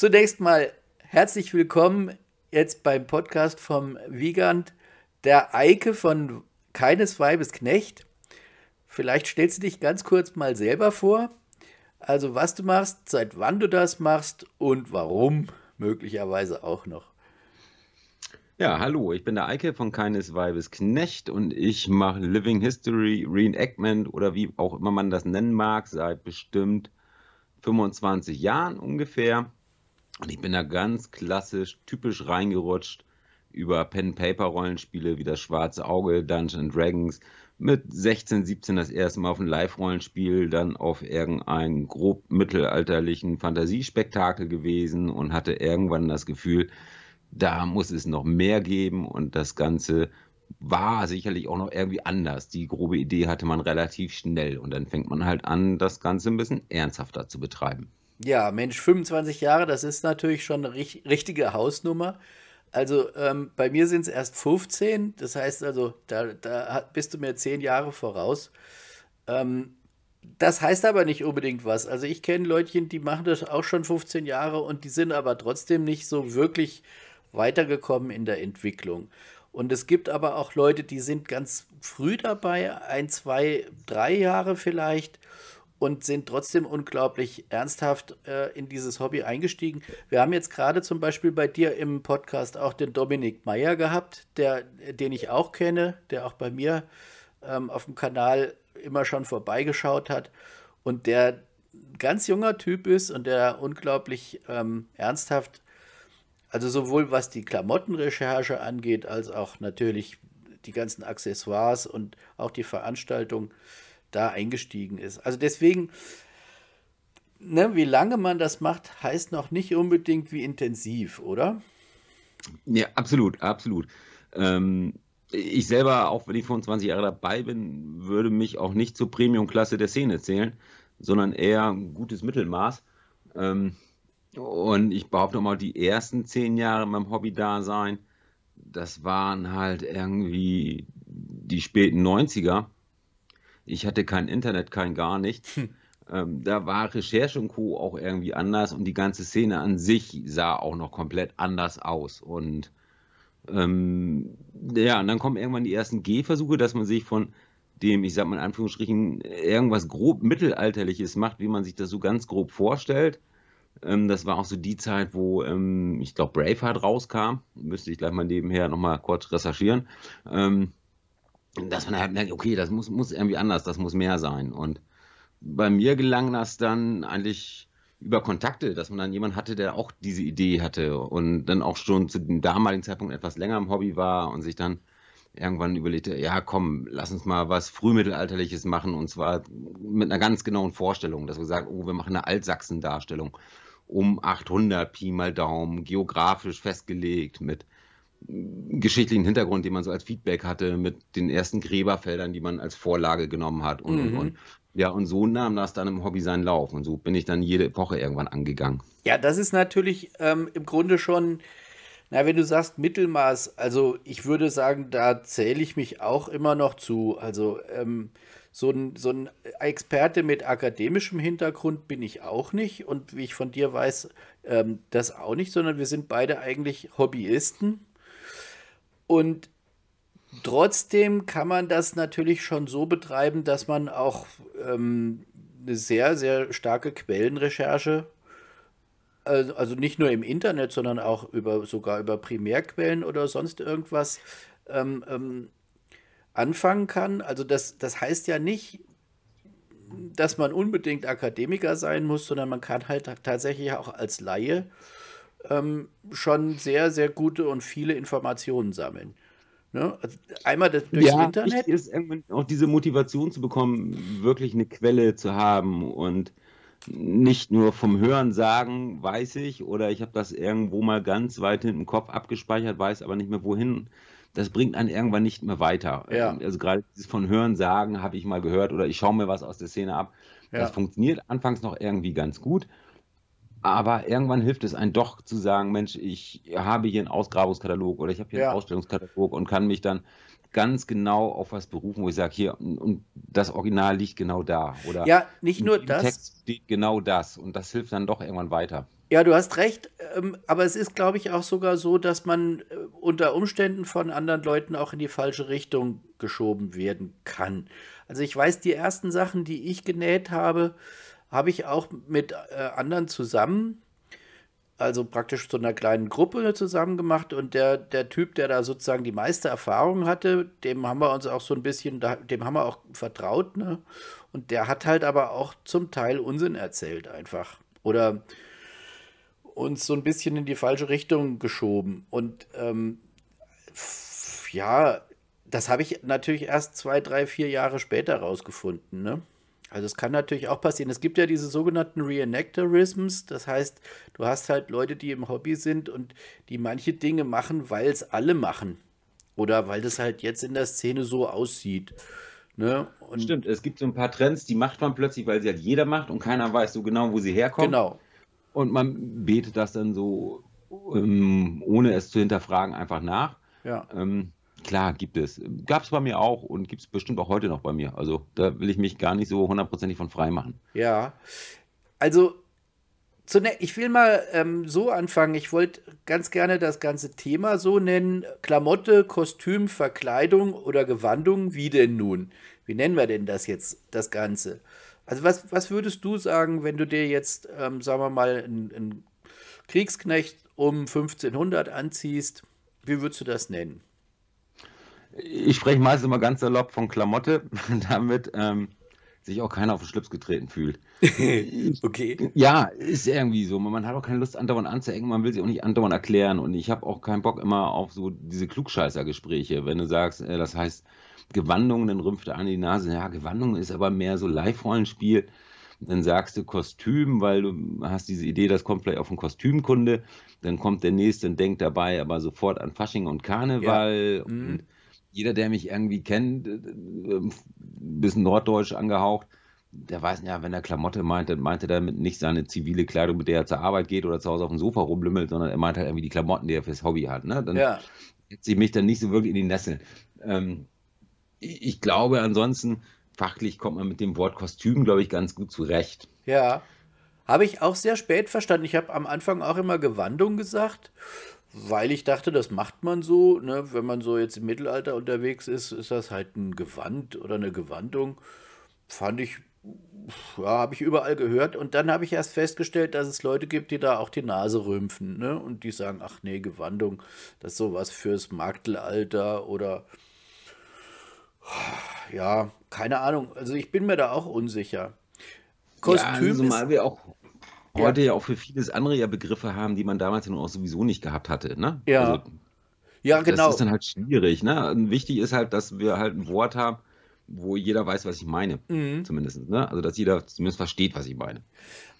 Zunächst mal herzlich willkommen jetzt beim Podcast vom Wiegand, der Eike von Keines Weibes Knecht. Vielleicht stellst du dich ganz kurz mal selber vor. Also was du machst, seit wann du das machst und warum möglicherweise auch noch. Ja, hallo, ich bin der Eike von Keines Weibes Knecht und ich mache Living History Reenactment oder wie auch immer man das nennen mag, seit bestimmt 25 Jahren ungefähr. Und ich bin da ganz klassisch, typisch reingerutscht über Pen-Paper-Rollenspiele wie das Schwarze Auge, Dungeons Dragons. Mit 16, 17 das erste Mal auf ein Live-Rollenspiel, dann auf irgendeinen grob mittelalterlichen Fantasiespektakel gewesen und hatte irgendwann das Gefühl, da muss es noch mehr geben und das Ganze war sicherlich auch noch irgendwie anders. Die grobe Idee hatte man relativ schnell und dann fängt man halt an, das Ganze ein bisschen ernsthafter zu betreiben. Ja, Mensch, 25 Jahre, das ist natürlich schon eine richtige Hausnummer. Also ähm, bei mir sind es erst 15, das heißt also, da, da bist du mir 10 Jahre voraus. Ähm, das heißt aber nicht unbedingt was. Also ich kenne Leutchen, die machen das auch schon 15 Jahre und die sind aber trotzdem nicht so wirklich weitergekommen in der Entwicklung. Und es gibt aber auch Leute, die sind ganz früh dabei, ein, zwei, drei Jahre vielleicht und sind trotzdem unglaublich ernsthaft äh, in dieses Hobby eingestiegen. Wir haben jetzt gerade zum Beispiel bei dir im Podcast auch den Dominik Meyer gehabt, der, den ich auch kenne, der auch bei mir ähm, auf dem Kanal immer schon vorbeigeschaut hat und der ein ganz junger Typ ist und der unglaublich ähm, ernsthaft, also sowohl was die Klamottenrecherche angeht, als auch natürlich die ganzen Accessoires und auch die Veranstaltung da eingestiegen ist. Also deswegen, ne, wie lange man das macht, heißt noch nicht unbedingt wie intensiv, oder? Ja, absolut, absolut. Ähm, ich selber, auch wenn ich 25 Jahre dabei bin, würde mich auch nicht zur Premium-Klasse der Szene zählen, sondern eher ein gutes Mittelmaß. Ähm, und ich behaupte mal, die ersten zehn Jahre in meinem Hobby-Dasein, das waren halt irgendwie die späten 90er. Ich hatte kein Internet, kein gar nichts. Hm. Ähm, da war Recherche und Co. auch irgendwie anders und die ganze Szene an sich sah auch noch komplett anders aus. Und ähm, ja, und dann kommen irgendwann die ersten Gehversuche, dass man sich von dem, ich sag mal in Anführungsstrichen, irgendwas grob mittelalterliches macht, wie man sich das so ganz grob vorstellt. Ähm, das war auch so die Zeit, wo ähm, ich glaube Braveheart rauskam. Müsste ich gleich mal nebenher nochmal kurz recherchieren. Ähm, dass man halt merkt, okay, das muss, muss irgendwie anders, das muss mehr sein. Und bei mir gelang das dann eigentlich über Kontakte, dass man dann jemanden hatte, der auch diese Idee hatte und dann auch schon zu dem damaligen Zeitpunkt etwas länger im Hobby war und sich dann irgendwann überlegte, ja komm, lass uns mal was Frühmittelalterliches machen und zwar mit einer ganz genauen Vorstellung, dass wir sagen, oh, wir machen eine Altsachsen-Darstellung um 800 Pi mal Daumen, geografisch festgelegt mit geschichtlichen Hintergrund, den man so als Feedback hatte, mit den ersten Gräberfeldern, die man als Vorlage genommen hat und, mhm. und, Ja, und so nahm das dann im Hobby seinen Lauf. Und so bin ich dann jede Woche irgendwann angegangen. Ja, das ist natürlich ähm, im Grunde schon, na, wenn du sagst Mittelmaß, also ich würde sagen, da zähle ich mich auch immer noch zu. Also ähm, so, ein, so ein Experte mit akademischem Hintergrund bin ich auch nicht. Und wie ich von dir weiß, ähm, das auch nicht, sondern wir sind beide eigentlich Hobbyisten und trotzdem kann man das natürlich schon so betreiben, dass man auch ähm, eine sehr, sehr starke Quellenrecherche, also, also nicht nur im Internet, sondern auch über sogar über Primärquellen oder sonst irgendwas ähm, ähm, anfangen kann. Also das, das heißt ja nicht, dass man unbedingt Akademiker sein muss, sondern man kann halt tatsächlich auch als Laie ähm, schon sehr, sehr gute und viele Informationen sammeln. Ne? Also einmal das, durchs ja, Internet. Ist auch diese Motivation zu bekommen, wirklich eine Quelle zu haben und nicht nur vom Hören sagen, weiß ich, oder ich habe das irgendwo mal ganz weit hinten im Kopf abgespeichert, weiß aber nicht mehr wohin. Das bringt einen irgendwann nicht mehr weiter. Ja. Also gerade dieses von Hören sagen habe ich mal gehört oder ich schaue mir was aus der Szene ab. Ja. Das funktioniert anfangs noch irgendwie ganz gut aber irgendwann hilft es einem doch zu sagen, Mensch, ich habe hier einen Ausgrabungskatalog oder ich habe hier ja. einen Ausstellungskatalog und kann mich dann ganz genau auf was berufen, wo ich sage, hier, und das Original liegt genau da. Oder ja, nicht nur das. Text steht genau das. Und das hilft dann doch irgendwann weiter. Ja, du hast recht, ähm, aber es ist, glaube ich, auch sogar so, dass man äh, unter Umständen von anderen Leuten auch in die falsche Richtung geschoben werden kann. Also ich weiß, die ersten Sachen, die ich genäht habe, habe ich auch mit äh, anderen zusammen, also praktisch zu einer kleinen Gruppe zusammen gemacht und der, der Typ, der da sozusagen die meiste Erfahrung hatte, dem haben wir uns auch so ein bisschen, dem haben wir auch vertraut, ne? Und der hat halt aber auch zum Teil Unsinn erzählt einfach. Oder uns so ein bisschen in die falsche Richtung geschoben. Und ähm, ja, das habe ich natürlich erst zwei, drei, vier Jahre später rausgefunden, ne? Also es kann natürlich auch passieren. Es gibt ja diese sogenannten Reenactorisms, das heißt, du hast halt Leute, die im Hobby sind und die manche Dinge machen, weil es alle machen. Oder weil das halt jetzt in der Szene so aussieht. Ne? Stimmt, es gibt so ein paar Trends, die macht man plötzlich, weil sie halt jeder macht und keiner weiß so genau, wo sie herkommen. Genau. Und man betet das dann so, ähm, ohne es zu hinterfragen, einfach nach. Ja. Ähm, Klar, gibt es. Gab es bei mir auch und gibt es bestimmt auch heute noch bei mir. Also da will ich mich gar nicht so hundertprozentig von frei machen. Ja, also ich will mal ähm, so anfangen. Ich wollte ganz gerne das ganze Thema so nennen. Klamotte, Kostüm, Verkleidung oder Gewandung, wie denn nun? Wie nennen wir denn das jetzt, das Ganze? Also was, was würdest du sagen, wenn du dir jetzt, ähm, sagen wir mal, einen Kriegsknecht um 1500 anziehst? Wie würdest du das nennen? Ich spreche meistens immer ganz salopp von Klamotte, damit ähm, sich auch keiner auf den Schlips getreten fühlt. okay. Ja, ist irgendwie so. Man hat auch keine Lust, andauernd anzuecken, man will sich auch nicht andauernd erklären. Und ich habe auch keinen Bock immer auf so diese Klugscheißer-Gespräche, wenn du sagst, äh, das heißt Gewandungen, dann rümpft er an die Nase, ja, Gewandungen ist aber mehr so Live-Rollenspiel. Dann sagst du Kostüm, weil du hast diese Idee, das kommt vielleicht auf einen Kostümkunde. Dann kommt der nächste und denkt dabei aber sofort an Fasching und Karneval. Ja. Und mhm jeder, der mich irgendwie kennt, ein äh, äh, ähm, bisschen norddeutsch angehaucht, der weiß ja, wenn er Klamotte meint, dann meint er damit nicht seine zivile Kleidung, mit der er zur Arbeit geht oder zu Hause auf dem Sofa rumlümmelt, sondern er meint halt irgendwie die Klamotten, die er fürs Hobby hat. Ne? Dann ja. setzt sie mich dann nicht so wirklich in die Nesseln. Ähm, ich glaube, ansonsten, fachlich kommt man mit dem Wort Kostüm, glaube ich, ganz gut zurecht. Ja. Habe ich auch sehr spät verstanden. Ich habe am Anfang auch immer Gewandung gesagt. Weil ich dachte, das macht man so. Ne? Wenn man so jetzt im Mittelalter unterwegs ist, ist das halt ein Gewand oder eine Gewandung. Fand ich, ja, habe ich überall gehört. Und dann habe ich erst festgestellt, dass es Leute gibt, die da auch die Nase rümpfen. Ne? Und die sagen, ach nee, Gewandung, das ist sowas fürs Marktelalter oder ja, keine Ahnung. Also ich bin mir da auch unsicher. Also Kostüm. Ja, zumal wir auch heute ja. ja auch für vieles andere ja Begriffe haben, die man damals ja nun auch sowieso nicht gehabt hatte. Ne? Ja. Also, ja, genau. Das ist dann halt schwierig. Ne? wichtig ist halt, dass wir halt ein Wort haben, wo jeder weiß, was ich meine. Mhm. Zumindest. Ne? Also, dass jeder zumindest versteht, was ich meine.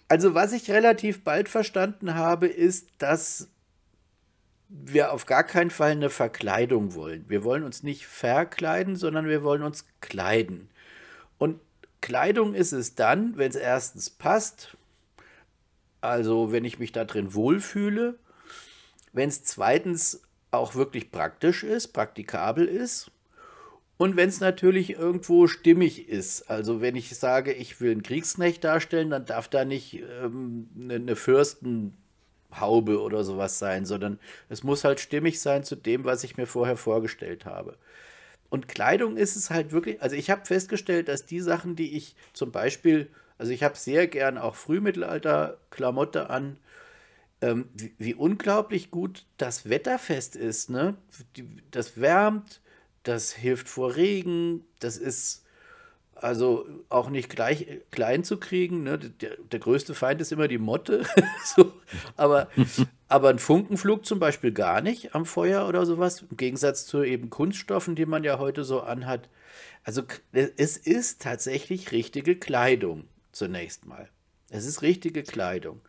Also, was ich relativ bald verstanden habe, ist, dass wir auf gar keinen Fall eine Verkleidung wollen. Wir wollen uns nicht verkleiden, sondern wir wollen uns kleiden. Und Kleidung ist es dann, wenn es erstens passt, also wenn ich mich da drin wohlfühle, wenn es zweitens auch wirklich praktisch ist, praktikabel ist und wenn es natürlich irgendwo stimmig ist. Also wenn ich sage, ich will einen Kriegsknecht darstellen, dann darf da nicht ähm, eine ne Fürstenhaube oder sowas sein, sondern es muss halt stimmig sein zu dem, was ich mir vorher vorgestellt habe. Und Kleidung ist es halt wirklich, also ich habe festgestellt, dass die Sachen, die ich zum Beispiel also ich habe sehr gern auch Frühmittelalter-Klamotte an. Ähm, wie, wie, unglaublich gut das wetterfest ist. Ne? Das wärmt, das hilft vor Regen, das ist also auch nicht gleich klein zu kriegen. Ne? Der, der größte Feind ist immer die Motte. so. aber, aber ein Funkenflug zum Beispiel gar nicht am Feuer oder sowas, im Gegensatz zu eben Kunststoffen, die man ja heute so anhat. Also es ist tatsächlich richtige Kleidung zunächst mal. Es ist richtige Kleidung.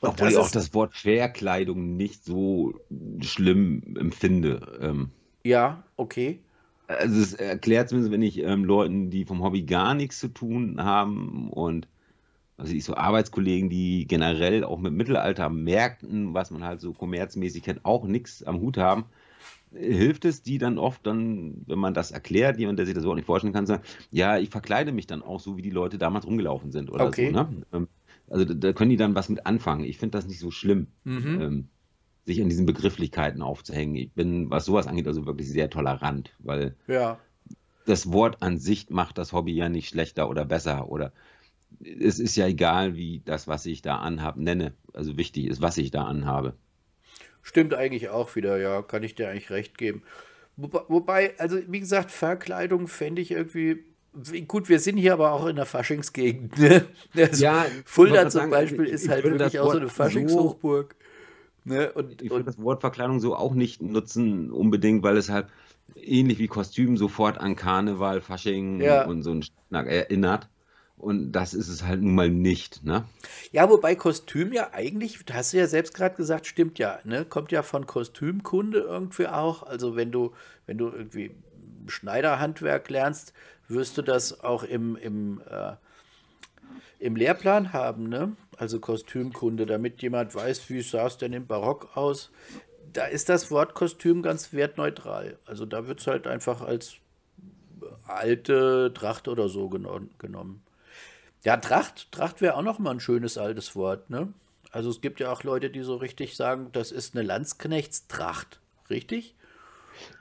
Und Obwohl ich auch das Wort Verkleidung nicht so schlimm empfinde. Ähm, ja, okay. Also es erklärt zumindest, wenn ich ähm, Leuten, die vom Hobby gar nichts zu tun haben und also ich so Arbeitskollegen, die generell auch mit Mittelalter Märkten, was man halt so kommerzmäßig kennt, halt auch nichts am Hut haben, hilft es, die dann oft dann, wenn man das erklärt, jemand, der sich das überhaupt nicht vorstellen kann, sagt, ja, ich verkleide mich dann auch so, wie die Leute damals rumgelaufen sind oder okay. so. Ne? Ähm, also da können die dann was mit anfangen. Ich finde das nicht so schlimm, mhm. Ähm, sich an diesen Begrifflichkeiten aufzuhängen. Ich bin, was sowas angeht, also wirklich sehr tolerant, weil ja. das Wort an sich macht das Hobby ja nicht schlechter oder besser oder es ist ja egal, wie das, was ich da anhabe, nenne. Also wichtig ist, was ich da anhabe. Stimmt eigentlich auch wieder, ja, kann ich dir eigentlich recht geben. Wobei, also wie gesagt, Verkleidung fände ich irgendwie. Gut, wir sind hier aber auch in der Faschingsgegend. Ne? Also ja, Fulda zum sagen, Beispiel ich, ist halt wirklich auch so eine Faschingshochburg. So, ne? und, ich würde das Wort Verkleidung so auch nicht nutzen, unbedingt, weil es halt ähnlich wie Kostüm sofort an Karneval, Fasching ja. und so einen Schnack erinnert. Und das ist es halt nun mal nicht, ne? Ja, wobei Kostüm ja eigentlich, hast du ja selbst gerade gesagt, stimmt ja, ne? Kommt ja von Kostümkunde irgendwie auch. Also wenn du, wenn du irgendwie Schneiderhandwerk lernst, wirst du das auch im, im, äh, im Lehrplan haben, ne? Also Kostümkunde, damit jemand weiß, wie sah es denn im Barock aus. Da ist das Wort Kostüm ganz wertneutral. Also da wird es halt einfach als alte Tracht oder so genommen. Ja, Tracht, Tracht wäre auch noch mal ein schönes altes Wort, ne? Also es gibt ja auch Leute, die so richtig sagen, das ist eine Landsknechtstracht, richtig?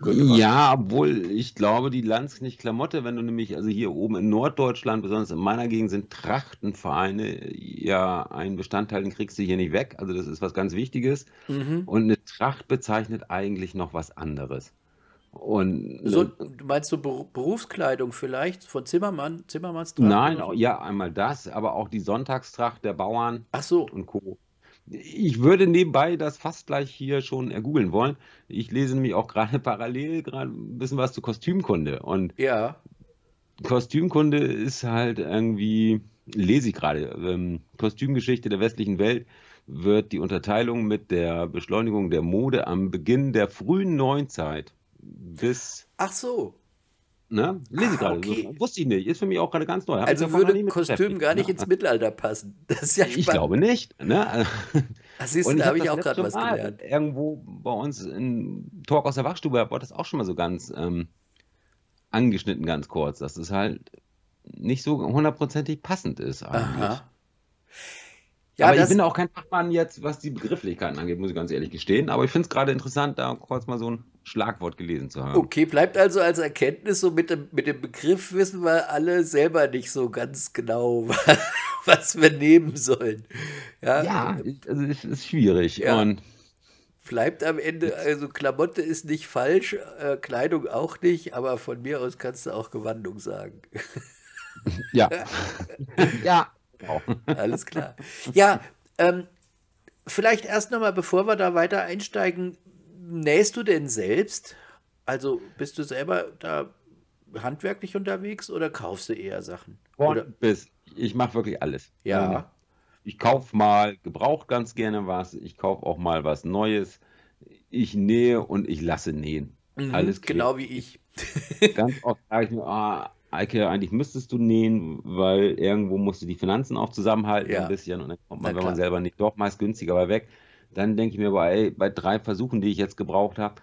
Ja, obwohl ich glaube, die Landsknecht-Klamotte, wenn du nämlich, also hier oben in Norddeutschland, besonders in meiner Gegend, sind Trachtenvereine ja ein Bestandteil, den kriegst du hier nicht weg. Also das ist was ganz Wichtiges. Mhm. Und eine Tracht bezeichnet eigentlich noch was anderes. Und, so, du äh, meinst du so Berufskleidung vielleicht von Zimmermann, Zimmermanns Nein, so? ja, einmal das, aber auch die Sonntagstracht der Bauern Ach so. und Co. Ich würde nebenbei das fast gleich hier schon ergoogeln wollen. Ich lese nämlich auch gerade parallel gerade ein bisschen was zu Kostümkunde. Und ja. Kostümkunde ist halt irgendwie, lese ich gerade, ähm, Kostümgeschichte der westlichen Welt wird die Unterteilung mit der Beschleunigung der Mode am Beginn der frühen Neuzeit bis. Ach so. Ne? Lese ich ah, gerade. Okay. So, wusste ich nicht. Ist für mich auch gerade ganz neu. Hab also würde Kostüm gar nicht ne? ins Mittelalter passen. Das ist ja spannend. Ich glaube nicht. Ne? Ah, siehst du, da habe ich auch gerade was gelernt. Irgendwo bei uns in Talk aus der Wachstube wurde das auch schon mal so ganz ähm, angeschnitten, ganz kurz, dass es halt nicht so hundertprozentig passend ist eigentlich. Aha. Ja, aber ich bin auch kein Fachmann jetzt, was die Begrifflichkeiten angeht, muss ich ganz ehrlich gestehen. Aber ich finde es gerade interessant, da kurz mal so ein Schlagwort gelesen zu haben. Okay, bleibt also als Erkenntnis so mit dem, mit dem Begriff wissen wir alle selber nicht so ganz genau, was wir nehmen sollen. Ja, ja äh, also es ist schwierig. Ja. Und bleibt am Ende, also Klamotte ist nicht falsch, äh, Kleidung auch nicht, aber von mir aus kannst du auch Gewandung sagen. Ja. ja. Alles klar. Ja, ähm, vielleicht erst nochmal, bevor wir da weiter einsteigen, nähst du denn selbst? Also bist du selber da handwerklich unterwegs oder kaufst du eher Sachen? Von bis. Ich mache wirklich alles. Ja. Ich kaufe mal, gebraucht ganz gerne was. Ich kaufe auch mal was Neues. Ich nähe und ich lasse nähen. Mhm, alles krieg. Genau wie ich. ganz oft sage ich mir, ah, Eike, eigentlich müsstest du nähen, weil irgendwo musst du die Finanzen auch zusammenhalten ja. ein bisschen und dann kommt man, wenn man selber nicht doch meist günstiger aber weg dann denke ich mir, boah, ey, bei drei Versuchen, die ich jetzt gebraucht habe,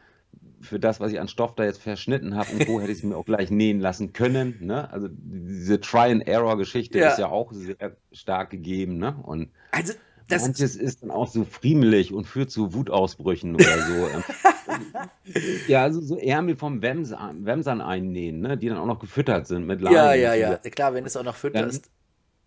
für das, was ich an Stoff da jetzt verschnitten habe und wo hätte ich es mir auch gleich nähen lassen können. Ne? Also diese Try-and-Error-Geschichte ja. ist ja auch sehr stark gegeben. Ne? Und also, das manches ist dann auch so friemelig und führt zu Wutausbrüchen oder so. Ähm. ja, also so Ärmel vom Wemsan, Wemsan einnähen, ne? die dann auch noch gefüttert sind mit Leinen. Ja, ja, ja, klar, wenn du es auch noch fütterst.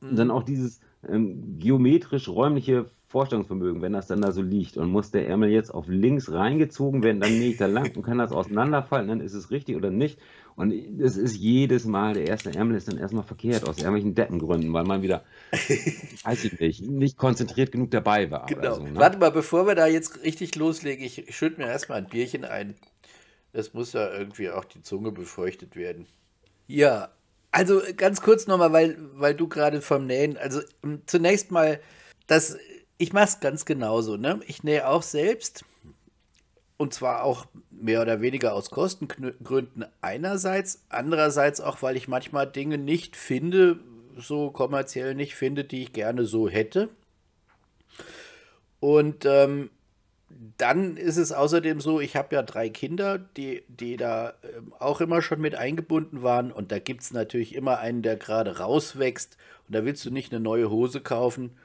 Dann, dann mhm. auch dieses ähm, geometrisch-räumliche Vorstellungsvermögen, wenn das dann da so liegt und muss der Ärmel jetzt auf links reingezogen werden, dann nehme ich da lang und kann das auseinanderfallen, dann ist es richtig oder nicht. Und es ist jedes Mal, der erste Ärmel ist dann erstmal verkehrt aus irgendwelchen Deppengründen, weil man wieder, weiß ich nicht, nicht konzentriert genug dabei war. Genau. So, ne? Warte mal, bevor wir da jetzt richtig loslegen, ich schütte mir erstmal ein Bierchen ein. Es muss ja irgendwie auch die Zunge befeuchtet werden. Ja, also ganz kurz nochmal, weil, weil du gerade vom Nähen, also ähm, zunächst mal, das ich mache es ganz genauso. Ne? Ich nähe auch selbst. Und zwar auch mehr oder weniger aus Kostengründen einerseits, andererseits auch, weil ich manchmal Dinge nicht finde, so kommerziell nicht finde, die ich gerne so hätte. Und ähm, dann ist es außerdem so, ich habe ja drei Kinder, die, die da ähm, auch immer schon mit eingebunden waren. Und da gibt es natürlich immer einen, der gerade rauswächst. Und da willst du nicht eine neue Hose kaufen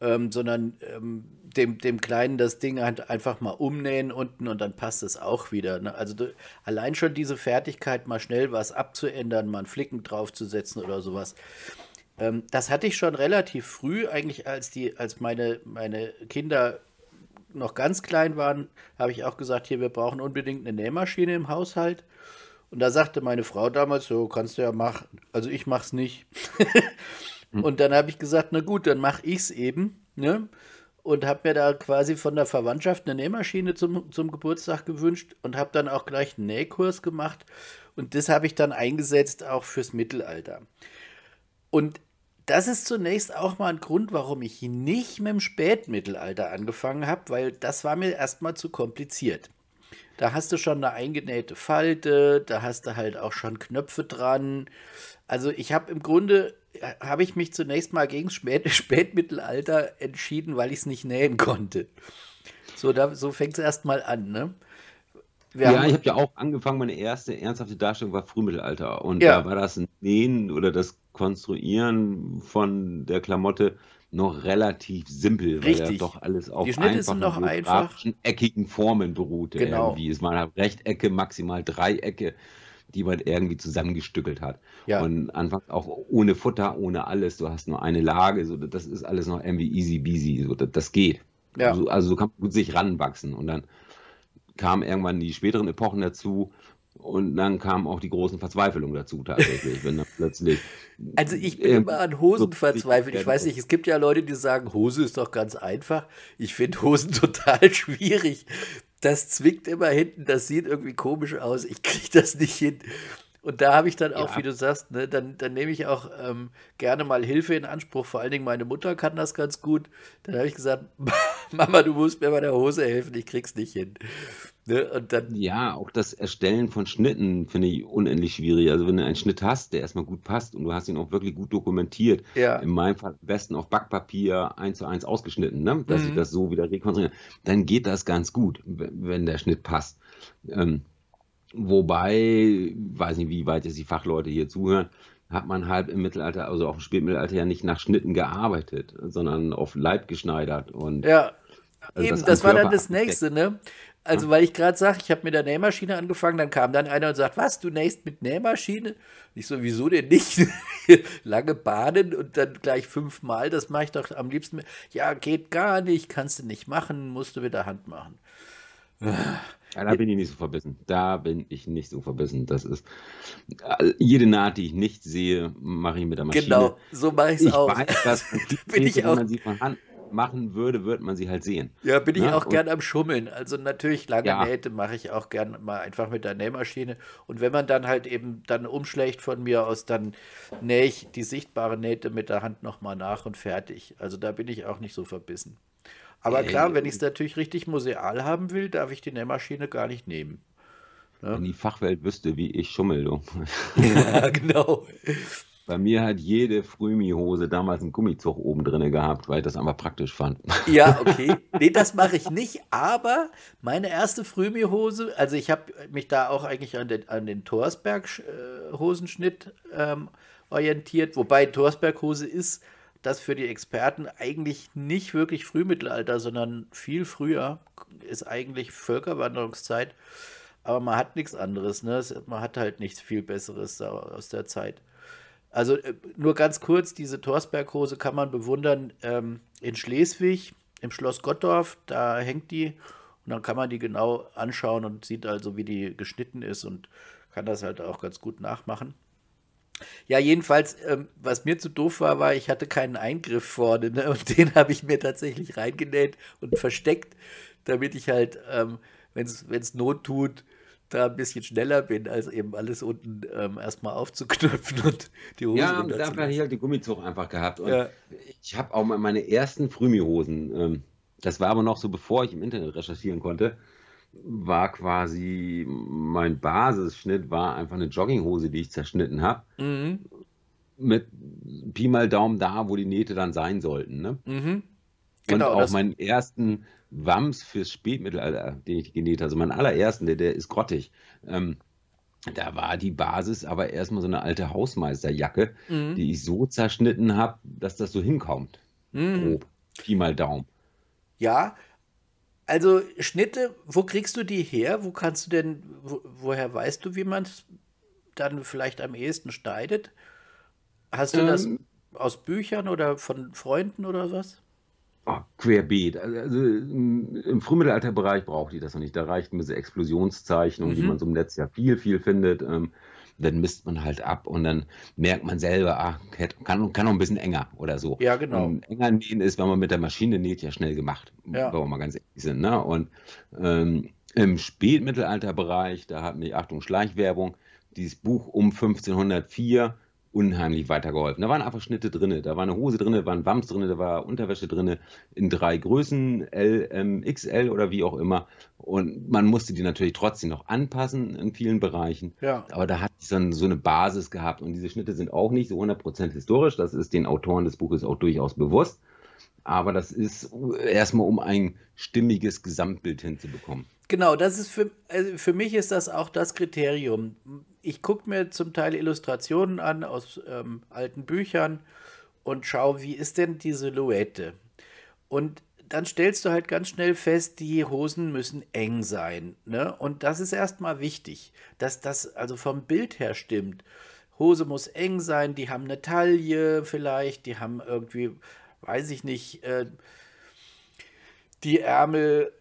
ähm, sondern ähm, dem, dem Kleinen das Ding halt einfach mal umnähen unten und dann passt es auch wieder. Ne? Also du, allein schon diese Fertigkeit, mal schnell was abzuändern, mal einen Flicken draufzusetzen oder sowas. Ähm, das hatte ich schon relativ früh, eigentlich als die, als meine, meine Kinder noch ganz klein waren, habe ich auch gesagt, hier, wir brauchen unbedingt eine Nähmaschine im Haushalt. Und da sagte meine Frau damals, so kannst du ja machen. Also ich mach's nicht. Hm. Und dann habe ich gesagt, na gut, dann mache ich es eben. Ne? Und habe mir da quasi von der Verwandtschaft eine Nähmaschine zum, zum Geburtstag gewünscht und habe dann auch gleich einen Nähkurs gemacht. Und das habe ich dann eingesetzt auch fürs Mittelalter. Und das ist zunächst auch mal ein Grund, warum ich nicht mit dem Spätmittelalter angefangen habe, weil das war mir erstmal zu kompliziert. Da hast du schon eine eingenähte Falte, da hast du halt auch schon Knöpfe dran. Also ich habe im Grunde habe ich mich zunächst mal gegen Spät Spätmittelalter entschieden, weil ich es nicht nähen konnte. So, so fängt es erstmal an, ne? Wir ja, ich habe ja auch angefangen, meine erste ernsthafte Darstellung war Frühmittelalter. Und ja. da war das Nähen oder das Konstruieren von der Klamotte noch relativ simpel, Richtig. weil ja doch alles auf einfachen, eckigen Formen beruhte. Genau. Irgendwie. Es waren halt Rechtecke, maximal Dreiecke die man irgendwie zusammengestückelt hat. Ja. Und anfangs auch ohne Futter, ohne alles, du hast nur eine Lage, so, das ist alles noch irgendwie easy beasy, so, das, das geht. Ja. Also, also so kann man gut sich ranwachsen und dann kamen irgendwann die späteren Epochen dazu, und dann kamen auch die großen Verzweiflungen dazu tatsächlich, wenn dann plötzlich. Also ich bin ähm, immer an Hosen verzweifelt. Ich weiß nicht, es gibt ja Leute, die sagen, Hose ist doch ganz einfach. Ich finde Hosen total schwierig das zwickt immer hinten, das sieht irgendwie komisch aus, ich kriege das nicht hin. Und da habe ich dann auch, ja. wie du sagst, ne, dann, dann nehme ich auch ähm, gerne mal Hilfe in Anspruch. Vor allen Dingen meine Mutter kann das ganz gut. Dann habe ich gesagt, Mama, du musst mir bei der Hose helfen, ich krieg's nicht hin. Ne? Und dann ja, auch das Erstellen von Schnitten finde ich unendlich schwierig. Also wenn du einen Schnitt hast, der erstmal gut passt und du hast ihn auch wirklich gut dokumentiert, ja. in meinem Fall am besten auf Backpapier eins zu eins ausgeschnitten, ne? dass mhm. ich das so wieder rekonstruiere, dann geht das ganz gut, wenn der Schnitt passt. Ähm, wobei, weiß nicht, wie weit jetzt die Fachleute hier zuhören, hat man halt im Mittelalter, also auch im Spätmittelalter ja nicht nach Schnitten gearbeitet, sondern auf Leib geschneidert und ja. Also Eben, das, das war dann das nächste, ne? Also, hm. weil ich gerade sage, ich habe mit der Nähmaschine angefangen, dann kam dann einer und sagt, was, du nähst mit Nähmaschine? Ich so, wieso denn nicht? Lange Bahnen und dann gleich fünfmal, das mache ich doch am liebsten. Ja, geht gar nicht, kannst du nicht machen, musst du mit der Hand machen. Ja, da bin ich nicht so verbissen. Da bin ich nicht so verbissen. Das ist jede Naht, die ich nicht sehe, mache ich mit der Maschine. Genau, so mache ich es auch. Weiß, das bin ich auch. Man sieht von Hand machen würde, würde man sie halt sehen. Ja, bin ich Na? Ne? auch und gern am Schummeln. Also natürlich lange ja. Nähte mache ich auch gern mal einfach mit der Nähmaschine. Und wenn man dann halt eben dann umschlägt von mir aus, dann nähe ich die sichtbaren Nähte mit der Hand nochmal nach und fertig. Also da bin ich auch nicht so verbissen. Aber äh, klar, wenn ich es natürlich richtig museal haben will, darf ich die Nähmaschine gar nicht nehmen. Ja? Ne? Wenn die Fachwelt wüsste, wie ich schummel. Du. ja, genau. Bei mir hat jede Frühmi-Hose damals einen Gummizug oben drin gehabt, weil ich das einfach praktisch fand. Ja, okay. Nee, das mache ich nicht, aber meine erste Frühmi-Hose, also ich habe mich da auch eigentlich an den, an den Torsberg-Hosenschnitt äh, ähm, orientiert, wobei Torsberg-Hose ist das für die Experten eigentlich nicht wirklich Frühmittelalter, sondern viel früher ist eigentlich Völkerwanderungszeit. Aber man hat nichts anderes, ne? Man hat halt nichts viel Besseres aus der Zeit. Also äh, nur ganz kurz, diese Torsberghose kann man bewundern ähm, in Schleswig, im Schloss Gottorf, da hängt die und dann kann man die genau anschauen und sieht also, wie die geschnitten ist und kann das halt auch ganz gut nachmachen. Ja, jedenfalls, ähm, was mir zu doof war, war, ich hatte keinen Eingriff vorne ne? und den habe ich mir tatsächlich reingenäht und versteckt, damit ich halt, ähm, wenn es Not tut, da ein bisschen schneller bin, als eben alles unten ähm, erstmal aufzuknöpfen und die Hose Ja, dafür hatte ich halt den Gummizug einfach gehabt. Ja. Ich habe auch mal meine ersten Frühmi-Hosen, ähm, das war aber noch so, bevor ich im Internet recherchieren konnte, war quasi mein Basisschnitt war einfach eine Jogginghose, die ich zerschnitten habe. Mhm. Mit Pi mal Daumen da, wo die Nähte dann sein sollten. Ne? Mhm genau, und auch meinen ersten Wams fürs Spätmittelalter, äh, den ich genäht habe, also meinen allerersten, der, der ist grottig. Ähm, da war die Basis aber erstmal so eine alte Hausmeisterjacke, mhm. die ich so zerschnitten habe, dass das so hinkommt. Mhm. Grob. Pi mal Daumen. Ja, also Schnitte, wo kriegst du die her? Wo kannst du denn, wo, woher weißt du, wie man es dann vielleicht am ehesten schneidet? Hast du ähm, das aus Büchern oder von Freunden oder was? oh, querbeet. Also, also hm, im Frühmittelalterbereich braucht die das noch nicht. Da reichten diese Explosionszeichnungen, mhm. die man so im Netz ja viel, viel findet. Ähm, dann misst man halt ab und dann merkt man selber, ach, kann, kann noch ein bisschen enger oder so. Ja, genau. Und enger nähen ist, wenn man mit der Maschine näht, ja schnell gemacht, ja. wenn wir mal ganz ehrlich sind. Ne? Und ähm, im Spätmittelalterbereich, da hat mich, Achtung, Schleichwerbung, dieses Buch um 1504 unheimlich weitergeholfen. Da waren einfach Schnitte drin, da war eine Hose drin, da waren Wams drin, da war Unterwäsche drin, in drei Größen, L, M, XL oder wie auch immer. Und man musste die natürlich trotzdem noch anpassen in vielen Bereichen. Ja. Aber da hat es dann so eine Basis gehabt. Und diese Schnitte sind auch nicht so 100% historisch. Das ist den Autoren des Buches auch durchaus bewusst. Aber das ist erstmal, um ein stimmiges Gesamtbild hinzubekommen. Genau, das ist für, also für mich ist das auch das Kriterium ich gucke mir zum Teil Illustrationen an aus ähm, alten Büchern und schaue, wie ist denn die Silhouette? Und dann stellst du halt ganz schnell fest, die Hosen müssen eng sein. Ne? Und das ist erstmal wichtig, dass das also vom Bild her stimmt. Hose muss eng sein, die haben eine Taille vielleicht, die haben irgendwie, weiß ich nicht, äh, die Ärmel,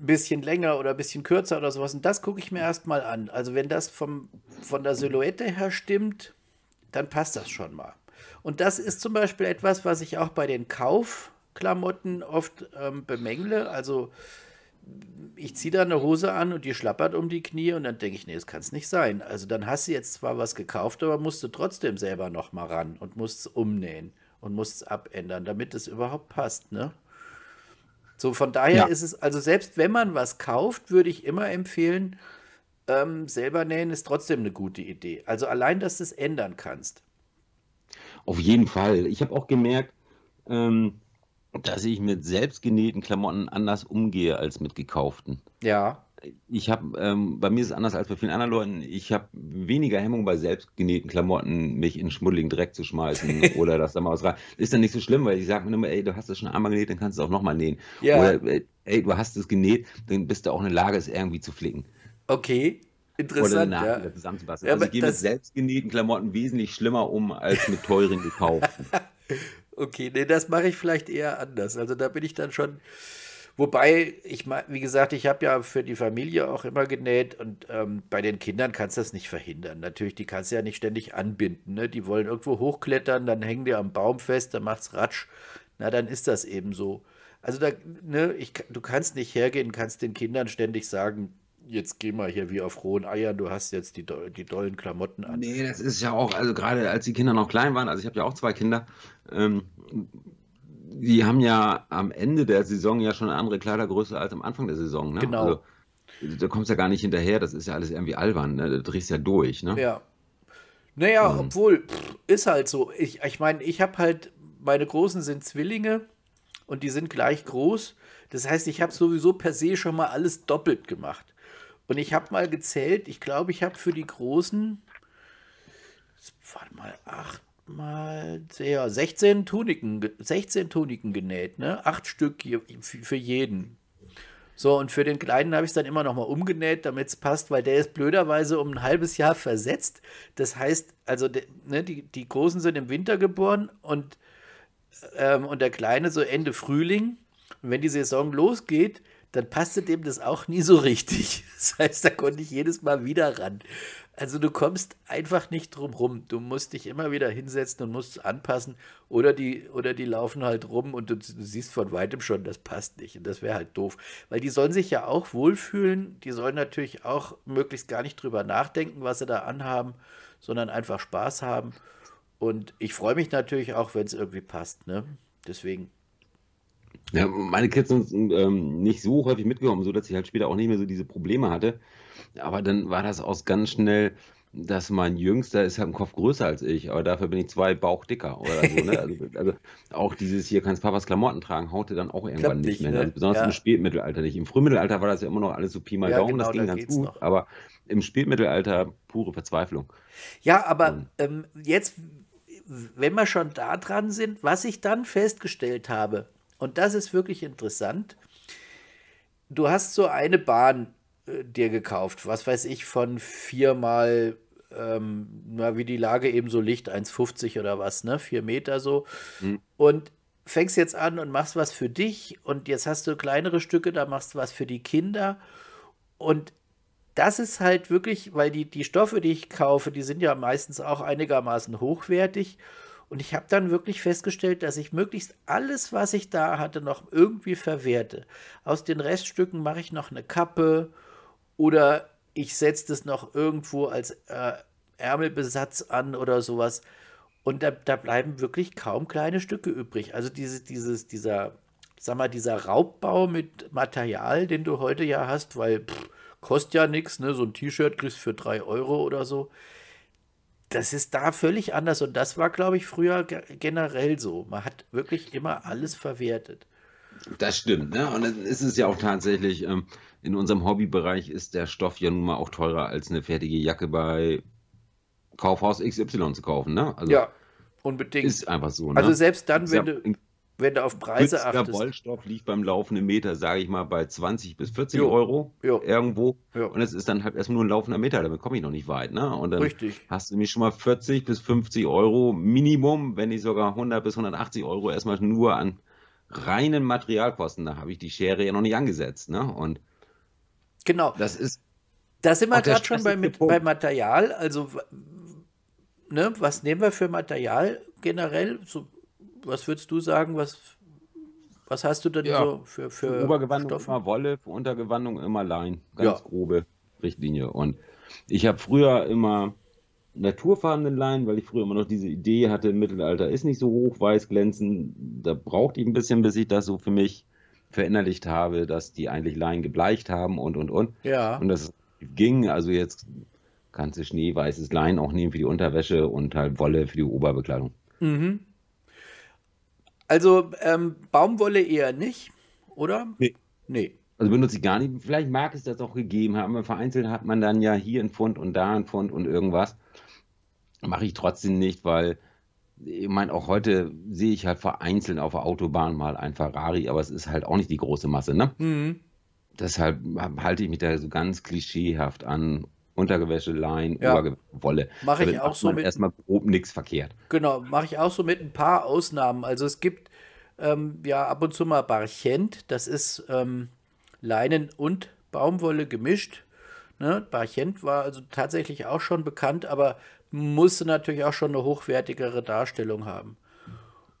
ein bisschen länger oder ein bisschen kürzer oder sowas. Und das gucke ich mir erstmal an. Also wenn das vom, von der Silhouette her stimmt, dann passt das schon mal. Und das ist zum Beispiel etwas, was ich auch bei den Kaufklamotten oft ähm, bemängle. Also ich ziehe da eine Hose an und die schlappert um die Knie und dann denke ich, nee, das kann es nicht sein. Also dann hast du jetzt zwar was gekauft, aber musst du trotzdem selber nochmal ran und musst es umnähen und musst es abändern, damit es überhaupt passt, ne? So, von daher ja. ist es, also selbst wenn man was kauft, würde ich immer empfehlen, ähm, selber nähen ist trotzdem eine gute Idee. Also allein, dass du es ändern kannst. Auf jeden Fall. Ich habe auch gemerkt, ähm, dass ich mit selbstgenähten Klamotten anders umgehe als mit gekauften. Ja ich habe, ähm, bei mir ist es anders als bei vielen anderen Leuten, ich habe weniger Hemmung bei selbstgenähten Klamotten, mich in schmuddeligen Dreck zu schmeißen oder das da mal was Ist dann nicht so schlimm, weil ich sage mir immer, ey, du hast es schon einmal genäht, dann kannst du es auch nochmal nähen. Ja. Oder äh, ey, du hast es genäht, dann bist du auch in der Lage, es irgendwie zu flicken. Okay. Interessant, oder ja. zusammenzupassen. Ja, also ich gehe mit selbstgenähten Klamotten wesentlich schlimmer um als mit teuren gekauften. okay, nee, das mache ich vielleicht eher anders. Also da bin ich dann schon Wobei, ich wie gesagt, ich habe ja für die Familie auch immer genäht und ähm, bei den Kindern kannst du das nicht verhindern. Natürlich, die kannst du ja nicht ständig anbinden. Ne? Die wollen irgendwo hochklettern, dann hängen die am Baum fest, dann macht's Ratsch. Na, dann ist das eben so. Also, da, ne, ich, du kannst nicht hergehen, kannst den Kindern ständig sagen, jetzt geh mal hier wie auf rohen Eiern, du hast jetzt die, die dollen Klamotten an. Nee, das ist ja auch, also gerade als die Kinder noch klein waren, also ich habe ja auch zwei Kinder, ähm, die haben ja am Ende der Saison ja schon eine andere Kleidergröße als am Anfang der Saison. Ne? Genau. Also, da kommst ja gar nicht hinterher, das ist ja alles irgendwie albern, ne? du drehst ja durch. Ne? Ja. Naja, mhm. obwohl, pff, ist halt so. Ich meine, ich, mein, ich habe halt, meine Großen sind Zwillinge und die sind gleich groß. Das heißt, ich habe sowieso per se schon mal alles doppelt gemacht. Und ich habe mal gezählt, ich glaube, ich habe für die Großen, warte mal, acht, mal sehr, 16 Tuniken, 16 Tuniken genäht, ne? Acht Stück für jeden. So, und für den Kleinen habe ich es dann immer nochmal umgenäht, damit es passt, weil der ist blöderweise um ein halbes Jahr versetzt. Das heißt, also ne, die, die Großen sind im Winter geboren und, ähm, und der Kleine so Ende Frühling. Und wenn die Saison losgeht, dann passte dem das auch nie so richtig. Das heißt, da konnte ich jedes Mal wieder ran. Also du kommst einfach nicht drum rum. Du musst dich immer wieder hinsetzen und musst anpassen. Oder die, oder die laufen halt rum und du, du siehst von weitem schon, das passt nicht. Und das wäre halt doof. Weil die sollen sich ja auch wohlfühlen. Die sollen natürlich auch möglichst gar nicht drüber nachdenken, was sie da anhaben, sondern einfach Spaß haben. Und ich freue mich natürlich auch, wenn es irgendwie passt. Ne? Deswegen. Ja, meine Kids sind ähm, nicht so häufig mitgekommen, sodass ich halt später auch nicht mehr so diese Probleme hatte. Aber dann war das auch ganz schnell, dass mein Jüngster ist halt ein Kopf größer als ich, aber dafür bin ich zwei Bauch dicker oder so. Ne? Also, also, auch dieses hier kannst Papas Klamotten tragen, haute dann auch irgendwann Klappt nicht mehr. Ne? Also besonders ja. im Spätmittelalter nicht. Im Frühmittelalter war das ja immer noch alles so Pi mal ja, Daumen, genau, das ging da ganz gut, noch. aber im Spätmittelalter pure Verzweiflung. Ja, aber hm. ähm, jetzt, wenn wir schon da dran sind, was ich dann festgestellt habe, und das ist wirklich interessant, du hast so eine Bahn, dir gekauft, was weiß ich, von viermal, ähm, na, wie die Lage eben so liegt, 1,50 oder was, ne? Vier Meter so. Mhm. Und fängst jetzt an und machst was für dich und jetzt hast du kleinere Stücke, da machst du was für die Kinder. Und das ist halt wirklich, weil die, die Stoffe, die ich kaufe, die sind ja meistens auch einigermaßen hochwertig. Und ich habe dann wirklich festgestellt, dass ich möglichst alles, was ich da hatte, noch irgendwie verwerte. Aus den Reststücken mache ich noch eine Kappe oder ich setze das noch irgendwo als äh, Ärmelbesatz an oder sowas. Und da, da, bleiben wirklich kaum kleine Stücke übrig. Also diese, dieses, dieser, sag mal, dieser Raubbau mit Material, den du heute ja hast, weil pff, kostet ja nichts, ne? So ein T-Shirt kriegst du für drei Euro oder so. Das ist da völlig anders und das war, glaube ich, früher generell so. Man hat wirklich immer alles verwertet. Das stimmt, ne? Und dann ist es ja auch tatsächlich. Ähm in unserem Hobbybereich ist der Stoff ja nun mal auch teurer als eine fertige Jacke bei Kaufhaus XY zu kaufen, ne? Also ja, unbedingt. Ist einfach so. Also ne? Also selbst dann, wenn du, wenn du auf Preise achtest. Der Wollstoff liegt beim laufenden Meter, sage ich mal, bei 20 bis 40 jo. Euro jo. irgendwo. Jo. Und es ist dann halt erstmal nur ein laufender Meter, damit komme ich noch nicht weit. Ne? Und dann Richtig. hast du mich schon mal 40 bis 50 Euro Minimum, wenn nicht sogar 100 bis 180 Euro erstmal nur an reinen Materialkosten. Da habe ich die Schere ja noch nicht angesetzt. Ne? Und Genau. Das ist. Da sind wir gerade schon bei, mit, bei Material. Also, ne, was nehmen wir für Material generell? So, was würdest du sagen, was, was hast du denn ja. so für, für, Obergewandung Stoffe? immer Wolle, für Untergewandung immer Lein. Ganz ja. grobe Richtlinie. Und ich habe früher immer naturfarbenen Lein, weil ich früher immer noch diese Idee hatte, im Mittelalter ist nicht so hoch, weiß, glänzend. Da brauchte ich ein bisschen, bis ich das so für mich verinnerlicht habe, dass die eigentlich Laien gebleicht haben und und und. Ja. Und das ging. Also jetzt kannst du schneeweißes Lein auch nehmen für die Unterwäsche und halt Wolle für die Oberbekleidung. Mhm. Also ähm, Baumwolle eher nicht, oder? Nee. nee. Also benutze ich gar nicht. Vielleicht mag es das auch gegeben haben, aber vereinzelt hat man dann ja hier einen Pfund und da einen Pfund und irgendwas. Mache ich trotzdem nicht, weil ich meine, auch heute sehe ich halt vereinzelt auf der Autobahn mal ein Ferrari, aber es ist halt auch nicht die große Masse, ne? Mhm. Deshalb halte ich mich da so ganz klischeehaft an. Untergewäsche, Lein, ja. Obergewäsche, Wolle. Mache also ich auch so mit. Erstmal grob nichts verkehrt. Genau, mache ich auch so mit ein paar Ausnahmen. Also es gibt ähm, ja ab und zu mal Barchent, das ist ähm, Leinen und Baumwolle gemischt. Ne? Barchent war also tatsächlich auch schon bekannt, aber musste natürlich auch schon eine hochwertigere Darstellung haben.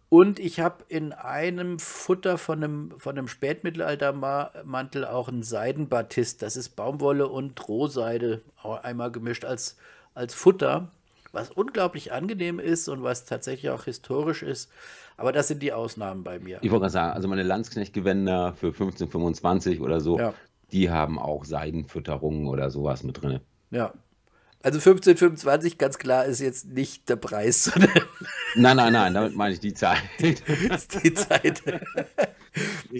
Und ich habe in einem Futter von einem, von einem Spätmittelaltermantel auch einen Seidenbatist. Das ist Baumwolle und Rohseide einmal gemischt als, als Futter, was unglaublich angenehm ist und was tatsächlich auch historisch ist. Aber das sind die Ausnahmen bei mir. Ich wollte gerade sagen, also meine Landsknechtgewänder für 1525 oder so, ja. die haben auch Seidenfütterungen oder sowas mit drin. Ja, also 15,25 ganz klar ist jetzt nicht der Preis, sondern. Nein, nein, nein, damit meine ich die Zeit. die Zeit.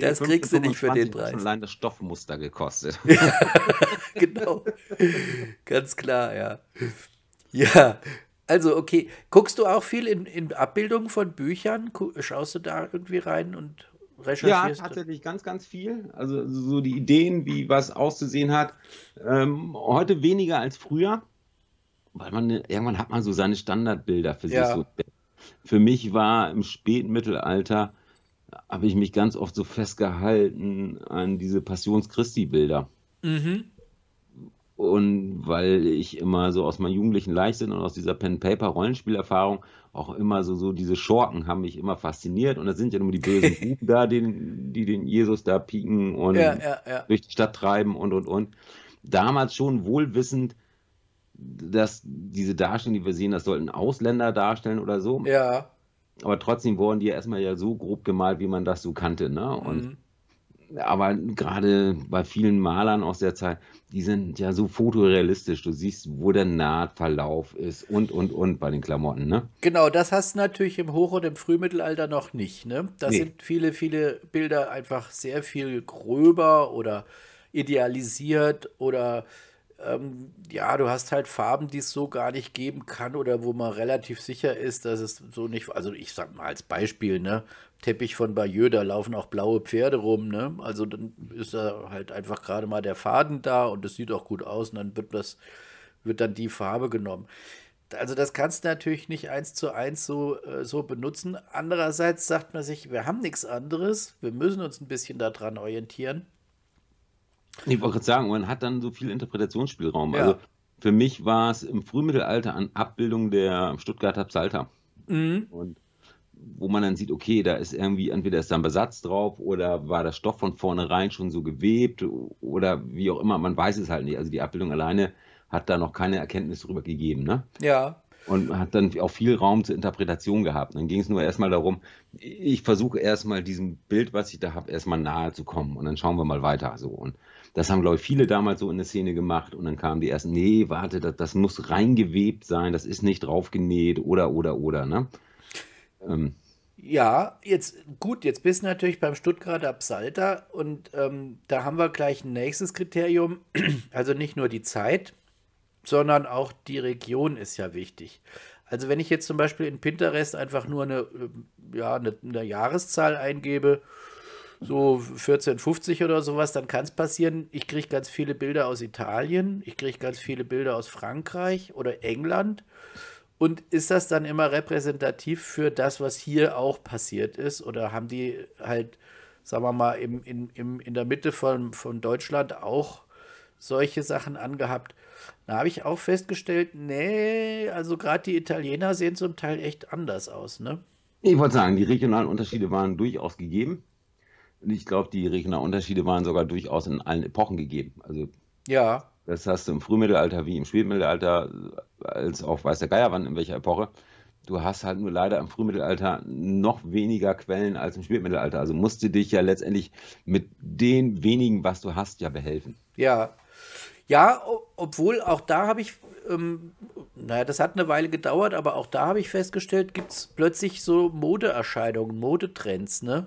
Das kriegst du nicht für den Preis. Das Allein das Stoffmuster gekostet. Ja, genau. Ganz klar, ja. Ja, also okay. Guckst du auch viel in, in Abbildungen von Büchern? Schaust du da irgendwie rein und recherchierst? Ja, tatsächlich ganz, ganz viel. Also so die Ideen, wie was auszusehen hat. Ähm, heute weniger als früher weil man irgendwann hat man so seine Standardbilder für ja. sich. So. Für mich war im späten Mittelalter, habe ich mich ganz oft so festgehalten an diese Passions-Christi-Bilder. Mhm. Und weil ich immer so aus meinem jugendlichen Leichtsinn und aus dieser Pen-Paper-Rollenspielerfahrung auch immer so, so diese Schorken haben mich immer fasziniert. Und das sind ja nur die bösen Buben da, den, die den Jesus da pieken und ja, ja, ja. durch die Stadt treiben und, und, und. Damals schon wohlwissend, dass diese Darstellung, die wir sehen, das sollten Ausländer darstellen oder so. Ja. Aber trotzdem wurden die ja erstmal ja so grob gemalt, wie man das so kannte. Ne? Und mhm aber gerade bei vielen Malern aus der Zeit, die sind ja so fotorealistisch. Du siehst, wo der Nahtverlauf ist und, und, und bei den Klamotten, ne? Genau, das hast du natürlich im Hoch- und im Frühmittelalter noch nicht, ne? Da nee. sind viele, viele Bilder einfach sehr viel gröber oder idealisiert oder ähm, ja, du hast halt Farben, die es so gar nicht geben kann oder wo man relativ sicher ist, dass es so nicht, also ich sag mal als Beispiel, ne, Teppich von Bayeux, da laufen auch blaue Pferde rum, ne, also dann ist da halt einfach gerade mal der Faden da und es sieht auch gut aus und dann wird das, wird dann die Farbe genommen. Also das kannst du natürlich nicht eins zu eins so, äh, so benutzen. Andererseits sagt man sich, wir haben nichts anderes, wir müssen uns ein bisschen daran orientieren. Ich wollte gerade sagen, man hat dann so viel Interpretationsspielraum. Ja. Also für mich war es im Frühmittelalter an Abbildung der Stuttgarter Psalter. Mhm. Und wo man dann sieht, okay, da ist irgendwie, entweder ist da ein Besatz drauf oder war der Stoff von vornherein schon so gewebt oder wie auch immer, man weiß es halt nicht. Also die Abbildung alleine hat da noch keine Erkenntnis drüber gegeben, ne? Ja. Und hat dann auch viel Raum zur Interpretation gehabt. Dann ging es nur erstmal darum, ich versuche erstmal diesem Bild, was ich da habe, erstmal nahe zu kommen und dann schauen wir mal weiter. So. Und das haben, glaube ich, viele damals so in der Szene gemacht und dann kamen die ersten, nee, warte, das, das muss reingewebt sein, das ist nicht draufgenäht oder, oder, oder, ne? Ähm. Ja, jetzt gut, jetzt bist du natürlich beim Stuttgarter Psalter und ähm, da haben wir gleich ein nächstes Kriterium. Also nicht nur die Zeit, sondern auch die Region ist ja wichtig. Also wenn ich jetzt zum Beispiel in Pinterest einfach nur eine, äh, ja, eine, eine Jahreszahl eingebe so 1450 oder sowas, dann kann es passieren, ich kriege ganz viele Bilder aus Italien, ich kriege ganz viele Bilder aus Frankreich oder England. Und ist das dann immer repräsentativ für das, was hier auch passiert ist? Oder haben die halt, sagen wir mal, im, im, im, in der Mitte von, von Deutschland auch solche Sachen angehabt? Da habe ich auch festgestellt, nee, also gerade die Italiener sehen zum Teil echt anders aus, ne? Ich wollte sagen, die regionalen Unterschiede waren durchaus gegeben. Und ich glaube, die regionalen Unterschiede waren sogar durchaus in allen Epochen gegeben. Also ja. Das hast du im Frühmittelalter wie im Spätmittelalter, als auch weiß der Geier wann, in welcher Epoche. Du hast halt nur leider im Frühmittelalter noch weniger Quellen als im Spätmittelalter. Also musst du dich ja letztendlich mit den wenigen, was du hast, ja behelfen. Ja. Ja, obwohl auch da habe ich, ähm, naja, das hat eine Weile gedauert, aber auch da habe ich festgestellt, gibt es plötzlich so Modeerscheinungen, Modetrends, ne?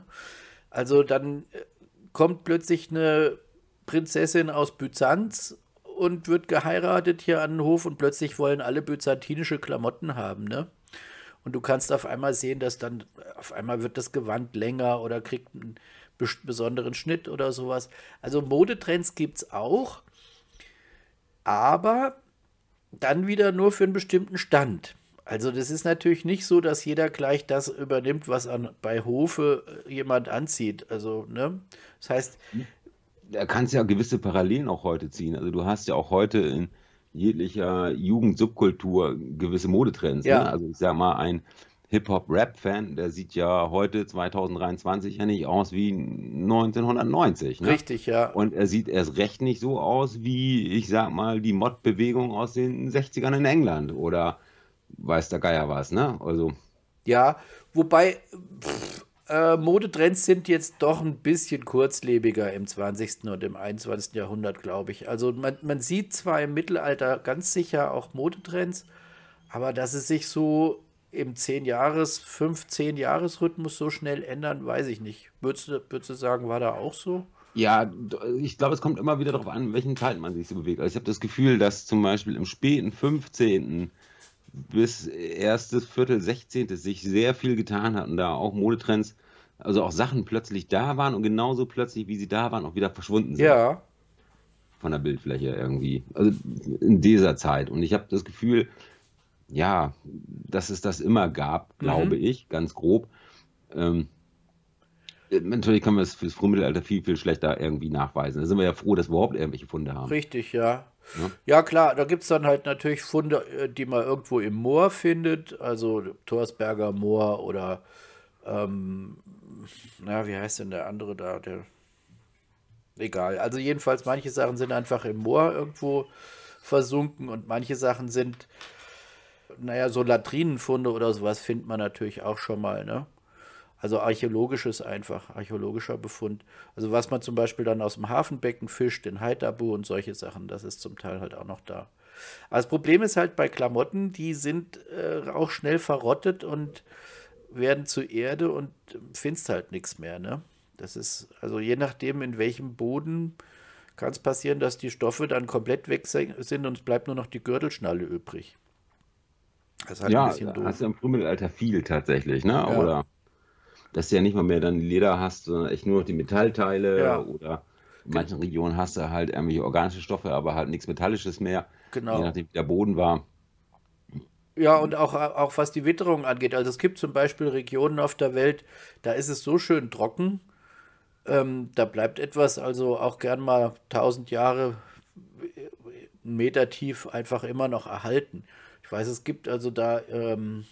Also dann äh, kommt plötzlich eine Prinzessin aus Byzanz und wird geheiratet hier an den Hof und plötzlich wollen alle byzantinische Klamotten haben, ne? Und du kannst auf einmal sehen, dass dann auf einmal wird das Gewand länger oder kriegt einen besonderen Schnitt oder sowas. Also Modetrends gibt es auch, aber dann wieder nur für einen bestimmten Stand. Also das ist natürlich nicht so, dass jeder gleich das übernimmt, was an, bei Hofe äh, jemand anzieht. Also, ne? Das heißt. Da kannst du ja gewisse Parallelen auch heute ziehen. Also du hast ja auch heute in jeglicher Jugendsubkultur gewisse Modetrends. Ne? Ja. Ne? Also ich sag mal, ein Hip-Hop-Rap-Fan, der sieht ja heute 2023 ja nicht aus wie 1990. Ne? Richtig, ja. Und er sieht erst recht nicht so aus wie, ich sag mal, die Mod-Bewegung aus den 60ern in England oder weiß der Geier was, ne? Also. Ja, wobei äh, Modetrends sind jetzt doch ein bisschen kurzlebiger im 20. und im 21. Jahrhundert, glaube ich. Also man, man sieht zwar im Mittelalter ganz sicher auch Modetrends, aber dass es sich so im 10 jahres 5 10 15-Jahres-Rhythmus so schnell ändern, weiß ich nicht. Würdest du, würdest du sagen, war da auch so? Ja, ich glaube, es kommt immer wieder darauf an, welchen Teil man sich so bewegt. Also ich habe das Gefühl, dass zum Beispiel im späten 15., Jahrhundert bis erstes Viertel 16. sich sehr viel getan hat und da auch Modetrends, also auch Sachen plötzlich da waren und genauso plötzlich, wie sie da waren, auch wieder verschwunden sind. Ja. Von der Bildfläche irgendwie. Also in dieser Zeit. Und ich habe das Gefühl, ja, dass es das immer gab, mhm. glaube mhm. ich, ganz grob. Ähm, natürlich kann man es fürs Frühmittelalter viel, viel schlechter irgendwie nachweisen. Da sind wir ja froh, dass wir überhaupt irgendwelche Funde haben. Richtig, ja. Ne? Ja, klar, da gibt es dann halt natürlich Funde, äh, die man irgendwo im Moor findet, also Torsberger Moor oder, ähm, na, wie heißt denn der andere da? Der, egal, also jedenfalls, manche Sachen sind einfach im Moor irgendwo versunken und manche Sachen sind, naja, so Latrinenfunde oder sowas findet man natürlich auch schon mal, ne? Also archäologisches einfach, archäologischer Befund. Also was man zum Beispiel dann aus dem Hafenbecken fischt, in Haidabu und solche Sachen, das ist zum Teil halt auch noch da. Aber das Problem ist halt bei Klamotten, die sind äh, auch schnell verrottet und werden zu Erde und findest halt nichts mehr. Ne? Das ist, also je nachdem, in welchem Boden kann es passieren, dass die Stoffe dann komplett weg sind und es bleibt nur noch die Gürtelschnalle übrig. Das ist halt ja, ein bisschen doof. hast du im Frühmittelalter viel tatsächlich, ne? Ja. Oder dass du ja nicht mal mehr dann Leder hast, sondern echt nur noch die Metallteile ja. oder in manchen Regionen hast du halt irgendwelche organische Stoffe, aber halt nichts Metallisches mehr. Genau. Je nachdem, wie der Boden war. Ja, und auch, auch was die Witterung angeht. Also es gibt zum Beispiel Regionen auf der Welt, da ist es so schön trocken, ähm, da bleibt etwas, also auch gern mal 1000 Jahre äh, Meter tief einfach immer noch erhalten. Ich weiß, es gibt also da ähm,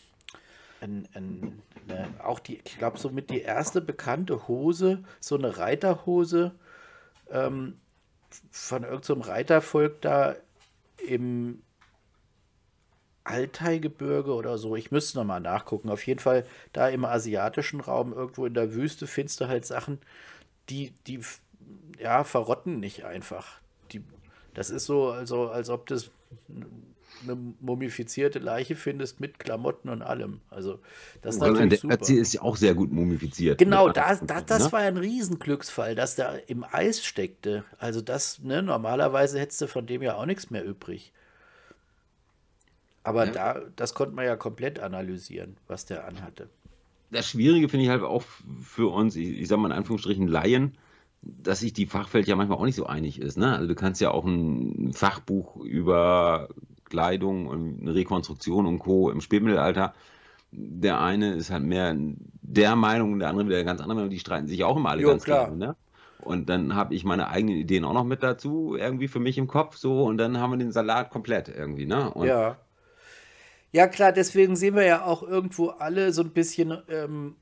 ein, ein, eine, auch die, ich glaube, somit die erste bekannte Hose, so eine Reiterhose ähm, von irgendeinem so Reitervolk da im Altaigebirge oder so. Ich müsste nochmal nachgucken. Auf jeden Fall da im asiatischen Raum, irgendwo in der Wüste, findest du halt Sachen, die, die ja, verrotten nicht einfach. Die, das ist so, also, als ob das eine mumifizierte Leiche findest mit Klamotten und allem. Also das ist natürlich der super. Erzi ist ja auch sehr gut mumifiziert. Ne? Genau, also das, das, das ne? war ein Riesenglücksfall, dass der im Eis steckte. Also das, ne, normalerweise hättest du von dem ja auch nichts mehr übrig. Aber ja. da, das konnte man ja komplett analysieren, was der anhatte. Das Schwierige finde ich halt auch für uns, ich, ich sage mal in Anführungsstrichen Laien, dass sich die Fachwelt ja manchmal auch nicht so einig ist. Ne? Also du kannst ja auch ein Fachbuch über Kleidung, und Rekonstruktion und Co. im Spätmittelalter. Der eine ist halt mehr der Meinung, der andere wieder ganz andere Meinung. Die streiten sich auch immer alle jo, ganz klar. Gerne, ne? Und dann habe ich meine eigenen Ideen auch noch mit dazu, irgendwie für mich im Kopf so. Und dann haben wir den Salat komplett irgendwie, ne? Und ja. Ja, klar, deswegen sehen wir ja auch irgendwo alle so ein bisschen ähm,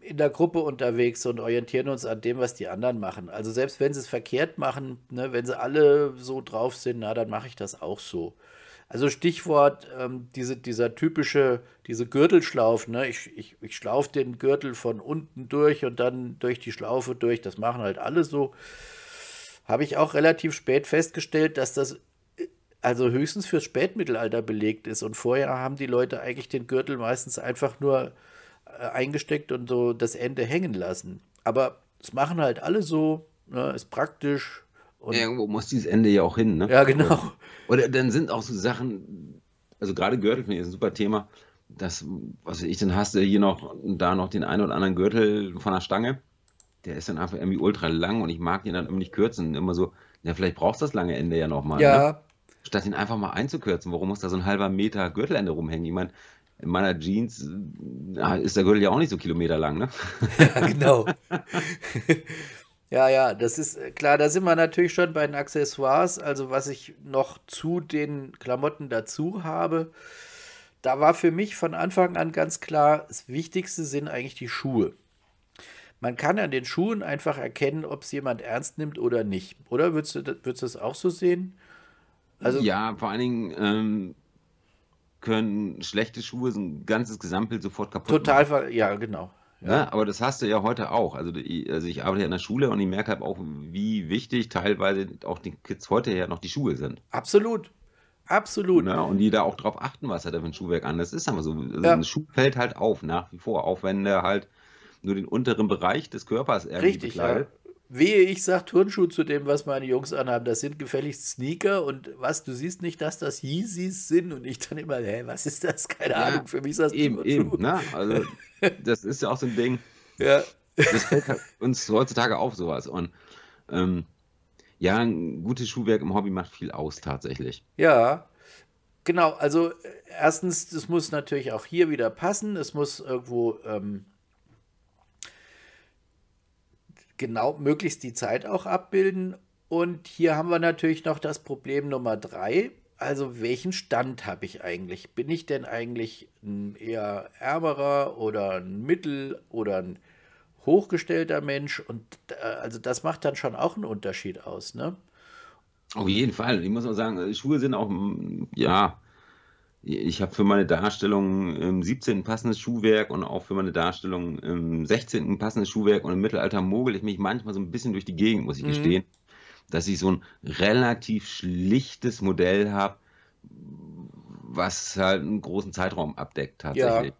in der Gruppe unterwegs und orientieren uns an dem, was die anderen machen. Also selbst wenn sie es verkehrt machen, ne, wenn sie alle so drauf sind, na, dann mache ich das auch so. Also Stichwort, ähm, diese, dieser typische, diese Gürtelschlaufe, ne? ich, ich, ich schlaufe den Gürtel von unten durch und dann durch die Schlaufe durch, das machen halt alle so. Habe ich auch relativ spät festgestellt, dass das äh, also höchstens fürs Spätmittelalter belegt ist. Und vorher haben die Leute eigentlich den Gürtel meistens einfach nur äh, eingesteckt und so das Ende hängen lassen. Aber es machen halt alle so, ne? ist praktisch, und Irgendwo muss dieses Ende ja auch hin, ne? Ja, genau. Oder dann sind auch so Sachen, also gerade Gürtel finde ich ein super Thema. Das, was ich, dann hast du hier noch und da noch den einen oder anderen Gürtel von der Stange. Der ist dann einfach irgendwie ultra lang und ich mag den dann immer nicht kürzen. Immer so, na, vielleicht brauchst du das lange Ende ja nochmal. Ja. Ne? Statt ihn einfach mal einzukürzen, warum muss da so ein halber Meter Gürtelende rumhängen? Ich meine, in meiner Jeans äh, ist der Gürtel ja auch nicht so kilometerlang, ne? Ja, genau. Ja, ja, das ist äh, klar, da sind wir natürlich schon bei den Accessoires, also was ich noch zu den Klamotten dazu habe. Da war für mich von Anfang an ganz klar, das Wichtigste sind eigentlich die Schuhe. Man kann an den Schuhen einfach erkennen, ob es jemand ernst nimmt oder nicht. Oder würdest du, würdest du das auch so sehen? Also ja, vor allen Dingen ähm, können schlechte Schuhe so ein ganzes Gesamtbild sofort kaputt total machen. Total, ja, genau. Ja. Ne? aber das hast du ja heute auch. Also, also ich arbeite ja in der Schule und ich merke halt auch, wie wichtig teilweise auch den Kids heute ja noch die Schuhe sind. Absolut. Absolut. Na, ne? und die da auch drauf achten, was hat er für ein Schuhwerk an. Das ist aber so. Also ja. Ein Schuh fällt halt auf, nach wie vor. Auch wenn der halt nur den unteren Bereich des Körpers irgendwie Richtig, bekleidet. Ja. Wehe, ich sag Turnschuh zu dem, was meine Jungs anhaben. Das sind gefälligst Sneaker und was, du siehst nicht, dass das Yeezys sind und ich dann immer, hä, was ist das? Keine ja, Ahnung, für mich ist das eben, eben, na, ne? also das ist ja auch so ein Ding. Ja. Das fällt halt uns heutzutage auf, sowas. Und ähm, ja, ein gutes Schuhwerk im Hobby macht viel aus, tatsächlich. Ja, genau. Also, erstens, es muss natürlich auch hier wieder passen. Es muss irgendwo ähm, genau möglichst die Zeit auch abbilden. Und hier haben wir natürlich noch das Problem Nummer drei. Also welchen Stand habe ich eigentlich? Bin ich denn eigentlich ein eher ärmerer oder ein mittel oder ein hochgestellter Mensch? Und äh, also das macht dann schon auch einen Unterschied aus, ne? Auf jeden Fall. Ich muss auch sagen, äh, Schuhe sind auch, ja, ich habe für meine Darstellung im 17. passendes Schuhwerk und auch für meine Darstellung im 16. passendes Schuhwerk und im Mittelalter mogel ich mich manchmal so ein bisschen durch die Gegend, muss ich mhm. gestehen, dass ich so ein relativ schlichtes Modell habe, was halt einen großen Zeitraum abdeckt tatsächlich. Ja.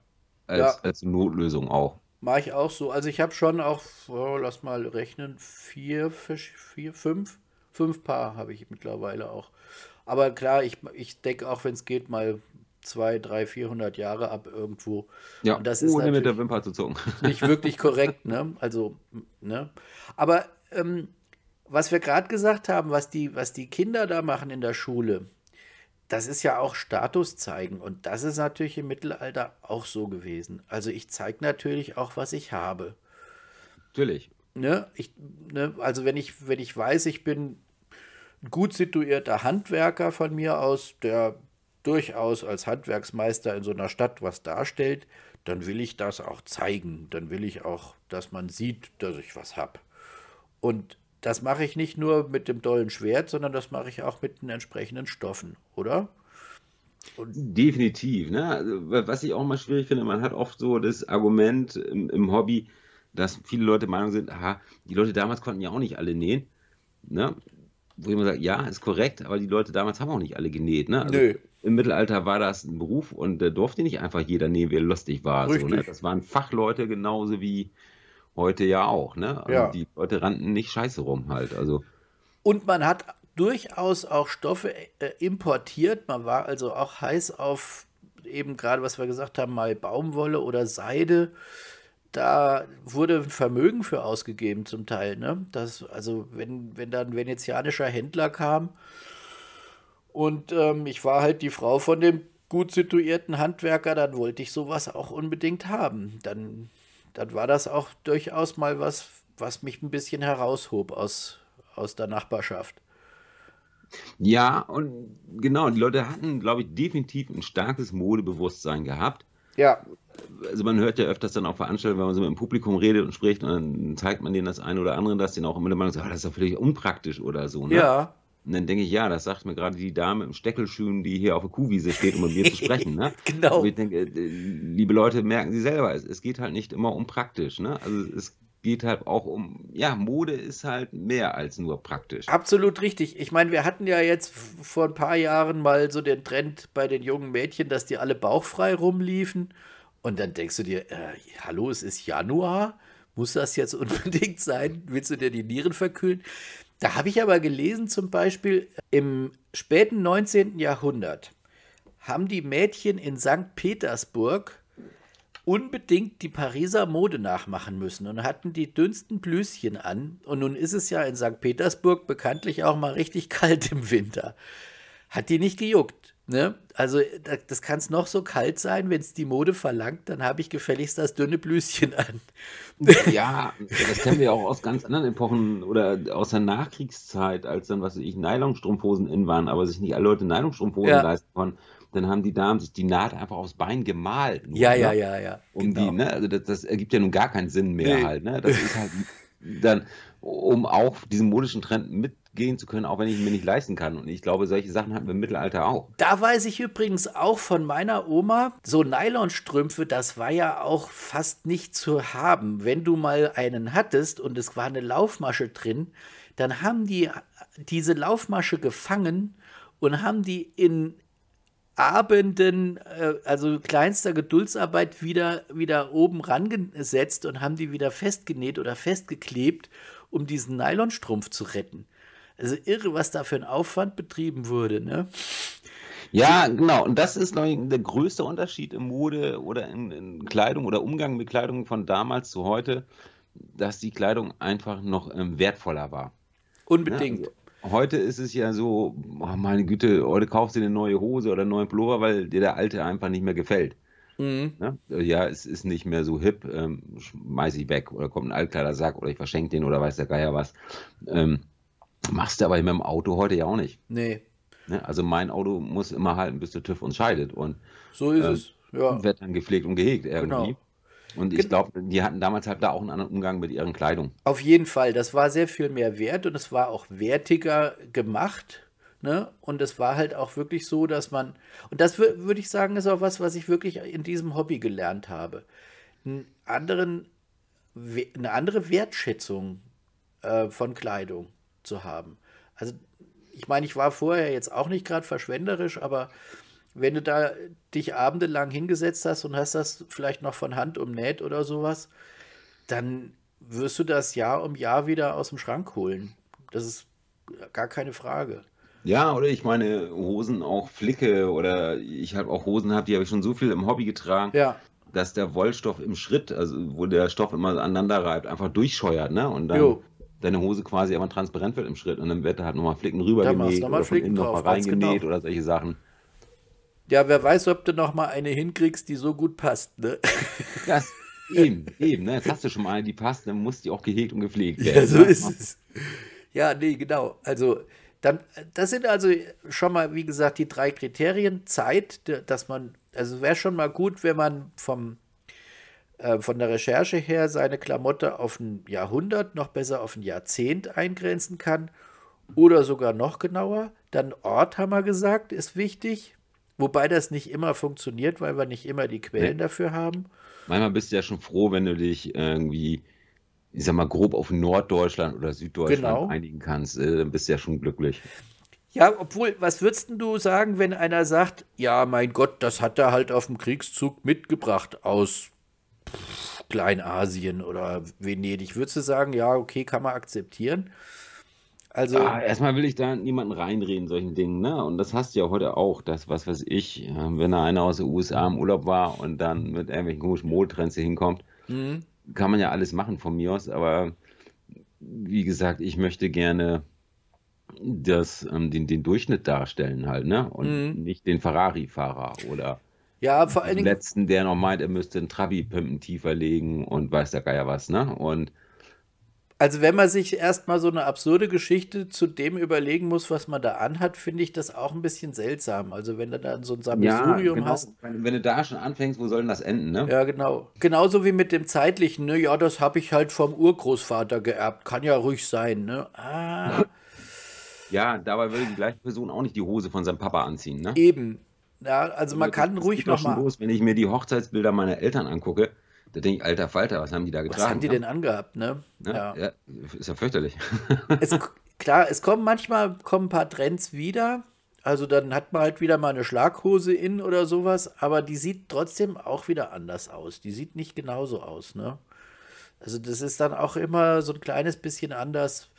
Als, ja. als Notlösung auch. Mache ich auch so. Also ich habe schon auch, oh, lass mal rechnen, vier, vier fünf, fünf Paar habe ich mittlerweile auch. Aber klar, ich, ich decke auch, wenn es geht, mal zwei, drei, 400 Jahre ab irgendwo. Ja, und das ohne ist mit der Wimper zu zucken. nicht wirklich korrekt, ne? Also, ne? Aber ähm, was wir gerade gesagt haben, was die, was die Kinder da machen in der Schule, das ist ja auch Status zeigen. Und das ist natürlich im Mittelalter auch so gewesen. Also ich zeige natürlich auch, was ich habe. Natürlich. Ne? Ich, ne? Also wenn ich, wenn ich weiß, ich bin ein gut situierter Handwerker von mir aus, der durchaus als Handwerksmeister in so einer Stadt was darstellt, dann will ich das auch zeigen. Dann will ich auch, dass man sieht, dass ich was habe. Und das mache ich nicht nur mit dem dollen Schwert, sondern das mache ich auch mit den entsprechenden Stoffen, oder? Und Definitiv. Ne? Also, was ich auch mal schwierig finde, man hat oft so das Argument im, im Hobby, dass viele Leute Meinung sind, aha, die Leute damals konnten ja auch nicht alle nähen. Ne? Wo immer sage, ja, ist korrekt, aber die Leute damals haben auch nicht alle genäht. Ne? Also, Nö. Im Mittelalter war das ein Beruf und äh, durfte nicht einfach jeder nehmen, wer lustig war. So, ne? Das waren Fachleute genauso wie heute ja auch. Ne? Also ja. Die Leute rannten nicht scheiße rum halt. Also. Und man hat durchaus auch Stoffe äh, importiert. Man war also auch heiß auf eben gerade, was wir gesagt haben, mal Baumwolle oder Seide. Da wurde Vermögen für ausgegeben zum Teil. Ne? Das, also wenn, wenn ein venezianischer Händler kam und ähm, ich war halt die Frau von dem gut situierten Handwerker, dann wollte ich sowas auch unbedingt haben. Dann, dann war das auch durchaus mal was, was mich ein bisschen heraushob aus, aus der Nachbarschaft. Ja, und genau, die Leute hatten, glaube ich, definitiv ein starkes Modebewusstsein gehabt. Ja. Also man hört ja öfters dann auch Veranstaltungen, wenn man so mit dem Publikum redet und spricht und dann zeigt man denen das eine oder andere, dass denen auch immer der Meinung ist, oh, das ist ja völlig unpraktisch oder so. Ne? Ja. Und dann denke ich, ja, das sagt mir gerade die Dame im Steckelschuhen, die hier auf der Kuhwiese steht, um mit mir zu sprechen. Ne? genau. Und ich denke, äh, liebe Leute, merken Sie selber, es, es geht halt nicht immer um praktisch. Ne? Also es geht halt auch um, ja, Mode ist halt mehr als nur praktisch. Absolut richtig. Ich meine, wir hatten ja jetzt vor ein paar Jahren mal so den Trend bei den jungen Mädchen, dass die alle bauchfrei rumliefen. Und dann denkst du dir, äh, hallo, es ist Januar. Muss das jetzt unbedingt sein? Willst du dir die Nieren verkühlen? Da habe ich aber gelesen, zum Beispiel im späten 19. Jahrhundert haben die Mädchen in St. Petersburg unbedingt die Pariser Mode nachmachen müssen und hatten die dünnsten Blüschen an. Und nun ist es ja in St. Petersburg bekanntlich auch mal richtig kalt im Winter. Hat die nicht gejuckt. Ne? Also, das kann es noch so kalt sein, wenn es die Mode verlangt, dann habe ich gefälligst das dünne Blüschen an. Ja, das kennen wir auch aus ganz anderen Epochen oder aus der Nachkriegszeit, als dann, was weiß ich, Nylonstrumpfhosen in waren, aber sich nicht alle Leute Nylonstrumpfhosen ja. leisten konnten. Dann haben die Damen sich die Naht einfach aufs Bein gemalt. Nur, ja, ne? ja, ja, ja. Um genau. die, ne? Also, das, das, ergibt ja nun gar keinen Sinn mehr nee. halt. Ne? Das ist halt dann, um auch diesen modischen Trend mit gehen zu können, auch wenn ich mir nicht leisten kann. Und ich glaube, solche Sachen hatten wir im Mittelalter auch. Da weiß ich übrigens auch von meiner Oma, so Nylonstrümpfe, das war ja auch fast nicht zu haben. Wenn du mal einen hattest und es war eine Laufmasche drin, dann haben die diese Laufmasche gefangen und haben die in Abenden, äh, also kleinster Geduldsarbeit, wieder, wieder oben rangesetzt und haben die wieder festgenäht oder festgeklebt, um diesen Nylonstrumpf zu retten. Also irre, was da für ein Aufwand betrieben wurde, ne? Ja, genau. Und das ist noch der größte Unterschied im Mode oder in, in, Kleidung oder Umgang mit Kleidung von damals zu heute, dass die Kleidung einfach noch ähm, wertvoller war. Unbedingt. Ja, also heute ist es ja so, oh meine Güte, heute kaufst du eine neue Hose oder einen neuen Pullover, weil dir der alte einfach nicht mehr gefällt. Mhm. Ne? Ja, es ist nicht mehr so hip, ähm, schmeiß ich weg oder kommt ein Altkleidersack oder ich verschenke den oder weiß der Geier was. Ähm, Machst du aber mit dem Auto heute ja auch nicht. Nee. Ne? Also mein Auto muss immer halten, bis der TÜV uns scheidet. Und, so ist ähm, es. Ja. Wird dann gepflegt und gehegt irgendwie. Genau. Und ich glaube, die hatten damals halt da auch einen anderen Umgang mit ihren Kleidung. Auf jeden Fall, das war sehr viel mehr wert und es war auch wertiger gemacht. Ne? Und es war halt auch wirklich so, dass man, und das würde ich sagen, ist auch was, was ich wirklich in diesem Hobby gelernt habe. Einen anderen, eine andere Wertschätzung äh, von Kleidung zu haben. Also ich meine, ich war vorher jetzt auch nicht gerade verschwenderisch, aber wenn du da dich abendelang hingesetzt hast und hast das vielleicht noch von Hand umnäht oder sowas, dann wirst du das Jahr um Jahr wieder aus dem Schrank holen. Das ist gar keine Frage. Ja, oder ich meine Hosen auch flicke oder ich habe auch Hosen habe, die habe ich schon so viel im Hobby getragen. Ja. Dass der Wollstoff im Schritt, also wo der Stoff immer aneinander reibt, einfach durchscheuert, ne? Und dann jo deine Hose quasi aber transparent wird im Schritt und dann wird da halt nochmal Flicken rübergenäht oder von Flicken innen nochmal genau. reingenäht genau. oder solche Sachen. Ja, wer weiß, ob du nochmal eine hinkriegst, die so gut passt, ne? Das, eben, eben, ne? Jetzt hast du schon mal eine, die passt, dann muss die auch gehegt und gepflegt werden. Ja, so ne? ist es. Ja, nee, genau. Also, dann, das sind also schon mal, wie gesagt, die drei Kriterien. Zeit, dass man, also wäre schon mal gut, wenn man vom äh, von der Recherche her seine Klamotte auf ein Jahrhundert, noch besser auf ein Jahrzehnt eingrenzen kann oder sogar noch genauer. Dann Ort, haben wir gesagt, ist wichtig, wobei das nicht immer funktioniert, weil wir nicht immer die Quellen nee. dafür haben. Manchmal bist du ja schon froh, wenn du dich irgendwie, ich sag mal, grob auf Norddeutschland oder Süddeutschland genau. einigen kannst. Äh, dann bist du ja schon glücklich. Ja, obwohl, was würdest du sagen, wenn einer sagt, ja, mein Gott, das hat er halt auf dem Kriegszug mitgebracht aus Kleinasien oder Venedig. Würdest du sagen, ja, okay, kann man akzeptieren? Also ah, erstmal will ich da niemanden reinreden, solchen Dingen, ne? Und das hast du ja heute auch, das, was weiß ich, ähm, wenn da einer aus den USA im Urlaub war und dann mit irgendwelchen komischen Modetrends hinkommt, mhm. kann man ja alles machen von mir aus, aber wie gesagt, ich möchte gerne das, ähm, den, den Durchschnitt darstellen halt, ne? Und mhm. nicht den Ferrari-Fahrer oder ja, vor allen Dingen. letzten, der noch meint, er müsste einen Trabi-Pimpen tiefer legen und weiß der Geier was, ne? Und. Also, wenn man sich erstmal so eine absurde Geschichte zu dem überlegen muss, was man da anhat, finde ich das auch ein bisschen seltsam. Also, wenn du dann so ein Sammelsurium ja, genau. hast. wenn du da schon anfängst, wo soll denn das enden, ne? Ja, genau. Genauso wie mit dem Zeitlichen, ne? Ja, das habe ich halt vom Urgroßvater geerbt. Kann ja ruhig sein, ne? Ah. Ja, dabei würde die gleiche Person auch nicht die Hose von seinem Papa anziehen, ne? Eben, ja, also man kann das ruhig nochmal. los, wenn ich mir die Hochzeitsbilder meiner Eltern angucke, da denke ich, alter Falter, was haben die da getragen? Was haben die ne? denn angehabt, ne? Ja, ne? ja. ja ist ja fürchterlich. Es, klar, es kommen manchmal kommen ein paar Trends wieder. Also dann hat man halt wieder mal eine Schlaghose in oder sowas, aber die sieht trotzdem auch wieder anders aus. Die sieht nicht genauso aus, ne? Also das ist dann auch immer so ein kleines bisschen anders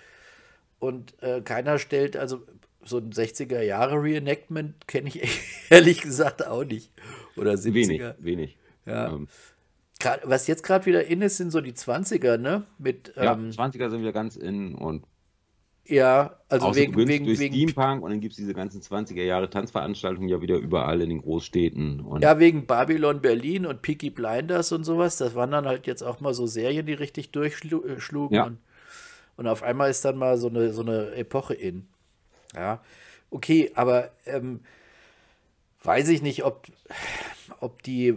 und äh, keiner stellt, also so ein 60er-Jahre-Reenactment kenne ich ehrlich gesagt auch nicht. Oder 70er. Wenig, wenig. Ja. Ähm. Grad, was jetzt gerade wieder in ist, sind so die 20er, ne? Mit, ja, ähm, 20er sind wir ganz in und. Ja, also wegen, wegen, durch wegen Steampunk und dann gibt es diese ganzen 20er Jahre Tanzveranstaltungen ja wieder überall in den Großstädten. ja, wegen Babylon Berlin und Peaky Blinders und sowas. Das waren dann halt jetzt auch mal so Serien, die richtig durchschlugen. Äh, ja. Und, und auf einmal ist dann mal so eine, so eine Epoche in. Ja, okay, aber ähm, weiß ich nicht, ob, ob die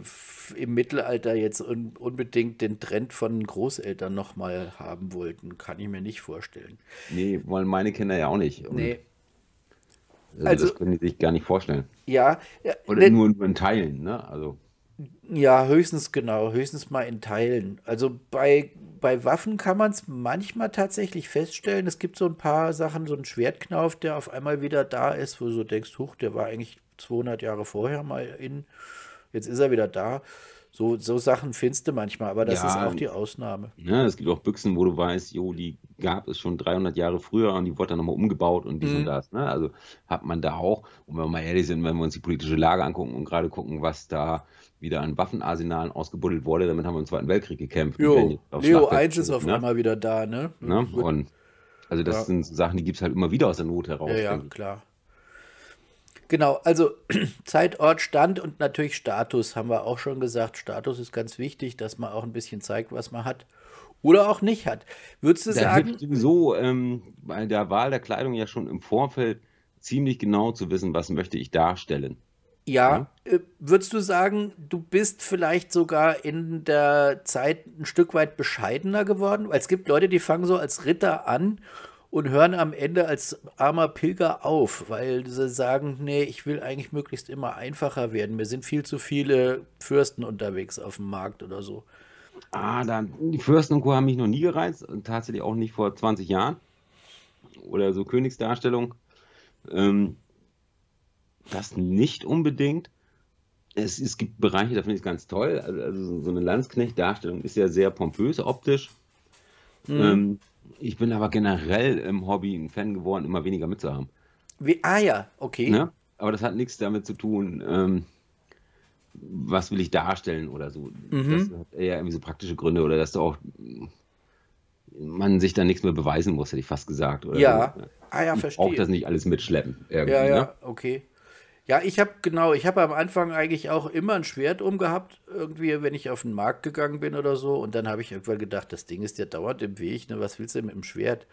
im Mittelalter jetzt un unbedingt den Trend von Großeltern nochmal haben wollten. Kann ich mir nicht vorstellen. Nee, wollen meine Kinder ja auch nicht. Und nee. Also, also, das können die sich gar nicht vorstellen. Ja. ja Oder ne, nur, nur in Teilen, ne? Also. Ja, höchstens genau, höchstens mal in Teilen. Also bei, bei Waffen kann man es manchmal tatsächlich feststellen. Es gibt so ein paar Sachen, so ein Schwertknauf, der auf einmal wieder da ist, wo du so denkst, huch, der war eigentlich 200 Jahre vorher mal in, jetzt ist er wieder da. So, so Sachen findest du manchmal, aber das ja, ist auch die Ausnahme. Ja, es gibt auch Büchsen, wo du weißt, jo, die gab es schon 300 Jahre früher und die wurde dann nochmal umgebaut und dies mhm. und das. Ne? Also hat man da auch, und wenn wir mal ehrlich sind, wenn wir uns die politische Lage angucken und gerade gucken, was da wieder an Waffenarsenalen ausgebuddelt wurde. Damit haben wir im Zweiten Weltkrieg gekämpft. Jo, Leo 1 ist auf ne? einmal wieder da, ne? ne? Und also das ja. sind Sachen, die gibt es halt immer wieder aus der Not heraus. Ja, ja also. klar. Genau, also Zeit, Ort, Stand und natürlich Status haben wir auch schon gesagt. Status ist ganz wichtig, dass man auch ein bisschen zeigt, was man hat oder auch nicht hat. Würdest du da sagen? sowieso ähm, bei der Wahl der Kleidung ja schon im Vorfeld ziemlich genau zu wissen, was möchte ich darstellen. Ja, äh, würdest du sagen, du bist vielleicht sogar in der Zeit ein Stück weit bescheidener geworden? Weil es gibt Leute, die fangen so als Ritter an und hören am Ende als armer Pilger auf, weil sie sagen, nee, ich will eigentlich möglichst immer einfacher werden. Mir sind viel zu viele Fürsten unterwegs auf dem Markt oder so. Ah, dann, die Fürsten und Co. haben mich noch nie gereizt, tatsächlich auch nicht vor 20 Jahren. Oder so Königsdarstellung. Ähm, das nicht unbedingt. Es, es gibt Bereiche, da finde ich es ganz toll. Also, also so eine Landsknecht-Darstellung ist ja sehr pompös optisch. Mhm. Ähm, ich bin aber generell im Hobby ein Fan geworden, immer weniger mitzuhaben. Wie, ah ja, okay. Ne? Aber das hat nichts damit zu tun, ähm, was will ich darstellen oder so. Mhm. Das hat eher irgendwie so praktische Gründe oder dass du auch man sich da nichts mehr beweisen muss, hätte ich fast gesagt. Oder ja, so. ah ja, verstehe. Auch das nicht alles mitschleppen. ja, ja, ne? okay. Ja, ich habe genau, ich habe am Anfang eigentlich auch immer ein Schwert umgehabt, irgendwie, wenn ich auf den Markt gegangen bin oder so. Und dann habe ich irgendwann gedacht, das Ding ist ja dauernd im Weg, ne? Was willst du denn mit dem Schwert?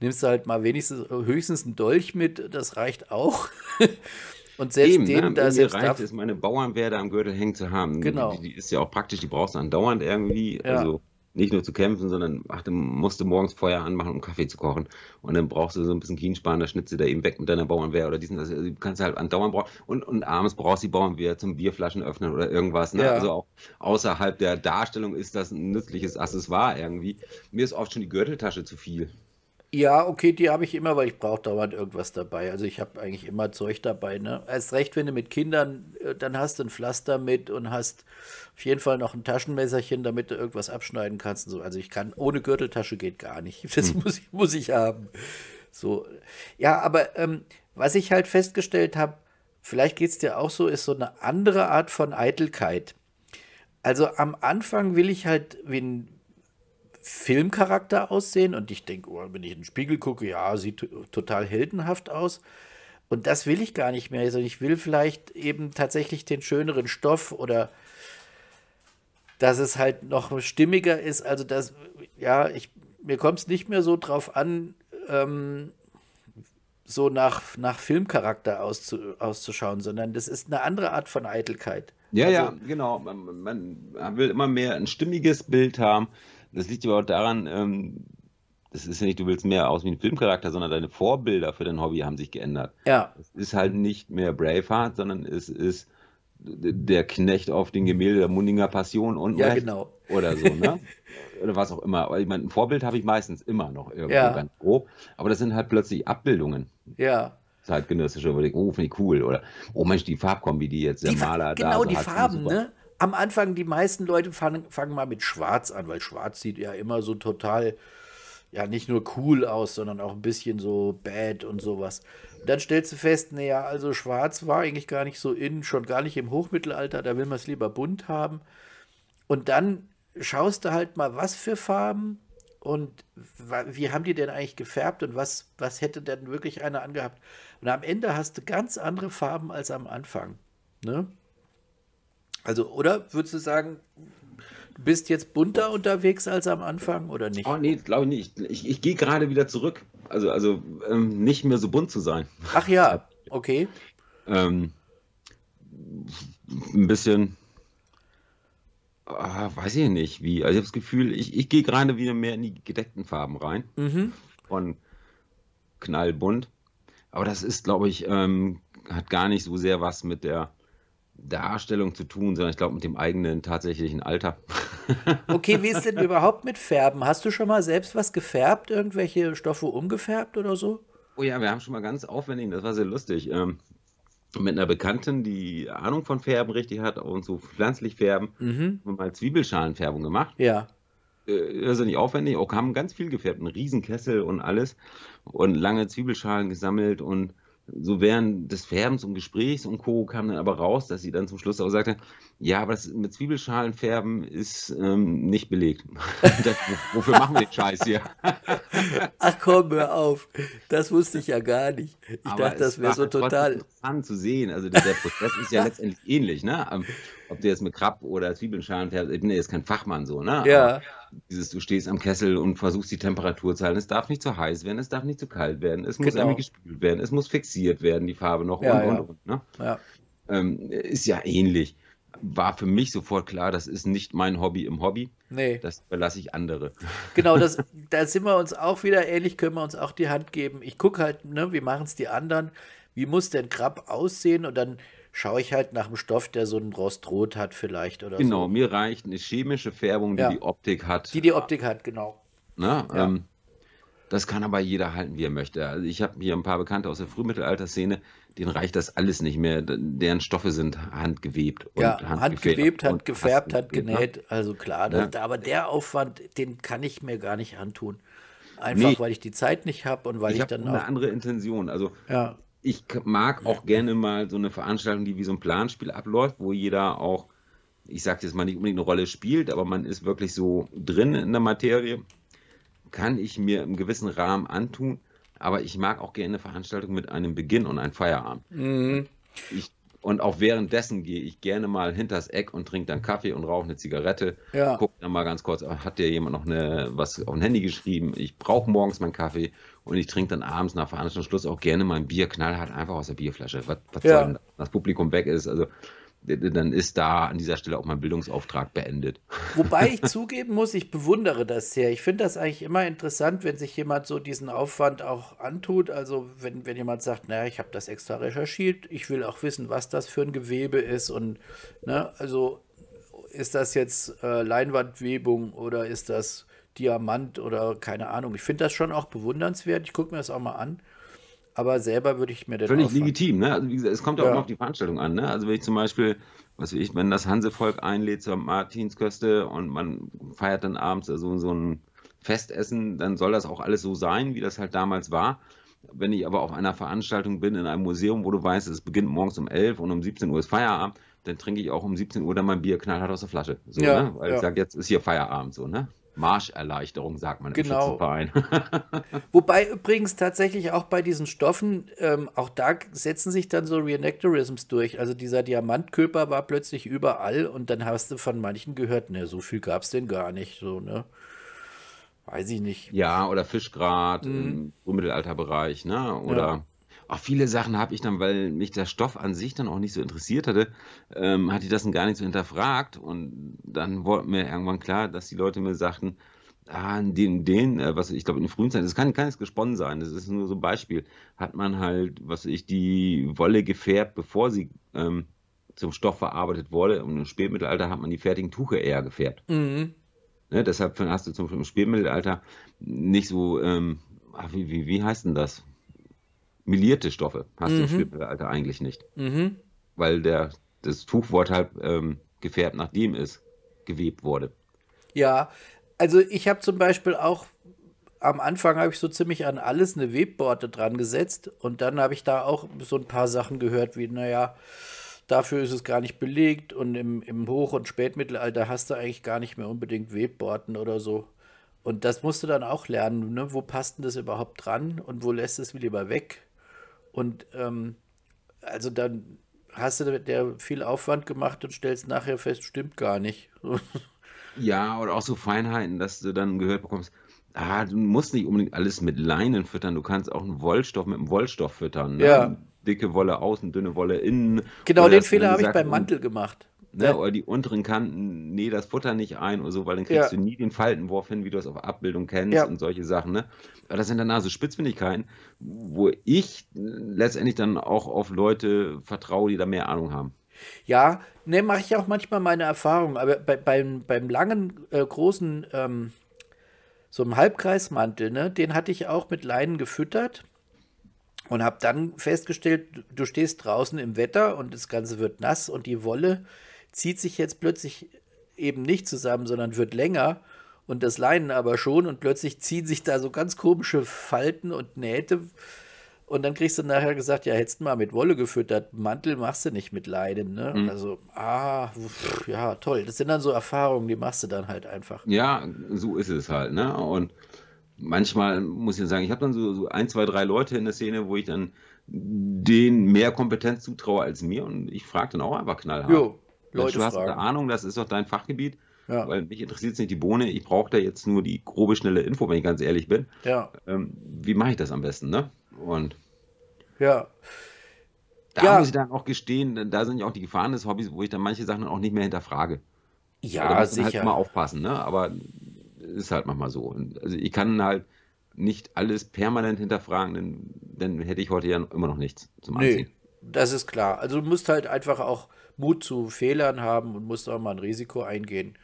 Nimmst du halt mal wenigstens höchstens einen Dolch mit, das reicht auch. Und selbst Eben, den, ne? da selbst reicht darf, es, meine Bauernwerde am Gürtel hängen zu haben. Genau. Die, die, ist ja auch praktisch, die brauchst du andauernd irgendwie. Ja. Also nicht nur zu kämpfen, sondern musst du morgens Feuer anmachen, um Kaffee zu kochen. Und dann brauchst du so ein bisschen Kienspan, da schnitzt du da eben weg mit deiner Bauernwehr oder diesen, also du kannst halt andauernd brauchen. Und, und abends brauchst du die Bauernwehr zum Bierflaschen öffnen oder irgendwas. Ne? Ja. Also auch außerhalb der Darstellung ist das ein nützliches Accessoire irgendwie. Mir ist oft schon die Gürteltasche zu viel. Ja, okay, die habe ich immer, weil ich brauche dauernd irgendwas dabei. Also ich habe eigentlich immer Zeug dabei. Ne? Erst recht, wenn du mit Kindern, äh, dann hast du ein Pflaster mit und hast auf jeden Fall noch ein Taschenmesserchen, damit du irgendwas abschneiden kannst. Und so. Also ich kann, ohne Gürteltasche geht gar nicht. Das hm. muss, ich, muss ich haben. So. Ja, aber ähm, was ich halt festgestellt habe, vielleicht geht es dir auch so, ist so eine andere Art von Eitelkeit. Also am Anfang will ich halt, wenn Filmcharakter aussehen und ich denke, oh, wenn ich in den Spiegel gucke, ja, sieht total heldenhaft aus. Und das will ich gar nicht mehr, also ich will vielleicht eben tatsächlich den schöneren Stoff oder dass es halt noch stimmiger ist. Also das, ja, ich, mir kommt es nicht mehr so drauf an, ähm, so nach, nach Filmcharakter auszu, auszuschauen, sondern das ist eine andere Art von Eitelkeit. Ja, also, ja, genau. Man, man, will immer mehr ein stimmiges Bild haben. Das liegt aber auch daran, ähm, das ist ja nicht, du willst mehr aus wie ein Filmcharakter, sondern deine Vorbilder für dein Hobby haben sich geändert. Ja. Es ist halt nicht mehr Braveheart, sondern es ist der Knecht auf den Gemälde der Mundinger Passion und ja, genau. oder so, ne? oder was auch immer. Ich meine, ein Vorbild habe ich meistens immer noch irgendwo ja. ganz grob, aber das sind halt plötzlich Abbildungen. Ja zeitgenössische, würde ich, oh, finde ich cool. Oder, oh Mensch, die Farbkombi, die jetzt der die, Maler genau da Genau, die Farben, ne? am Anfang, die meisten Leute fangen, fangen mal mit Schwarz an, weil Schwarz sieht ja immer so total, ja, nicht nur cool aus, sondern auch ein bisschen so bad und sowas. Und dann stellst du fest, naja, also Schwarz war eigentlich gar nicht so in, schon gar nicht im Hochmittelalter, da will man es lieber bunt haben. Und dann schaust du halt mal, was für Farben und wie haben die denn eigentlich gefärbt und was, was hätte denn wirklich einer angehabt? Und am Ende hast du ganz andere Farben als am Anfang. Ne? Also, oder würdest du sagen, du bist jetzt bunter unterwegs als am Anfang oder nicht? Oh, nee, glaube ich nicht. Ich, ich gehe gerade wieder zurück. Also, also ähm, nicht mehr so bunt zu sein. Ach ja, okay. ähm, ein bisschen, ah, weiß ich nicht wie. Also, ich habe das Gefühl, ich, ich gehe gerade wieder mehr in die gedeckten Farben rein. Mhm. Von knallbunt. Aber das ist, glaube ich, ähm, hat gar nicht so sehr was mit der Darstellung zu tun, sondern ich glaube mit dem eigenen tatsächlichen Alter. okay, wie ist denn überhaupt mit Färben? Hast du schon mal selbst was gefärbt, irgendwelche Stoffe umgefärbt oder so? Oh ja, wir haben schon mal ganz aufwendig, das war sehr lustig, ähm, mit einer Bekannten, die Ahnung von Färben richtig hat und so pflanzlich färben, mhm. haben wir mal Zwiebelschalenfärbung gemacht. Ja. Äh, das ist nicht aufwendig, auch haben ganz viel gefärbt, einen Riesenkessel und alles und lange Zwiebelschalen gesammelt und so während des Färbens und Gesprächs und Co. kam dann aber raus, dass sie dann zum Schluss auch sagte, ja, aber das mit Zwiebelschalen färben ist ähm, nicht belegt. das, wofür machen wir den Scheiß hier? Ach komm, hör auf. Das wusste ich ja gar nicht. Ich aber dachte, das wäre so total. interessant zu sehen. Also der, Prozess ist ja letztendlich ähnlich. Ne? Ähm, ob der jetzt mit Krab oder Zwiebelschalen färbst, ich bin ja jetzt kein Fachmann so, ne? Ja. Aber dieses, du stehst am Kessel und versuchst die Temperatur zu halten. Es darf nicht zu heiß werden, es darf nicht zu kalt werden, es muss genau. irgendwie gespült werden, es muss fixiert werden, die Farbe noch ja, und, ja. und, und, ne? Ja. Ähm, ist ja ähnlich. War für mich sofort klar, das ist nicht mein Hobby im Hobby. Nee. Das überlasse ich andere. Genau, das, da sind wir uns auch wieder ähnlich, können wir uns auch die Hand geben. Ich gucke halt, ne, wie machen es die anderen? Wie muss denn Krab aussehen? Und dann schaue ich halt nach einem Stoff, der so einen Rostrot hat vielleicht oder Genau, so. mir reicht eine chemische Färbung, die ja. die Optik hat. Die die Optik hat, genau. Na, ja. ähm, das kann aber jeder halten, wie er möchte. Also ich habe hier ein paar Bekannte aus der Frühmittelalterszene, denen reicht das alles nicht mehr. Deren Stoffe sind handgewebt. Und ja, handgewebt, handgefärbt, ne? handgenäht. Also klar, ne? ja. das, aber der Aufwand, den kann ich mir gar nicht antun. Einfach, nee. weil ich die Zeit nicht habe und weil ich, ich dann auch... eine andere Intention. Also ja ich mag auch gerne mal so eine Veranstaltung, die wie so ein Planspiel abläuft, wo jeder auch, ich sage jetzt mal nicht unbedingt eine Rolle spielt, aber man ist wirklich so drin in der Materie. Kann ich mir im gewissen Rahmen antun, aber ich mag auch gerne eine Veranstaltung mit einem Beginn und einem Feierabend. Mhm. Ich, und auch währenddessen gehe ich gerne mal hinters Eck und trinke dann Kaffee und rauche eine Zigarette. Ja. Gucke dann mal ganz kurz, hat dir jemand noch eine, was auf ein Handy geschrieben? Ich brauche morgens meinen Kaffee und ich trinke dann abends nach Veranstaltung Schluss auch gerne mein Bier knallhart einfach aus der Bierflasche. Was, was ja. soll, das Publikum weg ist, also dann ist da an dieser Stelle auch mein Bildungsauftrag beendet. Wobei ich zugeben muss, ich bewundere das sehr. Ich finde das eigentlich immer interessant, wenn sich jemand so diesen Aufwand auch antut. Also wenn, wenn jemand sagt, naja, ich habe das extra recherchiert, ich will auch wissen, was das für ein Gewebe ist und ne, also ist das jetzt äh, Leinwandwebung oder ist das Diamant oder keine Ahnung. Ich finde das schon auch bewundernswert. Ich gucke mir das auch mal an. Aber selber würde ich mir das. Völlig legitim, ne? Also wie gesagt, es kommt ja. auch noch auf die Veranstaltung an, ne? Also wenn ich zum Beispiel, was weiß ich, wenn das Hansevolk einlädt zur Martinsköste und man feiert dann abends also so ein Festessen, dann soll das auch alles so sein, wie das halt damals war. Wenn ich aber auf einer Veranstaltung bin, in einem Museum, wo du weißt, es beginnt morgens um 11 und um 17 Uhr ist Feierabend, dann trinke ich auch um 17 Uhr dann mein Bier knallhart aus der Flasche. So, ja, ne? Weil ja. ich sage, jetzt ist hier Feierabend, so, ne? Marscherleichterung, sagt man genau. im Schützenverein. Wobei übrigens tatsächlich auch bei diesen Stoffen, ähm, auch da setzen sich dann so Reenactorisms durch. Also dieser Diamantkörper war plötzlich überall und dann hast du von manchen gehört, ne, so viel gab es denn gar nicht, so, ne? Weiß ich nicht. Ja, oder Fischgrad mhm. im Mittelalterbereich, ne? Oder. Ja auch viele Sachen habe ich dann, weil mich der Stoff an sich dann auch nicht so interessiert hatte, ähm, hatte ich das dann gar nicht so hinterfragt. Und dann wurde mir irgendwann klar, dass die Leute mir sagten, ah, den, den, äh, was ich glaube, in den frühen Zeiten, das kann, kann gesponnen sein, das ist nur so ein Beispiel, hat man halt, was ich, die Wolle gefärbt, bevor sie ähm, zum Stoff verarbeitet wurde. Und im Spätmittelalter hat man die fertigen Tuche eher gefärbt. Mhm. Ne, deshalb hast du zum Beispiel im Spätmittelalter nicht so, ähm, ah, wie, wie, wie heißt denn das? milierte Stoffe hast mhm. du im mhm. Spätmittelalter eigentlich nicht. Mhm. Weil der, das Tuchwort halt ähm, gefärbt nach dem ist, gewebt wurde. Ja, also ich habe zum Beispiel auch am Anfang habe ich so ziemlich an alles eine Webborte dran gesetzt und dann habe ich da auch so ein paar Sachen gehört wie, naja, dafür ist es gar nicht belegt und im, im Hoch- und Spätmittelalter hast du eigentlich gar nicht mehr unbedingt Webborten oder so. Und das musst du dann auch lernen, ne? wo passt denn das überhaupt dran und wo lässt es lieber weg? Und ähm, also dann hast du der viel Aufwand gemacht und stellst nachher fest, stimmt gar nicht. ja, oder auch so Feinheiten, dass du dann gehört bekommst, ah, du musst nicht unbedingt alles mit Leinen füttern, du kannst auch einen Wollstoff mit einem Wollstoff füttern. Ne? Ja. Dicke Wolle außen, dünne Wolle innen. Genau, den Fehler habe ich beim Mantel gemacht ne? Ja. oder die unteren Kanten, nee, das Futter nicht ein oder so, weil dann kriegst ja. du nie den Faltenwurf hin, wie du es auf Abbildung kennst ja. und solche Sachen. Ne? Aber das sind dann also Spitzfindigkeiten, wo ich letztendlich dann auch auf Leute vertraue, die da mehr Ahnung haben. Ja, ne, mache ich auch manchmal meine Erfahrung, aber bei, beim, beim langen, äh, großen, ähm, so einem Halbkreismantel, ne, den hatte ich auch mit Leinen gefüttert und habe dann festgestellt, du stehst draußen im Wetter und das Ganze wird nass und die Wolle zieht sich jetzt plötzlich eben nicht zusammen, sondern wird länger und das Leinen aber schon und plötzlich ziehen sich da so ganz komische Falten und Nähte und dann kriegst du nachher gesagt, ja, hättest du mal mit Wolle gefüttert, Mantel machst du nicht mit Leinen, ne? Mhm. Also, ah, pff, ja, toll. Das sind dann so Erfahrungen, die machst du dann halt einfach. Ja, so ist es halt, ne? Und manchmal muss ich sagen, ich habe dann so, so, ein, zwei, drei Leute in der Szene, wo ich dann denen mehr Kompetenz zutraue als mir und ich frage dann auch einfach knallhart. Jo. Leute du fragen. hast eine Ahnung, das ist doch dein Fachgebiet. Ja. Weil mich interessiert es nicht die Bohne, ich brauche da jetzt nur die grobe, schnelle Info, wenn ich ganz ehrlich bin. Ja. Ähm, wie mache ich das am besten, ne? Und ja. Da ja. muss ich dann auch gestehen, da sind ja auch die Gefahren des Hobbys, wo ich dann manche Sachen auch nicht mehr hinterfrage. Ja, da muss halt sicher. halt mal aufpassen, ne? Aber ist halt manchmal so. Also ich kann halt nicht alles permanent hinterfragen, denn dann hätte ich heute ja immer noch nichts zum Anziehen. Nee, das ist klar. Also du musst halt einfach auch Mut zu Fehlern haben und muss auch mal ein Risiko eingehen.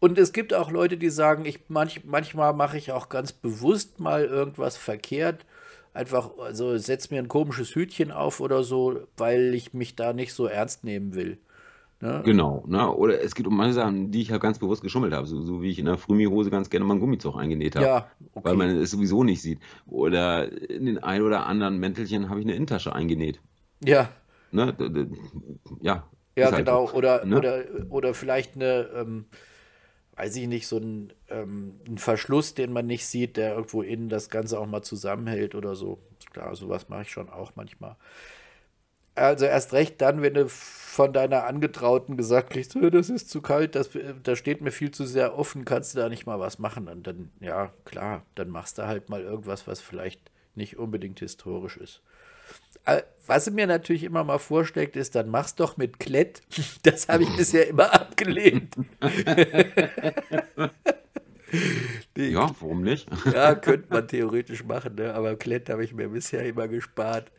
Und es gibt auch Leute, die sagen, ich manch, manchmal mache ich auch ganz bewusst mal irgendwas verkehrt. Einfach, also setze mir ein komisches Hütchen auf oder so, weil ich mich da nicht so ernst nehmen will. Ne? Genau, ne? oder es geht um manche Sachen, die ich ja halt ganz bewusst geschummelt habe, so, so wie ich in der Frühmihose ganz gerne mal einen Gummizug eingenäht habe, ja, okay. weil man es sowieso nicht sieht. Oder in den ein oder anderen Mäntelchen habe ich eine Intasche eingenäht. Ja. Ne? Ja, ja, ist halt genau. Einfach, oder, ne? oder, oder vielleicht eine, ähm, weiß ich nicht, so ein, ähm, ein, Verschluss, den man nicht sieht, der irgendwo innen das Ganze auch mal zusammenhält oder so. Klar, sowas mache ich schon auch manchmal. Also erst recht dann, wenn du von deiner Angetrauten gesagt kriegst, das ist zu kalt, das, äh, das steht mir viel zu sehr offen, kannst du da nicht mal was machen? Und dann, ja, klar, dann machst du halt mal irgendwas, was vielleicht nicht unbedingt historisch ist. Äh, was mir natürlich immer mal vorschlägt, ist, dann mach's doch mit Klett. Das habe ich bisher immer abgelehnt. nee, ja, warum nicht? ja, könnte man theoretisch machen, ne? aber Klett habe ich mir bisher immer gespart.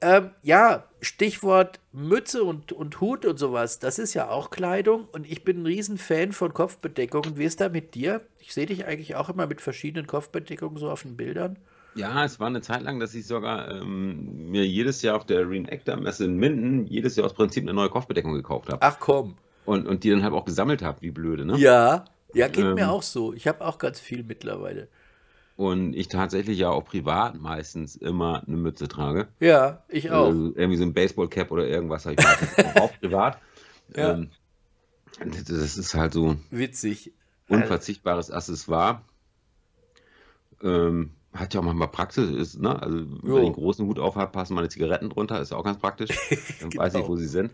Ähm, ja, Stichwort Mütze und, und Hut und sowas, das ist ja auch Kleidung und ich bin ein Riesenfan von Kopfbedeckungen. Wie ist da mit dir? Ich sehe dich eigentlich auch immer mit verschiedenen Kopfbedeckungen so auf den Bildern. Ja, es war eine Zeit lang, dass ich sogar ähm, mir jedes Jahr auf der Reenactor-Messe in Minden jedes Jahr aus Prinzip eine neue Kopfbedeckung gekauft habe. Ach komm. Und, und die dann halt auch gesammelt habe, wie blöde, ne? Ja, ja, geht ähm, mir auch so. Ich habe auch ganz viel mittlerweile. Und ich tatsächlich ja auch privat meistens immer eine Mütze trage. Ja, ich äh, auch. Also irgendwie so ein Baseballcap oder irgendwas. habe Ich auch privat. Ja. Ähm, das ist halt so. Witzig. Unverzichtbares Accessoire. Ähm, hat ja auch manchmal Praxis, ist, ne? Also, jo. wenn ich einen großen Hut aufhabe, passen meine Zigaretten drunter, ist ja auch ganz praktisch. Dann genau. weiß ich, wo sie sind.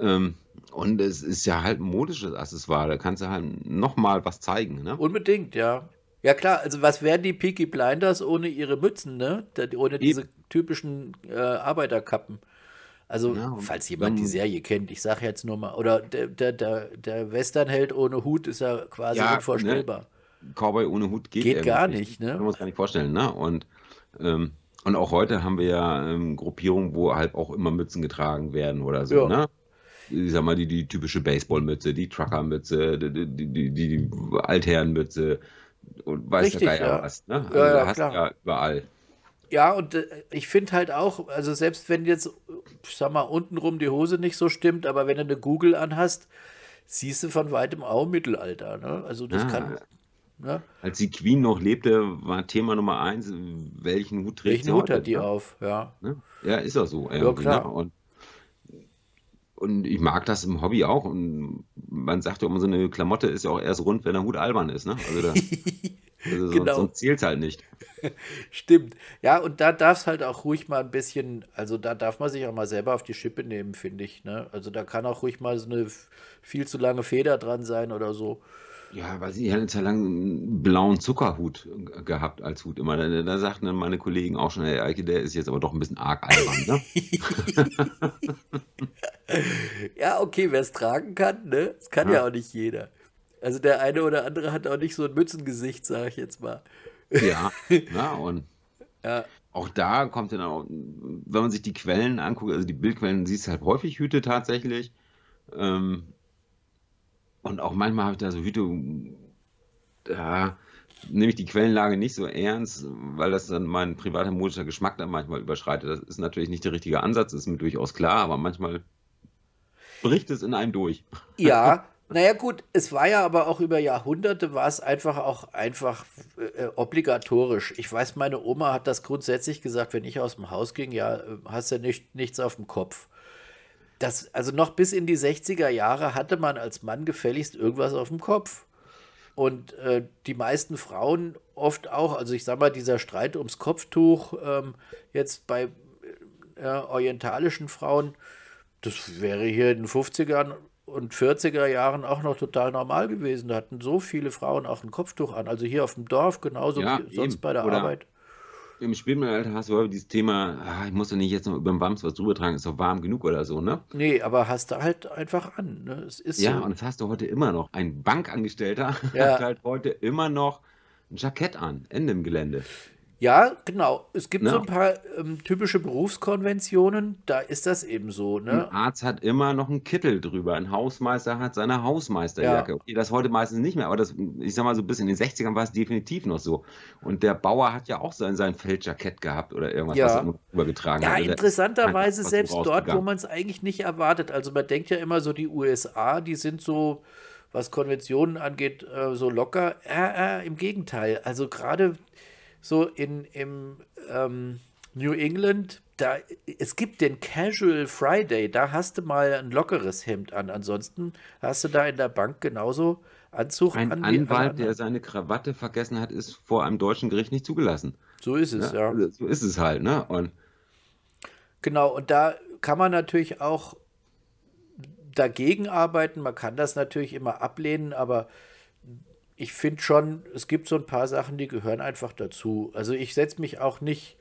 Ähm, und es ist ja halt ein modisches Accessoire, da kannst du halt nochmal was zeigen, ne? Unbedingt, ja. Ja klar, also was wären die Peaky Blinders ohne ihre Mützen, ne? Ohne diese typischen äh, Arbeiterkappen. Also, ja, falls jemand die Serie kennt, ich sage jetzt nur mal, oder der, der, der, der Westernheld ohne Hut ist ja quasi ja, ne? unvorstellbar. Ne? Cowboy ohne Hut geht, geht gar nicht. ne? Kann man sich gar nicht vorstellen, ne? Und, ähm, und auch heute haben wir ja ähm, Gruppierungen, wo halt auch immer Mützen getragen werden oder so, ja. ne? Ich sag mal, die, die typische Baseballmütze, die Truckermütze, die, die, die, die Altherrenmütze und weiß Richtig, der Geier ja. was, ne? Also ja, ja, hast klar. ja überall. Ja, und äh, ich finde halt auch, also selbst wenn jetzt, ich sag mal, untenrum die Hose nicht so stimmt, aber wenn du eine Google anhast, siehst du von weitem auch Mittelalter. Ne? Also das ja, ah. kann, Ne? Als die Queen noch lebte, war Thema Nummer eins, welchen Hut trägt welchen sie Hut heute, hat die ne? auf, ja. Ne? Ja, ist auch so. Ja, ne? klar. Und, und, ich mag das im Hobby auch. Und man sagt ja immer, so eine Klamotte ist ja auch erst rund, wenn der Hut albern ist. Ne? Also, da, also genau. sonst, sonst zählt halt nicht. Stimmt. Ja, und da darf es halt auch ruhig mal ein bisschen, also da darf man sich auch mal selber auf die Schippe nehmen, finde ich. Ne? Also da kann auch ruhig mal so eine viel zu lange Feder dran sein oder so ja, weiß ich, ich hatte ja lang einen blauen Zuckerhut gehabt als Hut immer. Da, da sagten meine Kollegen auch schon, Herr Eike, der ist jetzt aber doch ein bisschen arg albern, ne? ja, okay, wer es tragen kann, ne? Das kann ja. ja. auch nicht jeder. Also der eine oder andere hat auch nicht so ein Mützengesicht, sage ich jetzt mal. ja, ja, und ja. auch da kommt dann auch, wenn man sich die Quellen anguckt, also die Bildquellen, siehst du halt häufig Hüte tatsächlich. Ähm, und auch manchmal habe ich da so Hüte, da nehme ich die Quellenlage nicht so ernst, weil das dann mein privater modischer Geschmack dann manchmal überschreitet. Das ist natürlich nicht der richtige Ansatz, ist mir durchaus klar, aber manchmal bricht es in einem durch. Ja, naja gut, es war ja aber auch über Jahrhunderte war es einfach auch einfach äh, obligatorisch. Ich weiß, meine Oma hat das grundsätzlich gesagt, wenn ich aus dem Haus ging, ja, äh, hast du ja nicht, nichts auf dem Kopf das, also noch bis in die 60er Jahre hatte man als Mann gefälligst irgendwas auf dem Kopf. Und äh, die meisten Frauen oft auch, also ich sag mal, dieser Streit ums Kopftuch ähm, jetzt bei äh, orientalischen Frauen, das wäre hier in den 50ern und 40er Jahren auch noch total normal gewesen. Da hatten so viele Frauen auch ein Kopftuch an. Also hier auf dem Dorf genauso ja, wie sonst bei der Oder Arbeit im Schwimmenalter hast du häufig dieses Thema, ah, ich muss doch nicht jetzt noch über den Wams was drüber tragen, ist doch warm genug oder so, ne? Nee, aber hast du halt einfach an. Ne? Es ist ja, so. und das hast du heute immer noch. Ein Bankangestellter ja. hat halt heute immer noch ein Jackett an, Ende im Gelände. Ja, genau. Es gibt ne? so ein paar ähm, typische Berufskonventionen, da ist das eben so. Ne? Ein Arzt hat immer noch einen Kittel drüber, ein Hausmeister hat seine Hausmeisterjacke. Ja. Okay, das heute meistens nicht mehr, aber das, ich sag mal so bis in den 60ern war es definitiv noch so. Und der Bauer hat ja auch sein, sein Feldjackett gehabt oder irgendwas, ja. was er immer übergetragen hat. Ja, also interessanterweise selbst dort, wo man es eigentlich nicht erwartet. Also man denkt ja immer so, die USA, die sind so was Konventionen angeht, äh, so locker. Äh, äh, Im Gegenteil. Also gerade so in, im ähm, New England, da, es gibt den Casual Friday, da hast du mal ein lockeres Hemd an. Ansonsten hast du da in der Bank genauso Anzug ein an. Ein Anwalt, der seine Krawatte vergessen hat, ist vor einem deutschen Gericht nicht zugelassen. So ist es, ja. ja. Also so ist es halt, ne? Und genau, und da kann man natürlich auch dagegen arbeiten. Man kann das natürlich immer ablehnen, aber ich finde schon, es gibt so ein paar Sachen, die gehören einfach dazu. Also ich setze mich auch nicht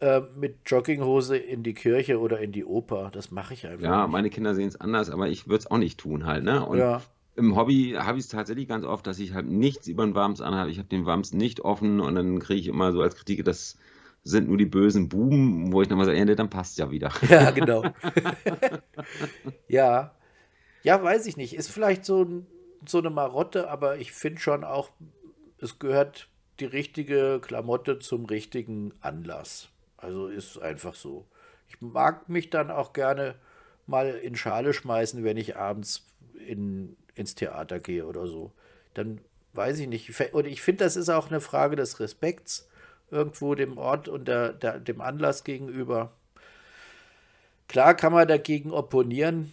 äh, mit Jogginghose in die Kirche oder in die Oper. Das mache ich einfach. Ja, nicht. meine Kinder sehen es anders, aber ich würde es auch nicht tun halt. Ne? Und ja. im Hobby habe ich es tatsächlich ganz oft, dass ich halt nichts über den Wams anhabe. Ich habe den Wams nicht offen und dann kriege ich immer so als Kritik, das sind nur die bösen Buben, wo ich nochmal sage, ja, dann passt ja wieder. Ja, genau. ja. Ja, weiß ich nicht. Ist vielleicht so ein so eine Marotte, aber ich finde schon auch, es gehört die richtige Klamotte zum richtigen Anlass. Also ist einfach so. Ich mag mich dann auch gerne mal in Schale schmeißen, wenn ich abends in, ins Theater gehe oder so. Dann weiß ich nicht. Und ich finde, das ist auch eine Frage des Respekts irgendwo dem Ort und der, der, dem Anlass gegenüber. Klar kann man dagegen opponieren,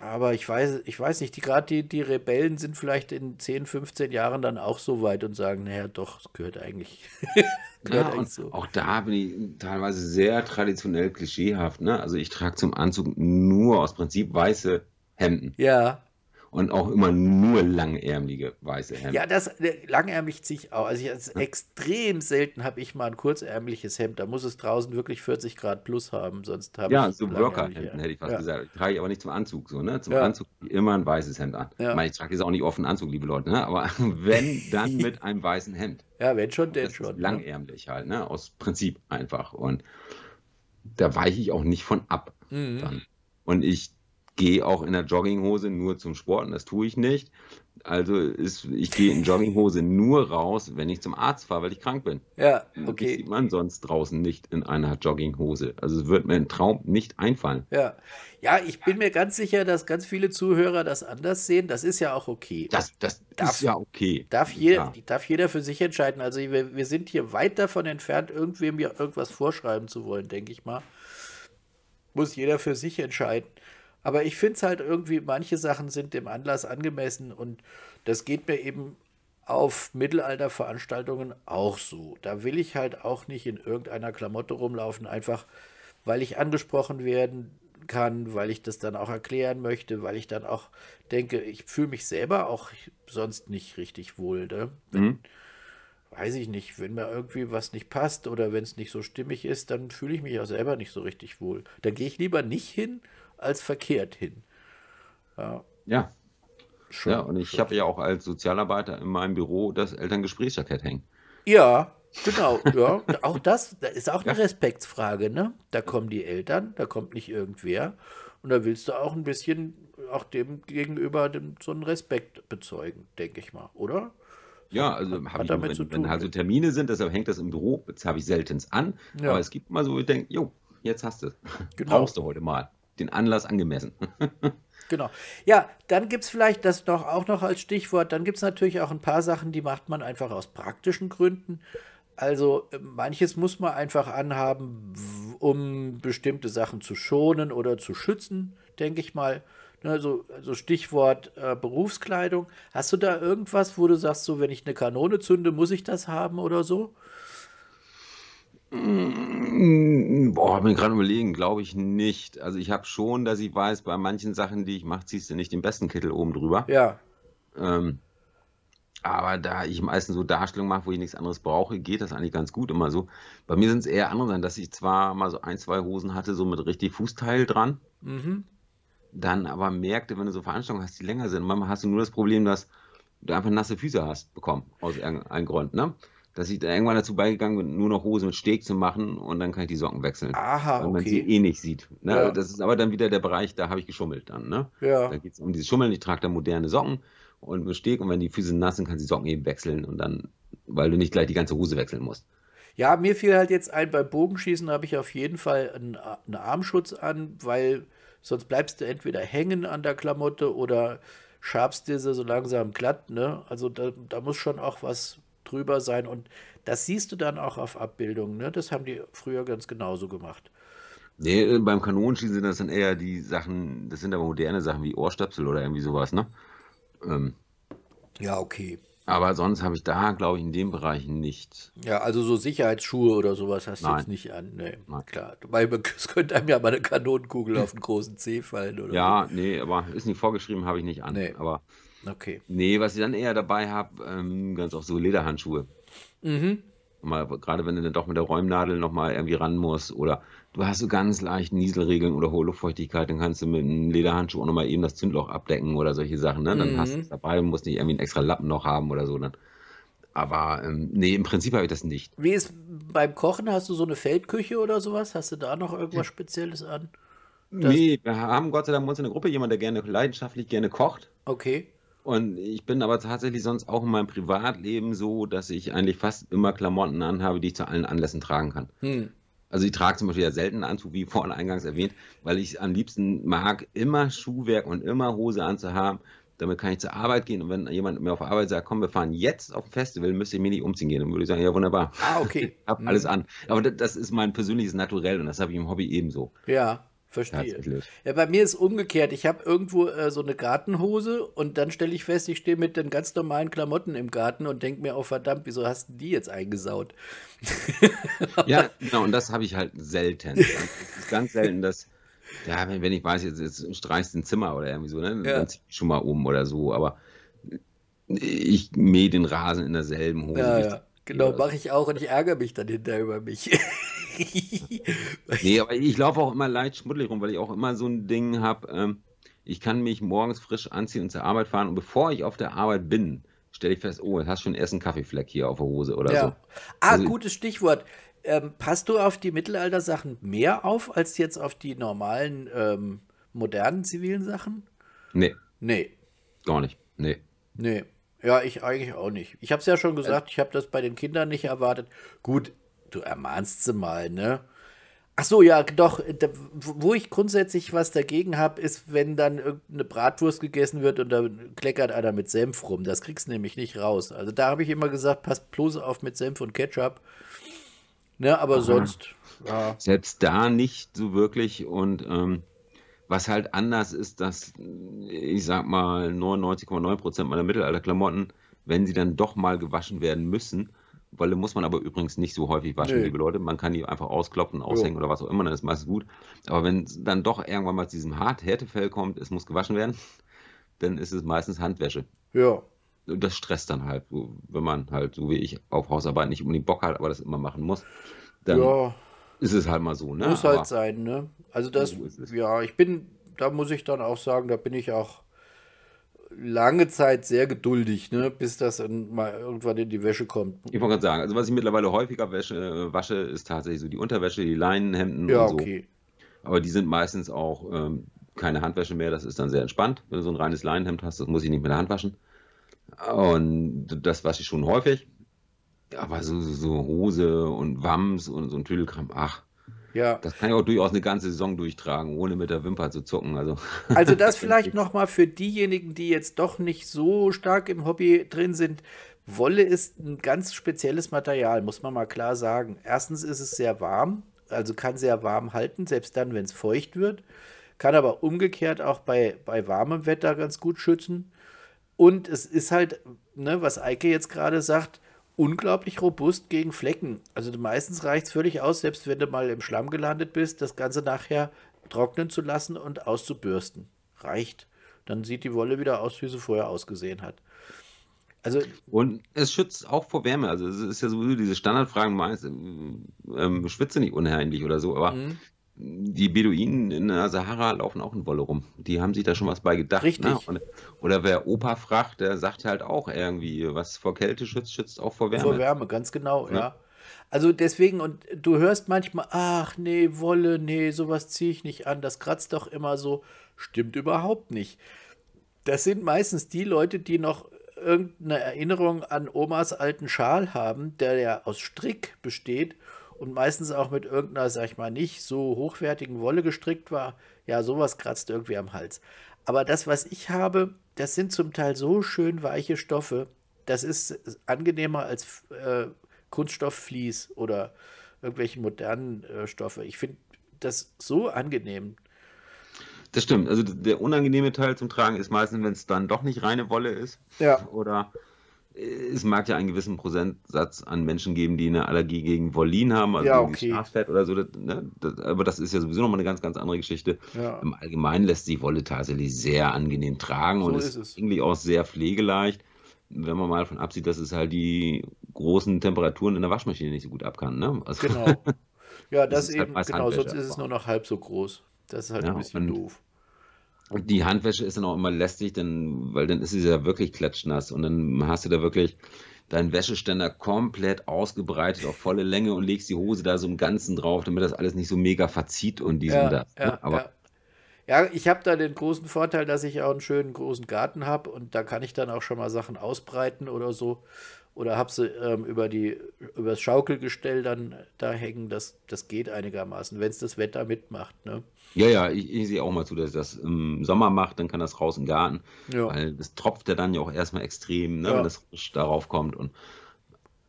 aber ich weiß, ich weiß nicht, die, gerade die, die Rebellen sind vielleicht in 10, 15 Jahren dann auch so weit und sagen, naja, doch, es gehört eigentlich. gehört ja, eigentlich so. Auch da bin ich teilweise sehr traditionell klischeehaft. Ne? Also ich trage zum Anzug nur aus Prinzip weiße Hemden. Ja, und auch immer nur langärmelige weiße Hemden. Ja, das langärmlich sich auch. Also, ich, also hm. extrem selten habe ich mal ein kurzärmliches Hemd. Da muss es draußen wirklich 40 Grad plus haben, sonst habe ja, ich. So Worker ja, so Workerhemden hätte ich fast ja. gesagt. Ich trage ich aber nicht zum Anzug so, ne? Zum ja. Anzug immer ein weißes Hemd an. Ja. Ich, meine, ich trage jetzt auch nicht offen Anzug, liebe Leute, ne? Aber wenn, dann mit einem weißen Hemd. Ja, wenn schon, denn schon. Ne? Langärmlich halt, ne? Aus Prinzip einfach. Und da weiche ich auch nicht von ab. Mhm. Dann. Und ich gehe auch in der Jogginghose nur zum Sporten, das tue ich nicht. Also ist, ich gehe in Jogginghose nur raus, wenn ich zum Arzt fahre, weil ich krank bin. Ja, okay. Das sieht man sonst draußen nicht in einer Jogginghose. Also es wird mir ein Traum nicht einfallen. Ja. ja, ich bin mir ganz sicher, dass ganz viele Zuhörer das anders sehen. Das ist ja auch okay. Das, das darf, ist ja okay. Darf, je, ja. darf jeder für sich entscheiden. Also wir, wir sind hier weit davon entfernt, irgendwem hier irgendwas vorschreiben zu wollen, denke ich mal. Muss jeder für sich entscheiden. Aber ich finde es halt irgendwie, manche Sachen sind dem Anlass angemessen und das geht mir eben auf Mittelalterveranstaltungen auch so. Da will ich halt auch nicht in irgendeiner Klamotte rumlaufen, einfach weil ich angesprochen werden kann, weil ich das dann auch erklären möchte, weil ich dann auch denke, ich fühle mich selber auch sonst nicht richtig wohl. Ne? Wenn, mhm. Weiß ich nicht, wenn mir irgendwie was nicht passt oder wenn es nicht so stimmig ist, dann fühle ich mich auch selber nicht so richtig wohl. Da gehe ich lieber nicht hin, als verkehrt hin. Ja. ja. Schön, ja, und ich habe ja auch als Sozialarbeiter in meinem Büro das Elterngesprächsjackett hängen. Ja, genau. Ja. auch das, das ist auch eine ja. Respektsfrage. Ne? Da kommen die Eltern, da kommt nicht irgendwer. Und da willst du auch ein bisschen auch dem gegenüber dem, so einen Respekt bezeugen, denke ich mal, oder? Ja, also habe ich damit zu tun. wenn halt so Termine sind, deshalb hängt das im Büro, das habe ich selten an, ja. aber es gibt mal so, ich denke, jo, jetzt hast du es. Genau. Brauchst du heute mal den Anlass angemessen. genau. Ja, dann gibt es vielleicht das noch auch noch als Stichwort, dann gibt es natürlich auch ein paar Sachen, die macht man einfach aus praktischen Gründen. Also äh, manches muss man einfach anhaben, um bestimmte Sachen zu schonen oder zu schützen, denke ich mal. Also, also Stichwort äh, Berufskleidung. Hast du da irgendwas, wo du sagst, so wenn ich eine Kanone zünde, muss ich das haben oder so? Mm, Boah, bin gerade überlegen, glaube ich nicht. Also ich habe schon, dass ich weiß, bei manchen Sachen, die ich mache, ziehst du nicht den besten Kittel oben drüber. Ja. Ähm, aber da ich meistens so Darstellungen mache, wo ich nichts anderes brauche, geht das eigentlich ganz gut immer so. Bei mir sind es eher andere Sachen, dass ich zwar mal so ein, zwei Hosen hatte, so mit richtig Fußteil dran. Mhm. Dann aber merkte, wenn du so Veranstaltungen hast, die länger sind, manchmal hast du nur das Problem, dass du einfach nasse Füße hast bekommen, aus irgendeinem Grund, ne? dass ich da irgendwann dazu beigegangen bin, nur noch Hosen mit Steg zu machen und dann kann ich die Socken wechseln. Aha, okay. weil man sie eh nicht sieht. Ne? Ja. Das ist aber dann wieder der Bereich, da habe ich geschummelt dann. Ne? Ja. Da geht es um dieses Schummeln. Ich trage da moderne Socken und mit Steg und wenn die Füße nass sind, kannst du die Socken eben wechseln und dann, weil du nicht gleich die ganze Hose wechseln musst. Ja, mir fiel halt jetzt ein, beim Bogenschießen habe ich auf jeden Fall einen, äh, einen Armschutz an, weil sonst bleibst du entweder hängen an der Klamotte oder schabst dir sie so langsam glatt. Ne? Also da, da muss schon auch was drüber sein. Und das siehst du dann auch auf Abbildungen. Ne? Das haben die früher ganz genauso gemacht. Nee, äh, beim Kanonenschießen sind das dann eher die Sachen, das sind aber moderne Sachen wie Ohrstöpsel oder irgendwie sowas, ne? Ähm. Ja, okay. Aber sonst habe ich da, glaube ich, in dem Bereich nichts. Ja, also so Sicherheitsschuhe oder sowas hast Nein. du jetzt nicht an. Nee, Nein. klar. Weil es könnte einem ja mal eine Kanonenkugel auf den großen Zeh fallen, oder? Ja, so. nee, aber ist nicht vorgeschrieben, habe ich nicht an. Nee. Aber Okay. Nee, was ich dann eher dabei habe, ähm, ganz oft so Lederhandschuhe. Mhm. Mal, gerade wenn du dann doch mit der Räumnadel nochmal irgendwie ran musst oder du hast so ganz leicht Nieselregeln oder hohe Luftfeuchtigkeit, dann kannst du mit einem Lederhandschuh auch nochmal eben das Zündloch abdecken oder solche Sachen. Ne? Dann mhm. hast du mhm. es dabei und musst nicht irgendwie einen extra Lappen noch haben oder so. Dann. Aber ähm, nee, im Prinzip habe ich das nicht. Wie ist beim Kochen? Hast du so eine Feldküche oder sowas? Hast du da noch irgendwas Spezielles an? Das nee, wir haben Gott sei Dank bei uns in der Gruppe jemanden, der gerne leidenschaftlich gerne kocht. Okay. Und ich bin aber tatsächlich sonst auch in meinem Privatleben so, dass ich eigentlich fast immer Klamotten anhabe, die ich zu allen Anlässen tragen kann. Hm. Also ich trage zum Beispiel ja selten Anzug, wie vorhin eingangs erwähnt, weil ich am liebsten mag, immer Schuhwerk und immer Hose anzuhaben. Damit kann ich zur Arbeit gehen und wenn jemand mir auf Arbeit sagt, komm, wir fahren jetzt auf ein Festival, müsste ich mir nicht umziehen gehen. Dann würde ich sagen, ja wunderbar. Ah, okay. hab hm. alles an. Aber das ist mein persönliches Naturell und das habe ich im Hobby ebenso. Ja. Verstehe. Ja, bei mir ist umgekehrt. Ich habe irgendwo äh, so eine Gartenhose und dann stelle ich fest, ich stehe mit den ganz normalen Klamotten im Garten und denke mir, oh verdammt, wieso hast du die jetzt eingesaut? ja, genau, und das habe ich halt selten. Es ist ganz selten, dass, ja, wenn, ich weiß, jetzt, jetzt streichst ein Zimmer oder irgendwie so, ne? Ja. dann zieh ich schon mal um oder so, aber ich mähe den Rasen in derselben Hose. Ja, ja. Genau, genau mache ich auch und ich ärgere mich dann hinterher über mich. nee, aber ich laufe auch immer leicht schmuddelig rum, weil ich auch immer so ein Ding habe. Ähm, ich kann mich morgens frisch anziehen und zur Arbeit fahren und bevor ich auf der Arbeit bin, stelle ich fest, oh, jetzt hast du schon erst einen Kaffeefleck hier auf der Hose oder ja. so. Ah, also, gutes Stichwort. Ähm, passt du auf die Mittelalter-Sachen mehr auf als jetzt auf die normalen, ähm, modernen zivilen Sachen? Nee. Nee. Gar nicht. Nee. Nee. Ja, ich eigentlich auch nicht. Ich habe es ja schon also gesagt, äh, ich habe das bei den Kindern nicht erwartet. Gut, du ermahnst sie mal, ne? Ach so, ja, doch. Da, wo ich grundsätzlich was dagegen habe, ist, wenn dann irgendeine Bratwurst gegessen wird und da kleckert einer mit Senf rum. Das kriegst du nämlich nicht raus. Also da habe ich immer gesagt, passt bloß auf mit Senf und Ketchup. Ne, aber Aha. sonst. Ja. Selbst da nicht so wirklich und ähm, was halt anders ist, dass ich sag mal 99,9 Prozent meiner Mittelalterklamotten, wenn sie dann doch mal gewaschen werden müssen, Wolle muss man aber übrigens nicht so häufig waschen, nee. liebe Leute. Man kann die einfach ausklopfen, aushängen ja. oder was auch immer, dann ist meistens gut. Aber wenn es dann doch irgendwann mal zu diesem hart Härtefell kommt, es muss gewaschen werden, dann ist es meistens Handwäsche. Ja. Und das stresst dann halt, wenn man halt, so wie ich, auf Hausarbeit nicht unbedingt Bock hat, aber das immer machen muss. Dann ja ist es halt mal so, ne? Muss halt Aber sein, ne? Also das, so ja, ich bin, da muss ich dann auch sagen, da bin ich auch lange Zeit sehr geduldig, ne? bis das in, mal irgendwann in die Wäsche kommt. Ich wollte gerade sagen, also was ich mittlerweile häufiger wäsche, äh, wasche, ist tatsächlich so die Unterwäsche, die Leinenhemden ja, und so. Okay. Aber die sind meistens auch ähm, keine Handwäsche mehr, das ist dann sehr entspannt. Wenn du so ein reines Leinenhemd hast, das muss ich nicht mit der Hand waschen. Und das wasche ich schon häufig aber so, so, so Hose und Wams und so ein Tüdelkram, ach. Ja. Das kann ich auch durchaus eine ganze Saison durchtragen, ohne mit der Wimper zu zucken. Also, also das vielleicht nochmal für diejenigen, die jetzt doch nicht so stark im Hobby drin sind. Wolle ist ein ganz spezielles Material, muss man mal klar sagen. Erstens ist es sehr warm, also kann sehr warm halten, selbst dann, wenn es feucht wird. Kann aber umgekehrt auch bei, bei warmem Wetter ganz gut schützen. Und es ist halt, ne, was Eike jetzt gerade sagt, unglaublich robust gegen Flecken. Also meistens reicht es völlig aus, selbst wenn du mal im Schlamm gelandet bist, das Ganze nachher trocknen zu lassen und auszubürsten. Reicht. Dann sieht die Wolle wieder aus, wie sie vorher ausgesehen hat. Also, und es schützt auch vor Wärme. Also es ist ja sowieso diese Standardfragen meist, ähm, schwitze nicht unheimlich oder so, aber mhm die Beduinen in der Sahara laufen auch in Wolle rum. Die haben sich da schon was bei gedacht. Ne? Richtig. Ne? Und, oder wer Opa fragt, der sagt halt auch irgendwie, was vor Kälte schützt, schützt auch vor Wärme. Vor Wärme, ganz genau, ja. ja. Also deswegen, und du hörst manchmal, ach nee, Wolle, nee, sowas ziehe ich nicht an, das kratzt doch immer so. Stimmt überhaupt nicht. Das sind meistens die Leute, die noch irgendeine Erinnerung an Omas alten Schal haben, der ja aus Strick besteht und meistens auch mit irgendeiner, sag ich mal, nicht so hochwertigen Wolle gestrickt war, ja, sowas kratzt irgendwie am Hals. Aber das, was ich habe, das sind zum Teil so schön weiche Stoffe, das ist angenehmer als äh, Kunststoffflies oder irgendwelche modernen äh, Stoffe. Ich finde das so angenehm. Das stimmt. Also der unangenehme Teil zum Tragen ist meistens, wenn es dann doch nicht reine Wolle ist. Ja. Oder es mag ja einen gewissen Prozentsatz an Menschen geben, die eine Allergie gegen Wolin haben, also ja, okay. Schafsfett oder so. Das, ne? das, aber das ist ja sowieso nochmal eine ganz, ganz andere Geschichte. Ja. Im Allgemeinen lässt sich Wolle tatsächlich sehr angenehm tragen so und ist, ist eigentlich auch sehr pflegeleicht. Wenn man mal davon absieht, dass es halt die großen Temperaturen in der Waschmaschine nicht so gut ab kann. Ne? Also genau. Ja, das, das halt eben, halt genau, sonst ist es nur noch halb so groß. Das ist halt ja, ein bisschen doof die Handwäsche ist dann auch immer lästig, denn, weil dann ist sie ja wirklich klatschnass und dann hast du da wirklich deinen Wäscheständer komplett ausgebreitet auf volle Länge und legst die Hose da so im Ganzen drauf, damit das alles nicht so mega verzieht und dies ja, und das. Ne? Ja, Aber ja. Ja, ich habe da den großen Vorteil, dass ich auch einen schönen großen Garten habe und da kann ich dann auch schon mal Sachen ausbreiten oder so oder habe sie ähm, über, die, über das Schaukelgestell dann da hängen. Das, das geht einigermaßen, wenn es das Wetter mitmacht. Ne? Ja, ja, ich, ich sehe auch mal zu, dass ich das im Sommer macht, dann kann das raus im Garten. Ja. Weil das tropft ja dann ja auch erstmal extrem, ne, ja. wenn das frisch darauf kommt. Und,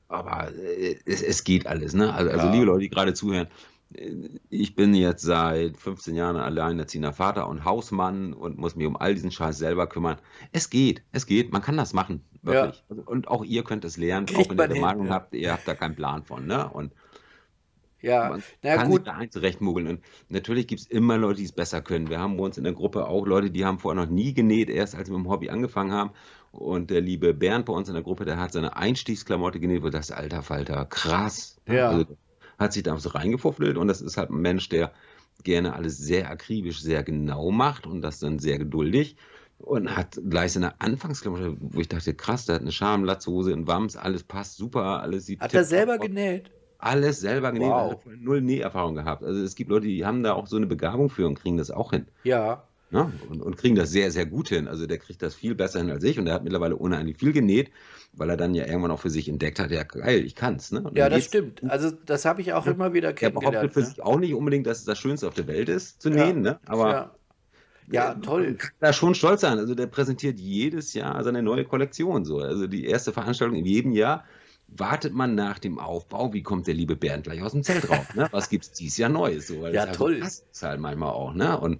aber äh, es, es geht alles. Ne? Also, also ja. also, liebe Leute, die gerade zuhören, ich bin jetzt seit 15 Jahren alleinerziehender Vater und Hausmann und muss mich um all diesen Scheiß selber kümmern. Es geht, es geht, man kann das machen, wirklich. Ja. Also, und auch ihr könnt es lernen, Kriegt auch wenn ihr die Meinung ja. habt, ihr habt da keinen Plan von, ne? Und ja, man na kann gut. sich da ein Und natürlich gibt es immer Leute, die es besser können. Wir haben bei uns in der Gruppe auch Leute, die haben vorher noch nie genäht, erst als wir mit dem Hobby angefangen haben. Und der liebe Bernd bei uns in der Gruppe, der hat seine Einstiegsklamotte genäht, wo das alter Falter, krass. Ja. Also, hat sich da so reingefuffelt und das ist halt ein Mensch, der gerne alles sehr akribisch, sehr genau macht und das dann sehr geduldig und hat gleich seine Anfangsklamotte, wo ich dachte, krass, der hat eine Scham, Latzhose ein Wams, alles passt super, alles sieht. Hat er selber auf. genäht? Alles selber genäht, wow. hat null Näherfahrung gehabt. Also es gibt Leute, die haben da auch so eine Begabung für und kriegen das auch hin. Ja. ja ne? und, und kriegen das sehr, sehr gut hin. Also der kriegt das viel besser hin als ich und der hat mittlerweile unheimlich viel genäht weil er dann ja irgendwann auch für sich entdeckt hat, ja geil, ich kann's. Ne? Ja, das stimmt. Also das habe ich auch ja, immer wieder kennengelernt. Er behauptet für ne? sich auch nicht unbedingt, dass es das Schönste auf der Welt ist, zu ja. nähen, ne? aber... Ja. Ja, toll. Da schon stolz sein. Also der präsentiert jedes Jahr seine neue Kollektion. So. Also die erste Veranstaltung in jedem Jahr wartet man nach dem Aufbau, wie kommt der liebe Bernd gleich aus dem Zelt raus? Ne? Was gibt es dieses Jahr Neues? So, ja, toll. Das halt manchmal auch. Ne? Und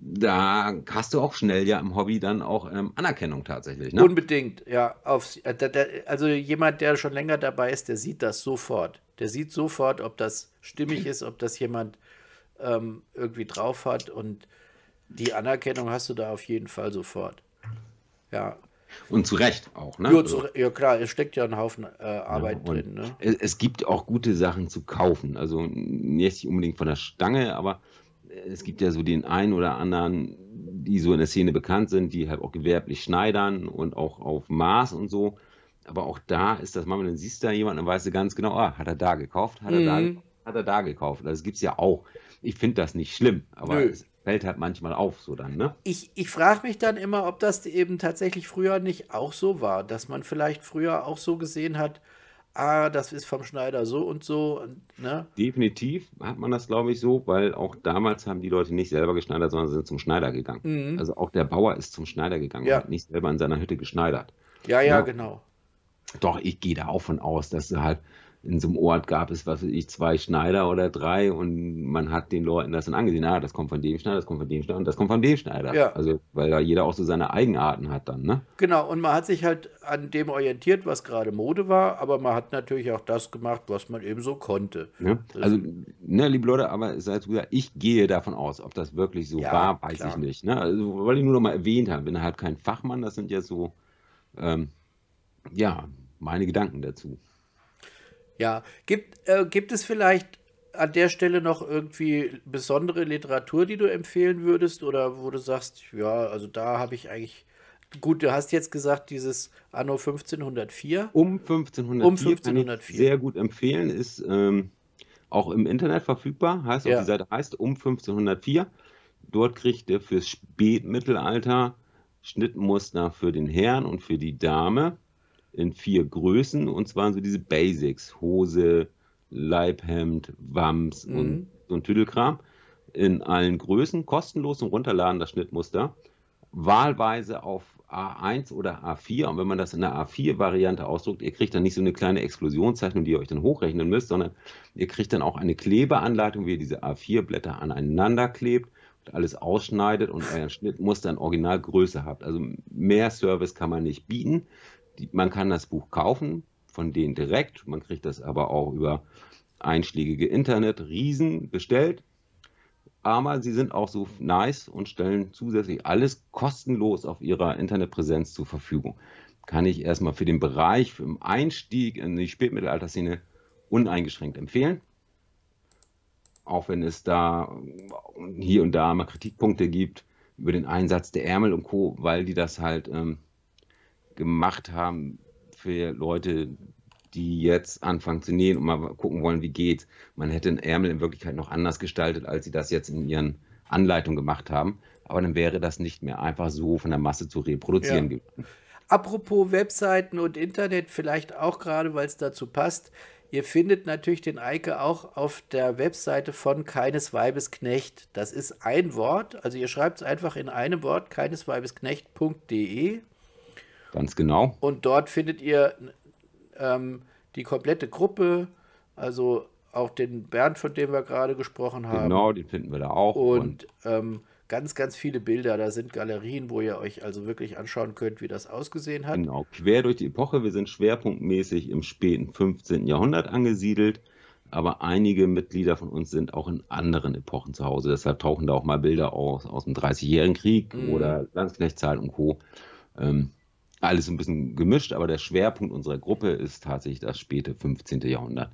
da hast du auch schnell ja im Hobby dann auch ähm, Anerkennung tatsächlich. Ne? Unbedingt, ja. Aufs, äh, also jemand, der schon länger dabei ist, der sieht das sofort. Der sieht sofort, ob das stimmig ist, ob das jemand ähm, irgendwie drauf hat. Und die Anerkennung hast du da auf jeden Fall sofort. Ja. Und zu Recht auch, ne? Ja, also zu, ja klar, es steckt ja ein Haufen äh, Arbeit ja, drin. Ne? Es, es, gibt auch gute Sachen zu kaufen. Also nicht unbedingt von der Stange, aber es gibt ja so den einen oder anderen, die so in der Szene bekannt sind, die halt auch gewerblich schneidern und auch auf Maß und so. Aber auch da ist das manchmal, dann siehst du da jemanden und weißt du ganz genau, ah, hat er da gekauft, hat er da mhm. gekauft hat er da gekauft. Also das gibt es ja auch. Ich finde das nicht schlimm, aber Nö. es fällt halt manchmal auf, so dann, ne? Ich, ich frage mich dann immer, ob das eben tatsächlich früher nicht auch so war, dass man vielleicht früher auch so gesehen hat, ah, das ist vom Schneider so und so. Ne? Definitiv hat man das, glaube ich, so, weil auch damals haben die Leute nicht selber geschneidert, sondern sind zum Schneider gegangen. Mhm. Also auch der Bauer ist zum Schneider gegangen ja. und hat nicht selber in seiner Hütte geschneidert. Ja, ja, ja. genau. Doch, ich gehe da auch von aus, dass du halt in so einem Ort gab es, was weiß ich, zwei Schneider oder drei und man hat den Leuten das dann angesehen, ah, das kommt von dem Schneider, das kommt von dem Schneider und das kommt von dem Schneider. Ja. Also, weil da jeder auch so seine Eigenarten hat dann, ne? Genau, und man hat sich halt an dem orientiert, was gerade Mode war, aber man hat natürlich auch das gemacht, was man eben so konnte. Ja. Also, ne, liebe Leute, aber sei es gesagt, ich gehe davon aus, ob das wirklich so ja, war, weiß klar. ich nicht. Ne? Also, wollte ich nur noch mal erwähnt habe, bin halt kein Fachmann, das sind ja so, ähm, ja, meine Gedanken dazu. Ja, gibt, äh, gibt es vielleicht an der Stelle noch irgendwie besondere Literatur, die du empfehlen würdest oder wo du sagst, ja, also da habe ich eigentlich gut, du hast jetzt gesagt, dieses Anno 1504. Um 1504. Um 1504. sehr gut empfehlen, ist ähm, auch im Internet verfügbar, heißt ja. die Seite heißt um 1504. Dort kriegt er fürs Spätmittelalter Schnittmuster für den Herrn und für die Dame in vier Größen und zwar so diese Basics, Hose, Leibhemd, Wams mhm. und so ein Tüdelkram in allen Größen, kostenlos und runterladen das Schnittmuster, wahlweise auf A1 oder A4. Und wenn man das in der A4-Variante ausdruckt, ihr kriegt dann nicht so eine kleine Explosionszeichnung, die ihr euch dann hochrechnen müsst, sondern ihr kriegt dann auch eine Klebeanleitung, wie ihr diese A4-Blätter aneinander klebt und alles ausschneidet und euer Schnittmuster in Originalgröße habt. Also mehr Service kann man nicht bieten. Die, man kann das Buch kaufen von denen direkt, man kriegt das aber auch über einschlägige Internet, Riesen bestellt. Aber sie sind auch so nice und stellen zusätzlich alles kostenlos auf ihrer Internetpräsenz zur Verfügung. Kann ich erstmal für den Bereich, für den Einstieg in die Spätmittelalterszene uneingeschränkt empfehlen auch wenn es da hier und da mal Kritikpunkte gibt über den Einsatz der Ärmel und Co., weil die das halt ähm, gemacht haben für Leute, die jetzt anfangen zu nähen und mal gucken wollen, wie geht's. Man hätte den Ärmel in Wirklichkeit noch anders gestaltet, als sie das jetzt in ihren Anleitungen gemacht haben. Aber dann wäre das nicht mehr einfach so von der Masse zu reproduzieren. Ja. Apropos Webseiten und Internet, vielleicht auch gerade, weil es dazu passt. Ihr findet natürlich den Eike auch auf der Webseite von Keines Weibes Knecht. Das ist ein Wort, also ihr schreibt es einfach in einem Wort, keinesweibesknecht.de Ganz genau. Und dort findet ihr ähm, die komplette Gruppe, also auch den Bernd, von dem wir gerade gesprochen haben. Genau, den finden wir da auch. Und, und ähm, ganz, ganz viele Bilder. Da sind Galerien, wo ihr euch also wirklich anschauen könnt, wie das ausgesehen hat. Genau, quer durch die Epoche. Wir sind schwerpunktmäßig im späten 15. Jahrhundert angesiedelt. Aber einige Mitglieder von uns sind auch in anderen Epochen zu Hause. Deshalb tauchen da auch mal Bilder aus, aus dem 30-jährigen Krieg mhm. oder Landsknechtszeit und Co. Ähm, alles ein bisschen gemischt, aber der Schwerpunkt unserer Gruppe ist tatsächlich das späte 15. Jahrhundert.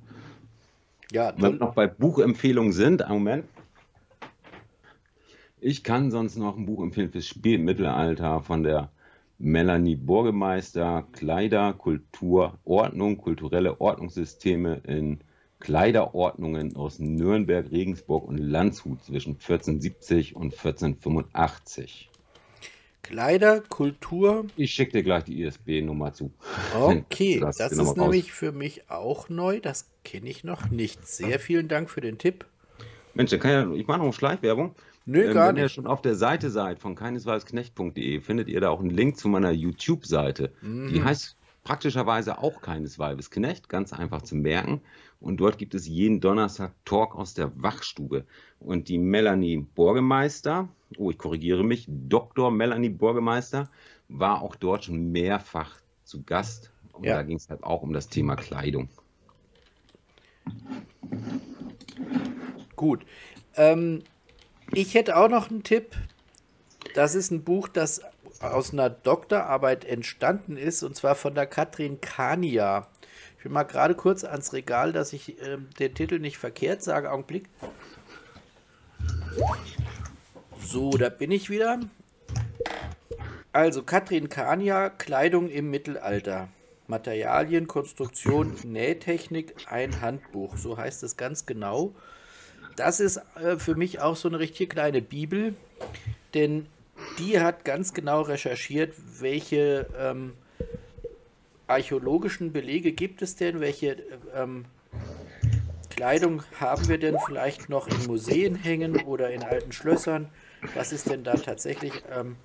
Ja, Wenn wir noch bei Buchempfehlungen sind, einen Moment. Ich kann sonst noch ein Buch empfehlen fürs Spätmittelalter von der Melanie Burgemeister, Kleider, Kultur, Ordnung, kulturelle Ordnungssysteme in Kleiderordnungen aus Nürnberg, Regensburg und Landshut zwischen 1470 und 1485. Kleider, Kultur. Ich schicke dir gleich die ISB-Nummer zu. Okay, das, das ist nämlich raus. für mich auch neu. Das kenne ich noch nicht. Sehr vielen Dank für den Tipp. Mensch, kann ja, ich mache noch Schleichwerbung. Nö, ähm, gar wenn nicht. ihr schon auf der Seite seid von keinesweibsknecht.de, findet ihr da auch einen Link zu meiner YouTube-Seite. Mhm. Die heißt praktischerweise auch keines Weibes Knecht, ganz einfach zu merken. Und dort gibt es jeden Donnerstag Talk aus der Wachstube. Und die Melanie Borgemeister, oh, ich korrigiere mich, Dr. Melanie Burgemeister war auch dort schon mehrfach zu Gast. Und ja. da ging es halt auch um das Thema Kleidung. Gut. Ähm, ich hätte auch noch einen Tipp. Das ist ein Buch, das aus einer Doktorarbeit entstanden ist, und zwar von der Katrin Kania. Ich will mal gerade kurz ans Regal, dass ich äh, den Titel nicht verkehrt sage. Augenblick. Oh. So, da bin ich wieder. Also Katrin Kania, Kleidung im Mittelalter. Materialien, Konstruktion, Nähtechnik, ein Handbuch. So heißt es ganz genau. Das ist äh, für mich auch so eine richtig kleine Bibel, denn die hat ganz genau recherchiert, welche ähm, archäologischen Belege gibt es denn, welche ähm, Kleidung haben wir denn vielleicht noch in Museen hängen oder in alten Schlössern was ist denn da tatsächlich ähm,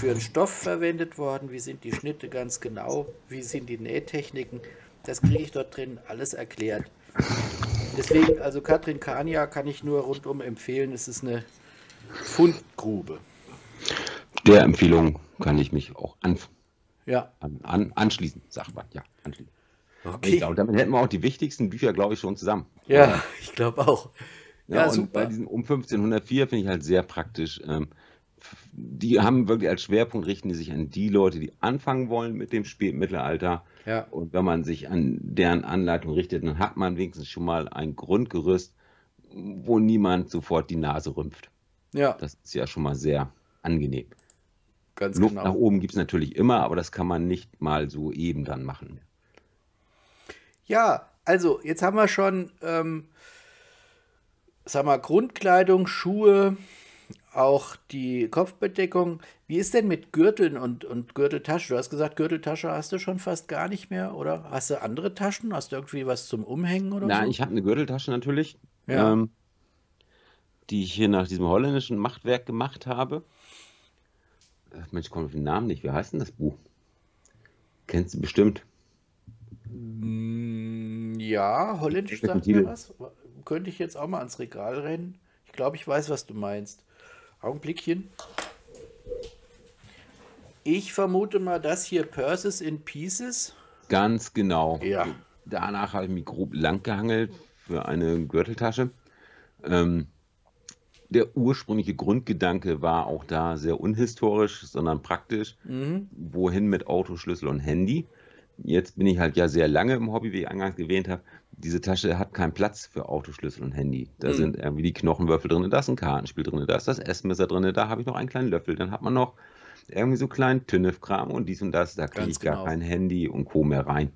für einen Stoff verwendet worden, wie sind die Schnitte ganz genau, wie sind die Nähtechniken, das kriege ich dort drin alles erklärt. Deswegen, also Katrin Kania kann ich nur rundum empfehlen, es ist eine Fundgrube. Der Empfehlung kann ich mich auch an, ja. an, an anschließen, sagt man, ja, anschließen. Okay. Ich glaube, damit hätten wir auch die wichtigsten Bücher, glaube ich, schon zusammen. Ja, ich glaube auch. Ja, ja und super. bei diesem um 1504 finde ich halt sehr praktisch. Ähm, die haben wirklich als Schwerpunkt richten die sich an die Leute, die anfangen wollen mit dem Spätmittelalter. Ja. Und wenn man sich an deren Anleitung richtet, dann hat man wenigstens schon mal ein Grundgerüst, wo niemand sofort die Nase rümpft. Ja. Das ist ja schon mal sehr angenehm. Ganz Luft genau. nach oben gibt es natürlich immer, aber das kann man nicht mal so eben dann machen. Ja, also jetzt haben wir schon ähm, sag mal, Grundkleidung, Schuhe, auch die Kopfbedeckung. Wie ist denn mit Gürteln und, und Gürteltasche? Du hast gesagt, Gürteltasche hast du schon fast gar nicht mehr, oder? Hast du andere Taschen? Hast du irgendwie was zum Umhängen oder Nein, so? Nein, ich habe eine Gürteltasche natürlich, ja. ähm, die ich hier nach diesem holländischen Machtwerk gemacht habe. Äh, Mensch, ich komme auf den Namen nicht. Wie heißt denn das Buch? Kennst du bestimmt. Mm, ja, holländisch sagt mir was könnte ich jetzt auch mal ans Regal rennen. Ich glaube, ich weiß, was du meinst. Augenblickchen. Ich vermute mal, dass hier Purses in Pieces. Ganz genau. Ja. Danach habe ich mich grob langgehangelt für eine Gürteltasche. Ähm, der ursprüngliche Grundgedanke war auch da sehr unhistorisch, sondern praktisch. Mhm. Wohin mit Autoschlüssel und Handy? Jetzt bin ich halt ja sehr lange im Hobby, wie ich eingangs erwähnt habe diese Tasche hat keinen Platz für Autoschlüssel und Handy. Da mhm. sind irgendwie die Knochenwürfel drin, da ist ein Kartenspiel drin, da ist das Essmesser drin, da habe ich noch einen kleinen Löffel, dann hat man noch irgendwie so kleinen Tünnefkram und dies und das, da kriege ich genau. gar kein Handy und Co. mehr rein.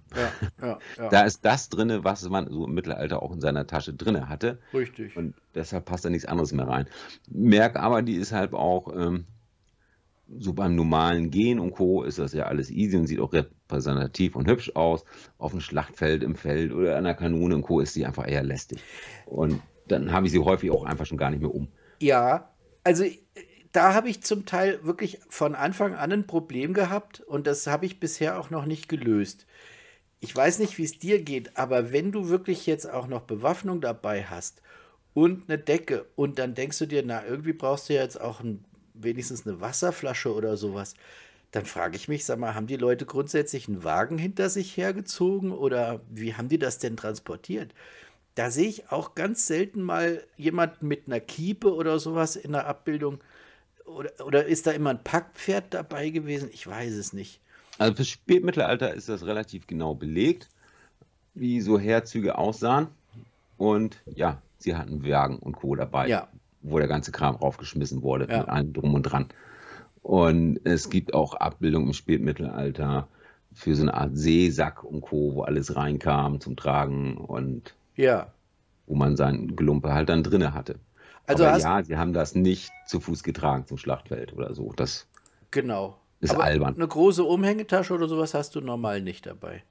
Ja, ja, ja. Da ist das drin, was man so im Mittelalter auch in seiner Tasche drin hatte. Richtig. Und deshalb passt da nichts anderes mehr rein. Merk aber, die ist halt auch ähm, so beim normalen Gehen und Co. ist das ja alles easy und sieht auch repräsentativ und hübsch aus. Auf dem Schlachtfeld, im Feld oder an der Kanone und Co. ist sie einfach eher lästig. Und dann habe ich sie häufig auch einfach schon gar nicht mehr um. Ja, also äh, da habe ich zum Teil wirklich von Anfang an ein Problem gehabt und das habe ich bisher auch noch nicht gelöst. Ich weiß nicht, wie es dir geht, aber wenn du wirklich jetzt auch noch Bewaffnung dabei hast und eine Decke und dann denkst du dir, na, irgendwie brauchst du ja jetzt auch ein wenigstens eine Wasserflasche oder sowas. Dann frage ich mich, sag mal, haben die Leute grundsätzlich einen Wagen hinter sich hergezogen oder wie haben die das denn transportiert? Da sehe ich auch ganz selten mal jemanden mit einer Kiepe oder sowas in der Abbildung. Oder, oder ist da immer ein Packpferd dabei gewesen? Ich weiß es nicht. Also fürs Spätmittelalter ist das relativ genau belegt, wie so Herzüge aussahen. Und ja, sie hatten Wagen und Co. dabei. Ja, wo der ganze Kram raufgeschmissen wurde, ja. mit allem drum und dran. Und es gibt auch Abbildungen im Spätmittelalter für so eine Art Seesack und Co., wo alles reinkam zum Tragen und ja. wo man sein Gelumpe halt dann drinne hatte. Also Aber ja, sie haben das nicht zu Fuß getragen zum Schlachtfeld oder so. Das genau. ist Aber albern. Eine große Umhängetasche oder sowas hast du normal nicht dabei.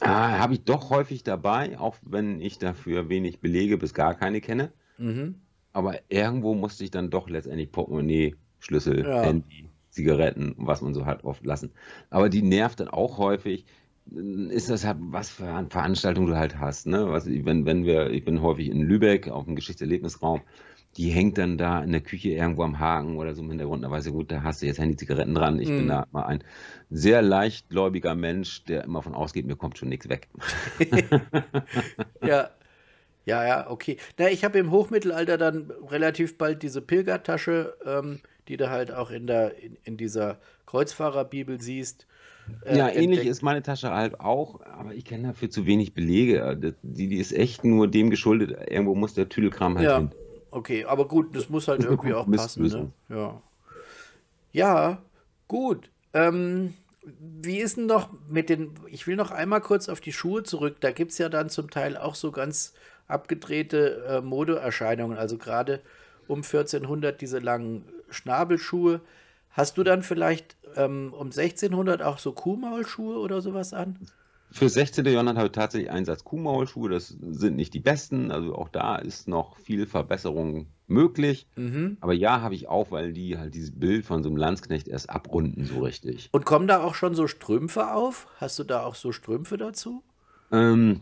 Ah, habe ich doch häufig dabei, auch wenn ich dafür wenig Belege bis gar keine kenne. Mhm. Aber irgendwo musste ich dann doch letztendlich Portemonnaie, Schlüssel, ja. Handy, Zigaretten, was man so hat, oft lassen. Aber die nervt dann auch häufig. Ist das halt, was für eine Veranstaltung du halt hast. Ne? Was, wenn, wenn wir, ich bin häufig in Lübeck auf dem Geschichtserlebnisraum, die hängt dann da in der Küche irgendwo am Haken oder so im Hintergrund. Da weiß ich, gut, da hast du jetzt Handy, Zigaretten dran. Ich mm. bin mhm. da mal ein sehr leichtgläubiger Mensch, der immer von ausgeht, mir kommt schon nichts weg. ja, ja, ja, okay. Na, ich habe im Hochmittelalter dann relativ bald diese Pilgertasche, ähm, die du halt auch in, der, in, in dieser Kreuzfahrerbibel siehst. Äh, ja, ähnlich ist meine Tasche halt auch, aber ich kenne dafür zu wenig Belege. Äh, die, die ist echt nur dem geschuldet. Irgendwo muss der Tüdelkram halt ja. hin. Okay, aber gut, das muss halt irgendwie auch passen. Ne? Ja. ja, gut. Ähm, wie ist denn noch mit den, ich will noch einmal kurz auf die Schuhe zurück, da gibt es ja dann zum Teil auch so ganz abgedrehte äh, Modeerscheinungen, also gerade um 1400 diese langen Schnabelschuhe. Hast du dann vielleicht ähm, um 1600 auch so Kuhmaulschuhe oder sowas an? Für 16. Jahrhundert habe ich tatsächlich Einsatz Kuhmaulschuhe. Das sind nicht die besten. Also auch da ist noch viel Verbesserung möglich. Mhm. Aber ja, habe ich auch, weil die halt dieses Bild von so einem Landsknecht erst abrunden, so richtig. Und kommen da auch schon so Strümpfe auf? Hast du da auch so Strümpfe dazu? Ähm,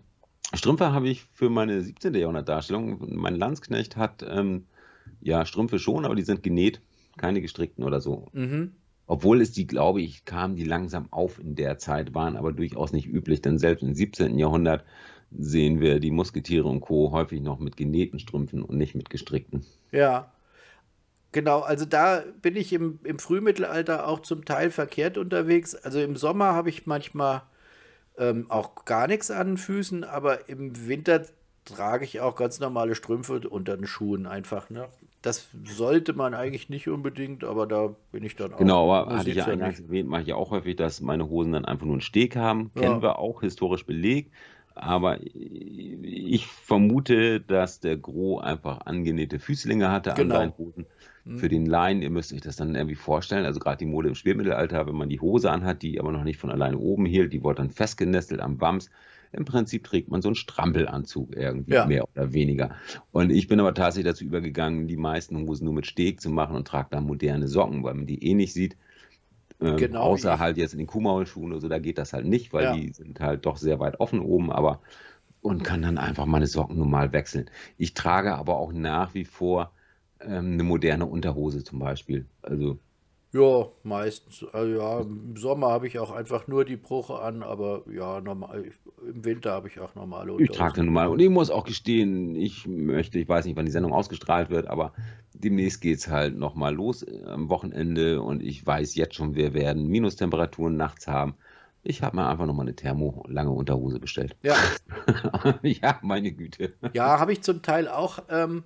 Strümpfe habe ich für meine 17. Jahrhundert-Darstellung. Mein Landsknecht hat ähm, ja Strümpfe schon, aber die sind genäht, keine gestrickten oder so. Mhm. Obwohl es die, glaube ich, kamen die langsam auf in der Zeit, waren aber durchaus nicht üblich, denn selbst im 17. Jahrhundert sehen wir die Musketiere und Co. häufig noch mit genähten Strümpfen und nicht mit gestrickten. Ja. Genau, also da bin ich im, im Frühmittelalter auch zum Teil verkehrt unterwegs. Also im Sommer habe ich manchmal ähm, auch gar nichts an den Füßen, aber im Winter trage ich auch ganz normale Strümpfe unter den Schuhen einfach. Ne? Das sollte man eigentlich nicht unbedingt, aber da bin ich dann auch. Genau, aber hatte ich ja eingangs erwähnt, mache ich ja auch häufig, dass meine Hosen dann einfach nur einen Steg haben. Ja. Kennen wir auch, historisch belegt. Aber ich vermute, dass der Gro einfach angenähte Füßlinge hatte genau. an seinen Hosen. Hm. Für den Laien, ihr müsst euch das dann irgendwie vorstellen, also gerade die Mode im Spätmittelalter, wenn man die Hose anhat, die aber noch nicht von alleine oben hielt, die wurde dann festgenestelt am Wams. Im Prinzip trägt man so einen Strampelanzug irgendwie, ja. mehr oder weniger. Und ich bin aber tatsächlich dazu übergegangen, die meisten Hosen nur mit Steg zu machen und trage dann moderne Socken, weil man die eh nicht sieht. Ähm, genau. Außer halt jetzt in den Kuhmaulschuhen oder so, da geht das halt nicht, weil ja. die sind halt doch sehr weit offen oben, aber und kann dann einfach meine Socken nun mal wechseln. Ich trage aber auch nach wie vor ähm, eine moderne Unterhose zum Beispiel. Also ja, meistens. Also ja, im Sommer habe ich auch einfach nur die Bruche an, aber ja, normal, im Winter habe ich auch normale Unterhose. Ich trage sie normal. Und ich muss auch gestehen, ich möchte, ich weiß nicht, wann die Sendung ausgestrahlt wird, aber demnächst geht es halt nochmal los äh, am Wochenende und ich weiß jetzt schon, wir werden Minustemperaturen nachts haben. Ich habe mir einfach nochmal eine thermolange Unterhose bestellt. Ja. ja, meine Güte. Ja, habe ich zum Teil auch. Ähm,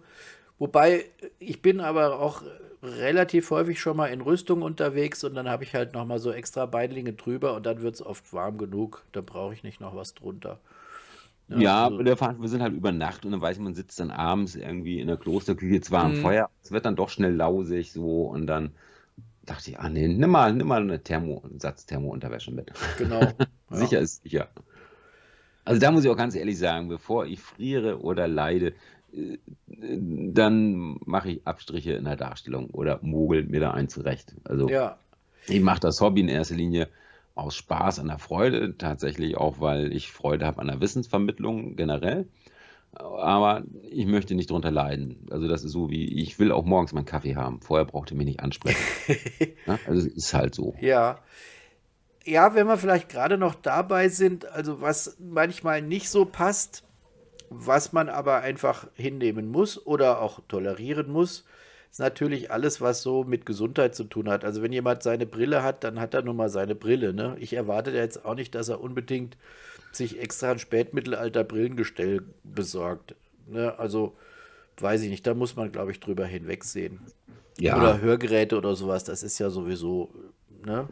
Wobei, ich bin aber auch relativ häufig schon mal in Rüstung unterwegs und dann habe ich halt nochmal so extra Beinlinge drüber und dann wird es oft warm genug. Da brauche ich nicht noch was drunter. Ja, ne, ja also. wir sind halt über Nacht und dann weiß ich, man sitzt dann abends irgendwie in der Klosterküche zwar am mhm. Feuer, es wird dann doch schnell lausig so und dann dachte ich, ah nee, nimm mal, nimm mal eine Thermo, einen Satz Thermo-Unterwäsche mit. Genau. sicher ja. ist sicher. Also da muss ich auch ganz ehrlich sagen, bevor ich friere oder leide, dann mache ich Abstriche in der Darstellung oder mogel mir da ein zurecht. Also ja. ich mache das Hobby in erster Linie aus Spaß an der Freude, tatsächlich auch, weil ich Freude habe an der Wissensvermittlung generell. Aber ich möchte nicht drunter leiden. Also das ist so wie, ich will auch morgens meinen Kaffee haben. Vorher braucht ihr mich nicht ansprechen. Also es ist halt so. Ja ja, wenn wir vielleicht gerade noch dabei sind, also was manchmal nicht so passt, was man aber einfach hinnehmen muss oder auch tolerieren muss, ist natürlich alles, was so mit Gesundheit zu tun hat. Also wenn jemand seine Brille hat, dann hat er nun mal seine Brille. Ne? Ich erwarte jetzt auch nicht, dass er unbedingt sich extra ein Spätmittelalter Brillengestell besorgt. Ne? Also weiß ich nicht, da muss man, glaube ich, drüber hinwegsehen. Ja. Oder Hörgeräte oder sowas, das ist ja sowieso, ne?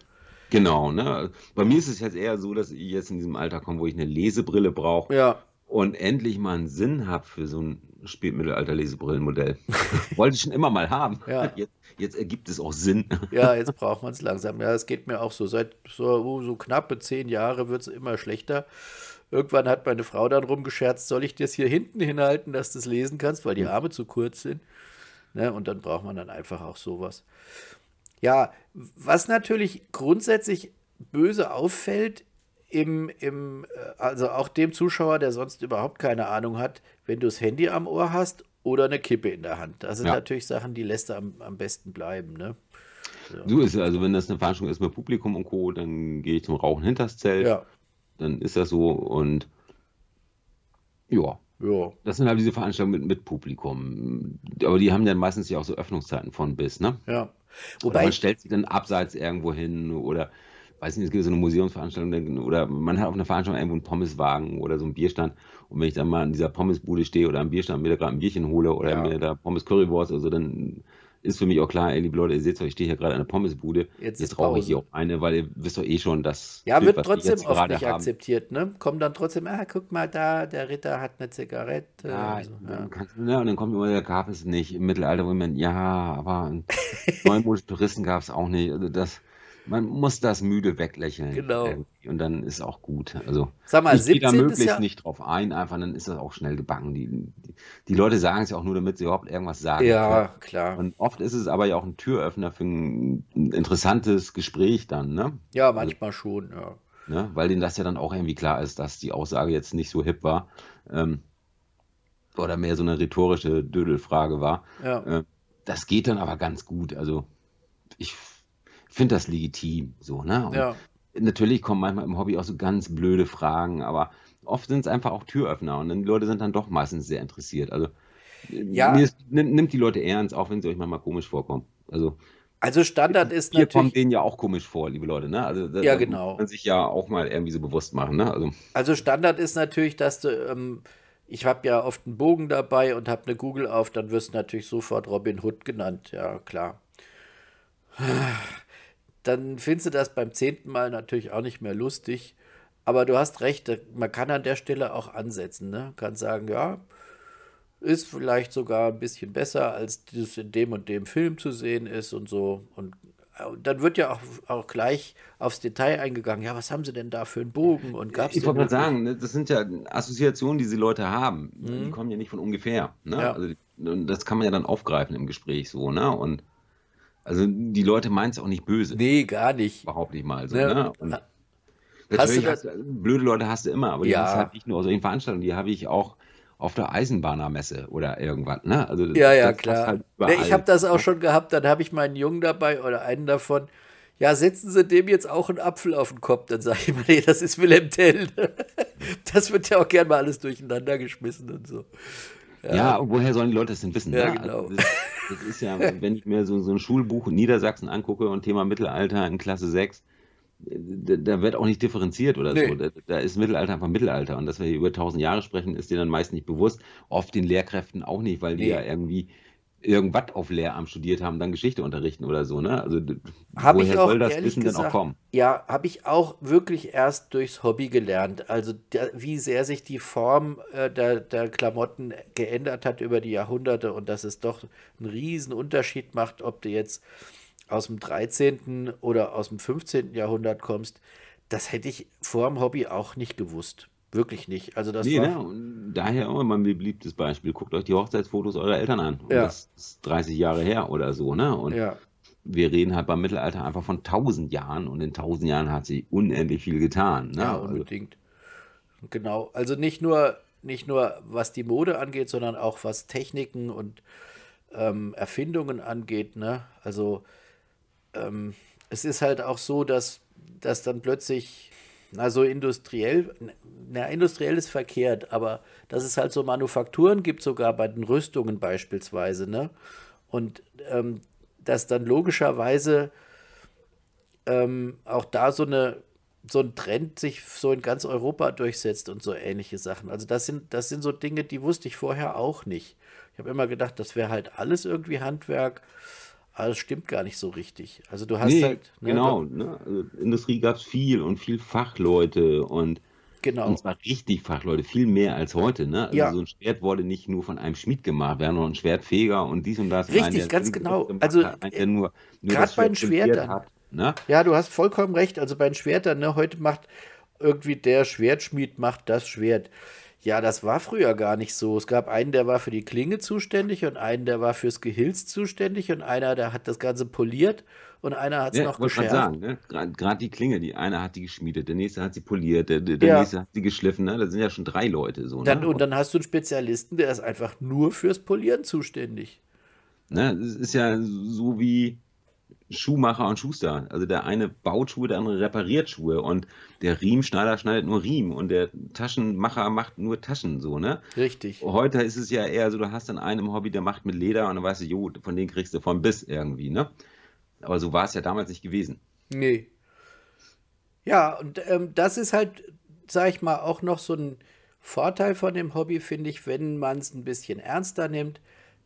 Genau, ne? Bei mir ist es jetzt eher so, dass ich jetzt in diesem Alter komme, wo ich eine Lesebrille brauche. Ja und endlich mal einen Sinn habe für so ein Spätmittelalter-Lesebrillenmodell. Wollte ich schon immer mal haben. Ja. Jetzt, jetzt, ergibt es auch Sinn. ja, jetzt braucht man es langsam. Ja, es geht mir auch so. Seit so, oh, so knappe zehn Jahre wird es immer schlechter. Irgendwann hat meine Frau dann rumgescherzt, soll ich das hier hinten hinhalten, dass du es lesen kannst, weil die hm. Arme zu kurz sind. Ne? Und dann braucht man dann einfach auch sowas. Ja, was natürlich grundsätzlich böse auffällt, im, im, äh, also auch dem Zuschauer, der sonst überhaupt keine Ahnung hat, wenn du das Handy am Ohr hast oder eine Kippe in der Hand. Das sind ja. natürlich Sachen, die lässt er am, am besten bleiben, ne? Ja. Du ist also, wenn das eine Veranstaltung ist mit Publikum und Co., dann gehe ich zum Rauchen hinters Zelt. Ja. Dann ist das so und ja. ja. Das sind halt diese Veranstaltungen mit, mit Publikum. Aber die haben dann meistens ja auch so Öffnungszeiten von bis, ne? Ja. Wobei oder man stellt sie dann abseits irgendwo hin oder weiß nicht, es gibt so eine Museumsveranstaltung oder man hat auf einer Veranstaltung irgendwo einen Pommeswagen oder so einen Bierstand und wenn ich dann mal in dieser Pommesbude stehe oder am Bierstand mir da gerade ein Bierchen hole oder ja. mir da Pommes Currywurst oder so, dann ist für mich auch klar, ey, liebe Leute, ihr seht doch, ich stehe hier gerade an der Pommesbude, jetzt, jetzt rauche ich hier auch eine, weil ihr wisst doch eh schon, dass... Ja, Bild, wird trotzdem oft nicht haben. akzeptiert, ne? Kommen dann trotzdem, ah, guck mal da, der Ritter hat eine Zigarette. Ja, und, so. Also, ja. Kannst, ne, und dann kommt immer, der gab es nicht im Mittelalter, wo man, ja, aber neumodischen Touristen gab es auch nicht. Also das, man muss das müde weglächeln. Genau. Und dann ist auch gut. Also Sag mal, ich gehe da möglichst Jahr... nicht drauf ein, einfach dann ist das auch schnell gebacken. Die, die, die Leute sagen es ja auch nur, damit sie überhaupt irgendwas sagen. Ja, können. klar. Und oft ist es aber ja auch ein Türöffner für ein, ein interessantes Gespräch dann, ne? Ja, manchmal also, schon, ja. Ne? Weil denen das ja dann auch irgendwie klar ist, dass die Aussage jetzt nicht so hip war. Ähm, oder mehr so eine rhetorische Dödelfrage war. Ja. Ähm, das geht dann aber ganz gut. Also ich finde das legitim. So, ne? Und ja. Natürlich kommen manchmal im Hobby auch so ganz blöde Fragen, aber oft sind es einfach auch Türöffner und die Leute sind dann doch meistens sehr interessiert. Also ja. Ist, nimmt die Leute ernst, auch wenn sie euch manchmal komisch vorkommen. Also, also Standard ist natürlich. Wir kommen denen ja auch komisch vor, liebe Leute, ne? Also das, ja, genau. muss man sich ja auch mal irgendwie so bewusst machen, ne? Also, also Standard ist natürlich, dass du, ähm, ich habe ja oft einen Bogen dabei und habe eine Google auf, dann wirst du natürlich sofort Robin Hood genannt, ja klar dann findest du das beim zehnten Mal natürlich auch nicht mehr lustig. Aber du hast recht, man kann an der Stelle auch ansetzen. Ne? kann sagen, ja, ist vielleicht sogar ein bisschen besser, als das in dem und dem Film zu sehen ist und so. Und äh, dann wird ja auch, auch gleich aufs Detail eingegangen. Ja, was haben sie denn da für einen Bogen? Und gab's ich wollte mal sagen, ne, das sind ja Assoziationen, die diese Leute haben. Mhm. Die kommen ja nicht von ungefähr. Ne? Ja. Also, das kann man ja dann aufgreifen im Gespräch so. Ne? Und also die Leute meinen es auch nicht böse. Nee, gar nicht. Überhaupt nicht mal. So, ja. ne? Und natürlich hast du, hast, blöde Leute hast du immer, aber die ja. hast halt nicht nur aus solchen Veranstaltungen, die habe ich auch auf der Eisenbahnermesse oder irgendwann. Ne? Also, ja, ja, klar. Halt nee, ich habe das auch schon gehabt, dann habe ich meinen Jungen dabei oder einen davon. Ja, setzen Sie dem jetzt auch einen Apfel auf den Kopf, dann sage ich mal, nee, das ist Wilhelm Tell. Das wird ja auch gern mal alles durcheinander geschmissen und so. Ja, woher sollen die Leute das denn wissen? Ja, ja ne? genau. Also, das, das, ist ja, wenn ich mir so, so ein Schulbuch in Niedersachsen angucke und Thema Mittelalter in Klasse 6, da, da wird auch nicht differenziert oder nee. so. Da, da, ist Mittelalter einfach Mittelalter. Und dass wir hier über tausend Jahre sprechen, ist denen dann meist nicht bewusst. Oft den Lehrkräften auch nicht, weil die nee. ja irgendwie irgendwas auf Lehramt studiert haben, dann Geschichte unterrichten oder so, ne? Also hab woher auch, soll das Wissen gesagt, denn auch kommen? Ja, habe ich auch wirklich erst durchs Hobby gelernt. Also der, wie sehr sich die Form äh, der, der Klamotten geändert hat über die Jahrhunderte und dass es doch einen riesen Unterschied macht, ob du jetzt aus dem 13. oder aus dem 15. Jahrhundert kommst, das hätte ich vor dem Hobby auch nicht gewusst. Wirklich nicht. Also das nee, war... ne? daher auch immer ein beliebtes Beispiel. Guckt euch die Hochzeitsfotos eurer Eltern an. ja. Das ist 30 Jahre her oder so, ne? Und ja. wir reden halt beim Mittelalter einfach von 1000 Jahren und in 1000 Jahren hat sie unendlich viel getan. Ne? Ja, also unbedingt. Also, genau. Also nicht nur, nicht nur was die Mode angeht, sondern auch was Techniken und ähm, Erfindungen angeht, ne? Also ähm, es ist halt auch so, dass, dass dann plötzlich also industriell, na, industriell ist verkehrt, aber dass es halt so Manufakturen gibt, sogar bei den Rüstungen beispielsweise, ne? Und ähm, dass dann logischerweise ähm, auch da so eine so ein Trend sich so in ganz Europa durchsetzt und so ähnliche Sachen. Also das sind, das sind so Dinge, die wusste ich vorher auch nicht. Ich habe immer gedacht, das wäre halt alles irgendwie Handwerk aber das stimmt gar nicht so richtig. Also du hast nee, halt. Ne, genau, ne? Also, Industrie gab es viel und viel Fachleute und Genau. Und zwar richtig Fachleute, viel mehr als heute. Ne? Also ja. so ein Schwert wurde nicht nur von einem Schmied gemacht, wir haben noch einen Schwertfeger und dies und das. Richtig, genau. also, einen, ganz genau. Also gerade nur bei den Schwertern. Hat, ne? Ja, du hast vollkommen recht. Also bei den Schwertern, ne, heute macht irgendwie der Schwertschmied macht das Schwert. Ja, das war früher gar nicht so. Es gab einen, der war für die Klinge zuständig und einen, der war fürs Gehilz zuständig und einer, der hat das Ganze poliert und einer hat es ja, noch geschärft. Sagen, ne? Gerade die Klinge, die eine hat die geschmiedet, der nächste hat sie poliert, der, der ja. nächste hat sie geschliffen. Ne? Da sind ja schon drei Leute so. Ne? Dann, ne? Und dann hast du einen Spezialisten, der ist einfach nur fürs Polieren zuständig. Ne? Es ist ja so wie Schuhmacher und Schuster. Also der eine baut Schuhe, der andere repariert Schuhe und der Riemschneider schneidet nur Riemen und der Taschenmacher macht nur Taschen, so, ne? Richtig. Heute ist es ja eher so, du hast dann einen im Hobby, der macht mit Leder und dann weißt du, jo, von denen kriegst du von bis irgendwie, ne? Aber so war es ja damals nicht gewesen. Nee. Ja, und ähm, das ist halt, sag ich mal, auch noch so ein Vorteil von dem Hobby, finde ich, wenn man es ein bisschen ernster nimmt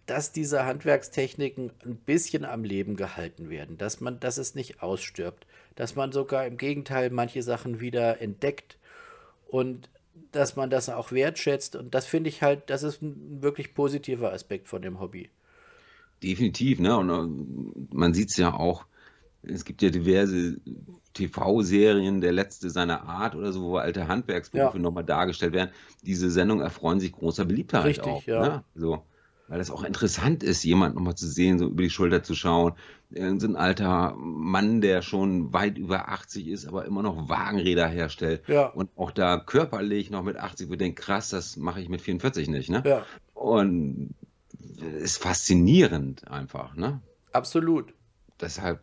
dass diese Handwerkstechniken ein bisschen am Leben gehalten werden, dass man, dass es nicht ausstirbt, dass man sogar im Gegenteil manche Sachen wieder entdeckt und dass man das auch wertschätzt. Und das finde ich halt, das ist ein wirklich positiver Aspekt von dem Hobby. Definitiv, ne? Und äh, man sieht es ja auch, es gibt ja diverse TV-Serien, der letzte seiner Art oder so, wo alte Handwerksberufe ja. nochmal dargestellt werden. Diese Sendungen erfreuen sich großer Beliebtheit Richtig, auch. Ja. Ne? So weil es auch interessant ist, jemanden nochmal zu sehen, so über die Schulter zu schauen. So ein alter Mann, der schon weit über 80 ist, aber immer noch Wagenräder herstellt. Ja. Und auch da körperlich noch mit 80 bedenkt, krass, das mache ich mit 44 nicht. Ne? Ja. Und ist faszinierend einfach. Ne? Absolut deshalb,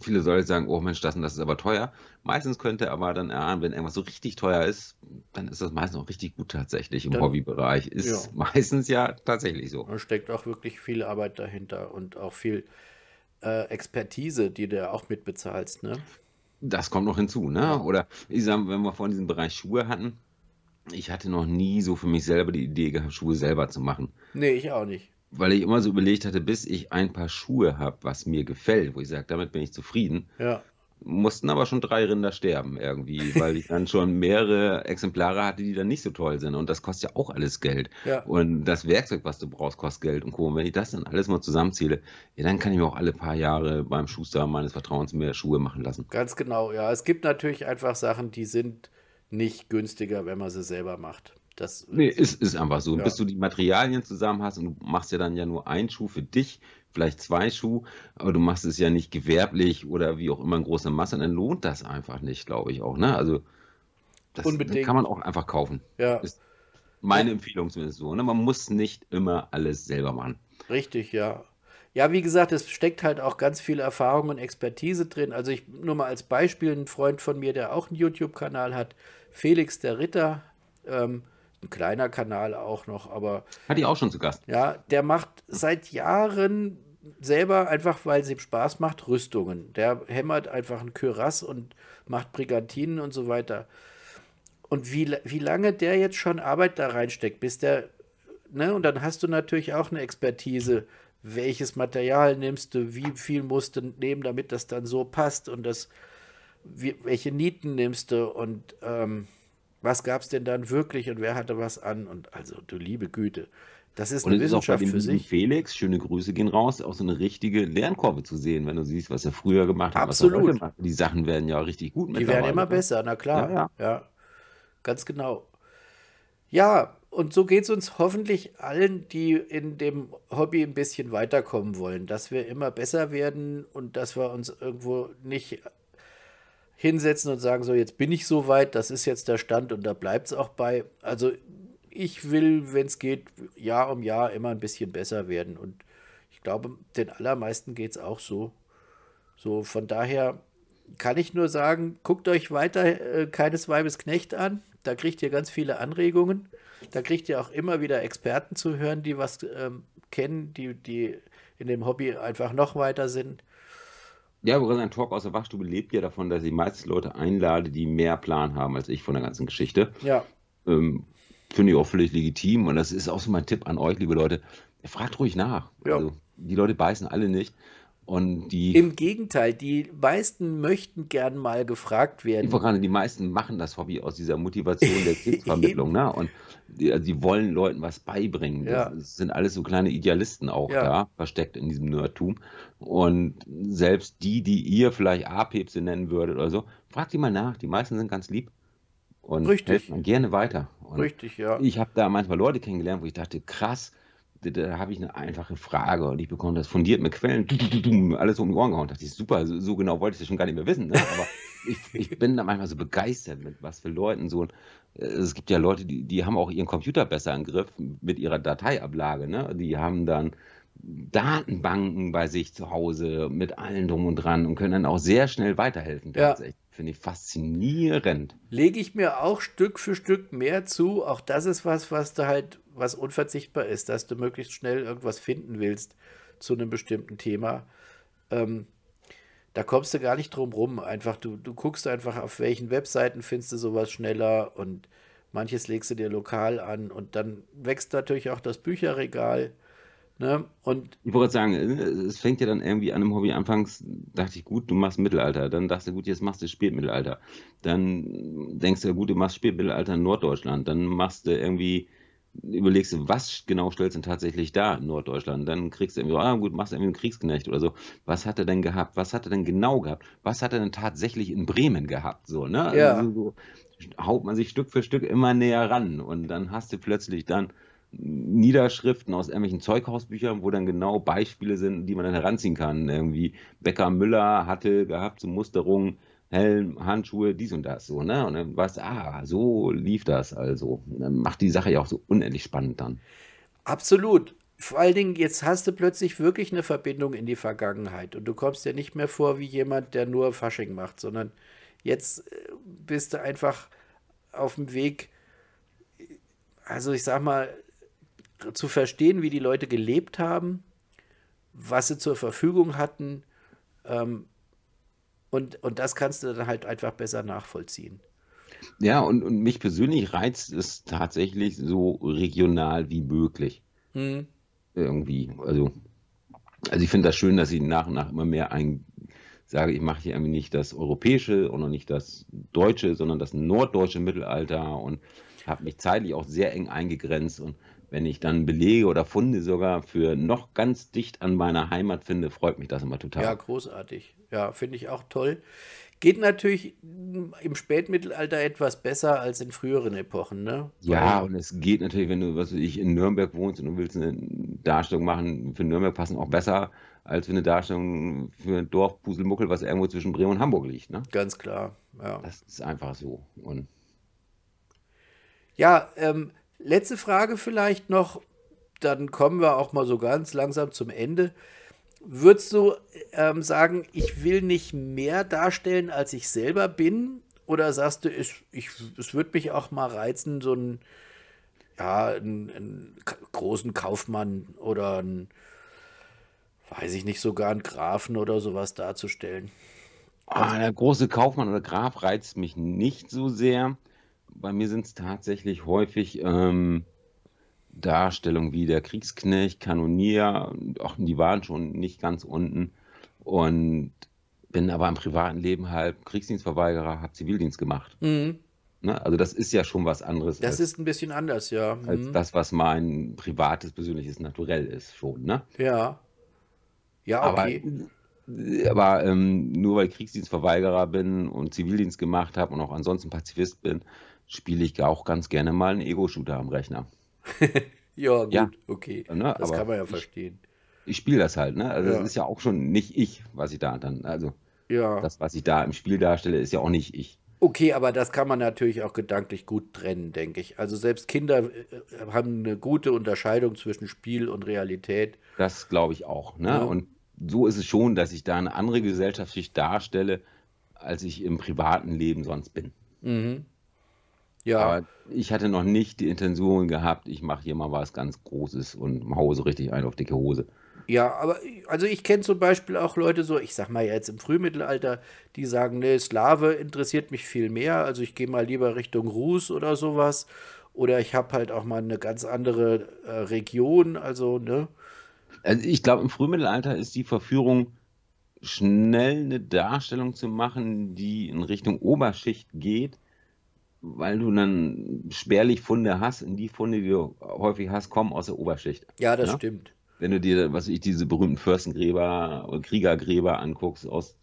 viele Leute sagen, oh Mensch, das und das ist aber teuer. Meistens könnte aber dann erahnen, wenn irgendwas so richtig teuer ist, dann ist das meistens auch richtig gut tatsächlich im dann, Hobbybereich. Ist ja. meistens ja tatsächlich so. Man steckt auch wirklich viel Arbeit dahinter und auch viel äh, Expertise, die du ja auch mitbezahlst, ne? Das kommt noch hinzu, ne? Oder ich sag, wenn wir vorhin diesen Bereich Schuhe hatten, ich hatte noch nie so für mich selber die Idee gehabt, Schuhe selber zu machen. Nee, ich auch nicht weil ich immer so überlegt hatte, bis ich ein paar Schuhe habe, was mir gefällt, wo ich sage, damit bin ich zufrieden. Ja. Mussten aber schon drei Rinder sterben irgendwie, weil ich dann schon mehrere Exemplare hatte, die dann nicht so toll sind. Und das kostet ja auch alles Geld. Ja. Und das Werkzeug, was du brauchst, kostet Geld und Co. Und wenn ich das dann alles mal zusammenzähle, ja, dann kann ich mir auch alle paar Jahre beim Schuster meines Vertrauens mehr Schuhe machen lassen. Ganz genau, ja. Es gibt natürlich einfach Sachen, die sind nicht günstiger, wenn man sie selber macht. Das nee, ist, ist einfach so. Ja. Bis du die Materialien zusammen hast und du machst ja dann ja nur einen Schuh für dich, vielleicht zwei Schuhe, aber du machst es ja nicht gewerblich oder wie auch immer in großer Masse, dann lohnt das einfach nicht, glaube ich auch. Ne? Also das ne, Unbedingt. kann man auch einfach kaufen. Ja. Ist meine Empfehlung zumindest so. Ne? Man muss nicht immer alles selber machen. Richtig, ja. Ja, wie gesagt, es steckt halt auch ganz viel Erfahrung und Expertise drin. Also ich nur mal als Beispiel, ein Freund von mir, der auch einen YouTube-Kanal hat, Felix der Ritter, ähm, ein kleiner Kanal auch noch, aber. Hat die auch schon zu Gast. Ja, der macht seit Jahren selber, einfach weil es ihm Spaß macht, Rüstungen. Der hämmert einfach einen Kürass und macht Brigantinen und so weiter. Und wie, wie lange der jetzt schon Arbeit da reinsteckt, bis der. Ne, und dann hast du natürlich auch eine Expertise, welches Material nimmst du, wie viel musst du nehmen, damit das dann so passt und das, wie, welche Nieten nimmst du und ähm, was gab es denn dann wirklich und wer hatte was an und also du liebe Güte. Das ist und eine Wissenschaft ist für sich. Felix, schöne Grüße gehen raus, auch so eine richtige Lernkurve zu sehen, wenn du siehst, was er früher gemacht hat. Absolut. Gemacht. Die Sachen werden ja auch richtig gut Die werden immer ne? besser, na klar. Ja, ja. ja, ganz genau. Ja, und so geht es uns hoffentlich allen, die in dem Hobby ein bisschen weiterkommen wollen, dass wir immer besser werden und dass wir uns irgendwo nicht hinsetzen und sagen, so jetzt bin ich so weit, das ist jetzt der Stand und da bleibt es auch bei. Also ich will, wenn es geht, Jahr um Jahr immer ein bisschen besser werden und ich glaube, den allermeisten geht es auch so. So, von daher kann ich nur sagen, guckt euch weiter äh, keines Weibes Knecht an. Da kriegt ihr ganz viele Anregungen. Da kriegt ihr auch immer wieder Experten zu hören, die was ähm, kennen, die, die in dem Hobby einfach noch weiter sind. Ja, aber ein Talk aus der Wachstube lebt ja davon, dass ich meistens Leute einlade, die mehr Plan haben als ich von der ganzen Geschichte. Ja. Ähm, Finde ich auch völlig legitim und das ist auch so mein Tipp an euch, liebe Leute. Fragt ruhig nach. Ja. Also, die Leute beißen alle nicht. Und die, Im Gegenteil, die meisten möchten gern mal gefragt werden. Gerade die meisten machen das Hobby aus dieser Motivation der Kriegsvermittlung. ne? Und also die, wollen Leuten was beibringen. Ja. Das sind alles so kleine Idealisten auch ja. da, versteckt in diesem Nerdtum. Und selbst die, die ihr vielleicht A-Päpste nennen würdet oder so, fragt die mal nach. Die meisten sind ganz lieb und Richtig. helfen gerne weiter. Und Richtig, ja. Ich habe da manchmal Leute kennengelernt, wo ich dachte, krass, da habe ich eine einfache Frage und ich bekomme das fundiert mit Quellen, alles um die Ohren gehauen. Da dachte ich, super, so, so genau wollte ich das schon gar nicht mehr wissen. Ne? Aber ich, ich, bin da manchmal so begeistert mit was für Leuten so. Äh, es gibt ja Leute, die, die haben auch ihren Computer besser im Griff mit ihrer Dateiablage. Ne? Die haben dann Datenbanken bei sich zu Hause mit allen drum und dran und können dann auch sehr schnell weiterhelfen. Ja. Finde ich faszinierend. Lege ich mir auch Stück für Stück mehr zu. Auch das ist was, was du halt was unverzichtbar ist, dass du möglichst schnell irgendwas finden willst zu einem bestimmten Thema, ähm, da kommst du gar nicht drum rum. Einfach, du, du guckst einfach, auf welchen Webseiten findest du sowas schneller und manches legst du dir lokal an und dann wächst natürlich auch das Bücherregal. Ne? Und ich wollte sagen, äh, es fängt ja dann irgendwie an im Hobby. Anfangs dachte ich, gut, du machst Mittelalter. Dann dachte ich, gut, jetzt machst du Spätmittelalter. Dann denkst du, gut, du machst Spätmittelalter in Norddeutschland. Dann machst du irgendwie überlegst, was genau stellst du denn tatsächlich da in Norddeutschland? Dann kriegst du irgendwie, ah gut, machst du irgendwie einen Kriegsknecht oder so. Was hat er denn gehabt? Was hat er denn genau gehabt? Was hat er denn tatsächlich in Bremen gehabt? So, ne? Also ja. Also so, haut man sich Stück für Stück immer näher ran und dann hast du plötzlich dann Niederschriften aus irgendwelchen Zeughausbüchern, wo dann genau Beispiele sind, die man dann heranziehen kann. Irgendwie Becker Müller hatte gehabt, so Musterungen Helm, Handschuhe, dies und das, so, ne? Und dann weißt ah, so lief das also. macht die Sache ja auch so unendlich spannend dann. Absolut. Vor allen Dingen, jetzt hast du plötzlich wirklich eine Verbindung in die Vergangenheit und du kommst ja nicht mehr vor wie jemand, der nur Fasching macht, sondern jetzt äh, bist du einfach auf dem Weg, also ich sag mal, zu verstehen, wie die Leute gelebt haben, was sie zur Verfügung hatten, ähm, und, und das kannst du dann halt einfach besser nachvollziehen. Ja, und, und mich persönlich reizt es tatsächlich so regional wie möglich. Hm. Irgendwie. Also, also ich finde das schön, dass ich nach und nach immer mehr ein, sage, ich mache hier irgendwie nicht das europäische und noch nicht das deutsche, sondern das norddeutsche Mittelalter und habe mich zeitlich auch sehr eng eingegrenzt und wenn ich dann Belege oder Funde sogar für noch ganz dicht an meiner Heimat finde, freut mich das immer total. Ja, großartig. Ja, finde ich auch toll. Geht natürlich hm, im Spätmittelalter etwas besser als in früheren Epochen, ne? Ja, und es geht natürlich, wenn du, was ich, in Nürnberg wohnst und du willst eine Darstellung machen, für Nürnberg passen auch besser als für eine Darstellung für ein Dorf Puselmuckel, was irgendwo zwischen Bremen und Hamburg liegt, ne? Ganz klar, ja. Das ist einfach so. Und ja, ähm, Letzte Frage vielleicht noch, dann kommen wir auch mal so ganz langsam zum Ende. Würdest du ähm, sagen, ich will nicht mehr darstellen, als ich selber bin? Oder sagst du, ich, ich, es würde mich auch mal reizen, so einen, ja, einen, einen großen Kaufmann oder einen, weiß ich nicht, sogar einen Grafen oder sowas darzustellen? Ah, der große Kaufmann oder Graf reizt mich nicht so sehr bei mir sind es tatsächlich häufig ähm, Darstellungen wie der Kriegsknecht, Kanonier, auch die waren schon nicht ganz unten. Und bin aber im privaten Leben halb Kriegsdienstverweigerer, habe Zivildienst gemacht. Mhm. Ne? Also das ist ja schon was anderes. Das als, ist ein bisschen anders, ja. Mhm. Als das, was mein privates, persönliches Naturell ist, schon, ne? Ja. Ja, okay. Aber, aber ähm, nur weil ich Kriegsdienstverweigerer bin und Zivildienst gemacht habe und auch ansonsten Pazifist bin, spiele ich auch ganz gerne mal einen Ego-Shooter am Rechner. ja, gut, ja. okay. Ne? Das Aber kann man ja verstehen. Ich, ich spiele das halt, ne? Also ja. das ist ja auch schon nicht ich, was ich da dann, also ja. das, was ich da im Spiel darstelle, ist ja auch nicht ich. Okay, aber das kann man natürlich auch gedanklich gut trennen, denke ich. Also selbst Kinder äh, haben eine gute Unterscheidung zwischen Spiel und Realität. Das glaube ich auch. Ne? Ja. Und so ist es schon, dass ich da eine andere Gesellschaftsschicht darstelle, als ich im privaten Leben sonst bin. Mhm. Ja. Aber ich hatte noch nicht die Intention gehabt, ich mache hier mal was ganz Großes und so richtig ein auf dicke Hose. Ja, aber also ich kenne zum Beispiel auch Leute so, ich sag mal jetzt im Frühmittelalter, die sagen, nee, Slave interessiert mich viel mehr, also ich gehe mal lieber Richtung Rus oder sowas. Oder ich habe halt auch mal eine ganz andere äh, Region, also, ne? Also ich glaube, im Frühmittelalter ist die Verführung, schnell eine Darstellung zu machen, die in Richtung Oberschicht geht weil du dann spärlich Funde hast und die Funde, die du häufig hast, kommen aus der Oberschicht. Ja, das ja? Ne? stimmt. Wenn du dir, was ich, diese berühmten Fürstengräber und Kriegergräber anguckst aus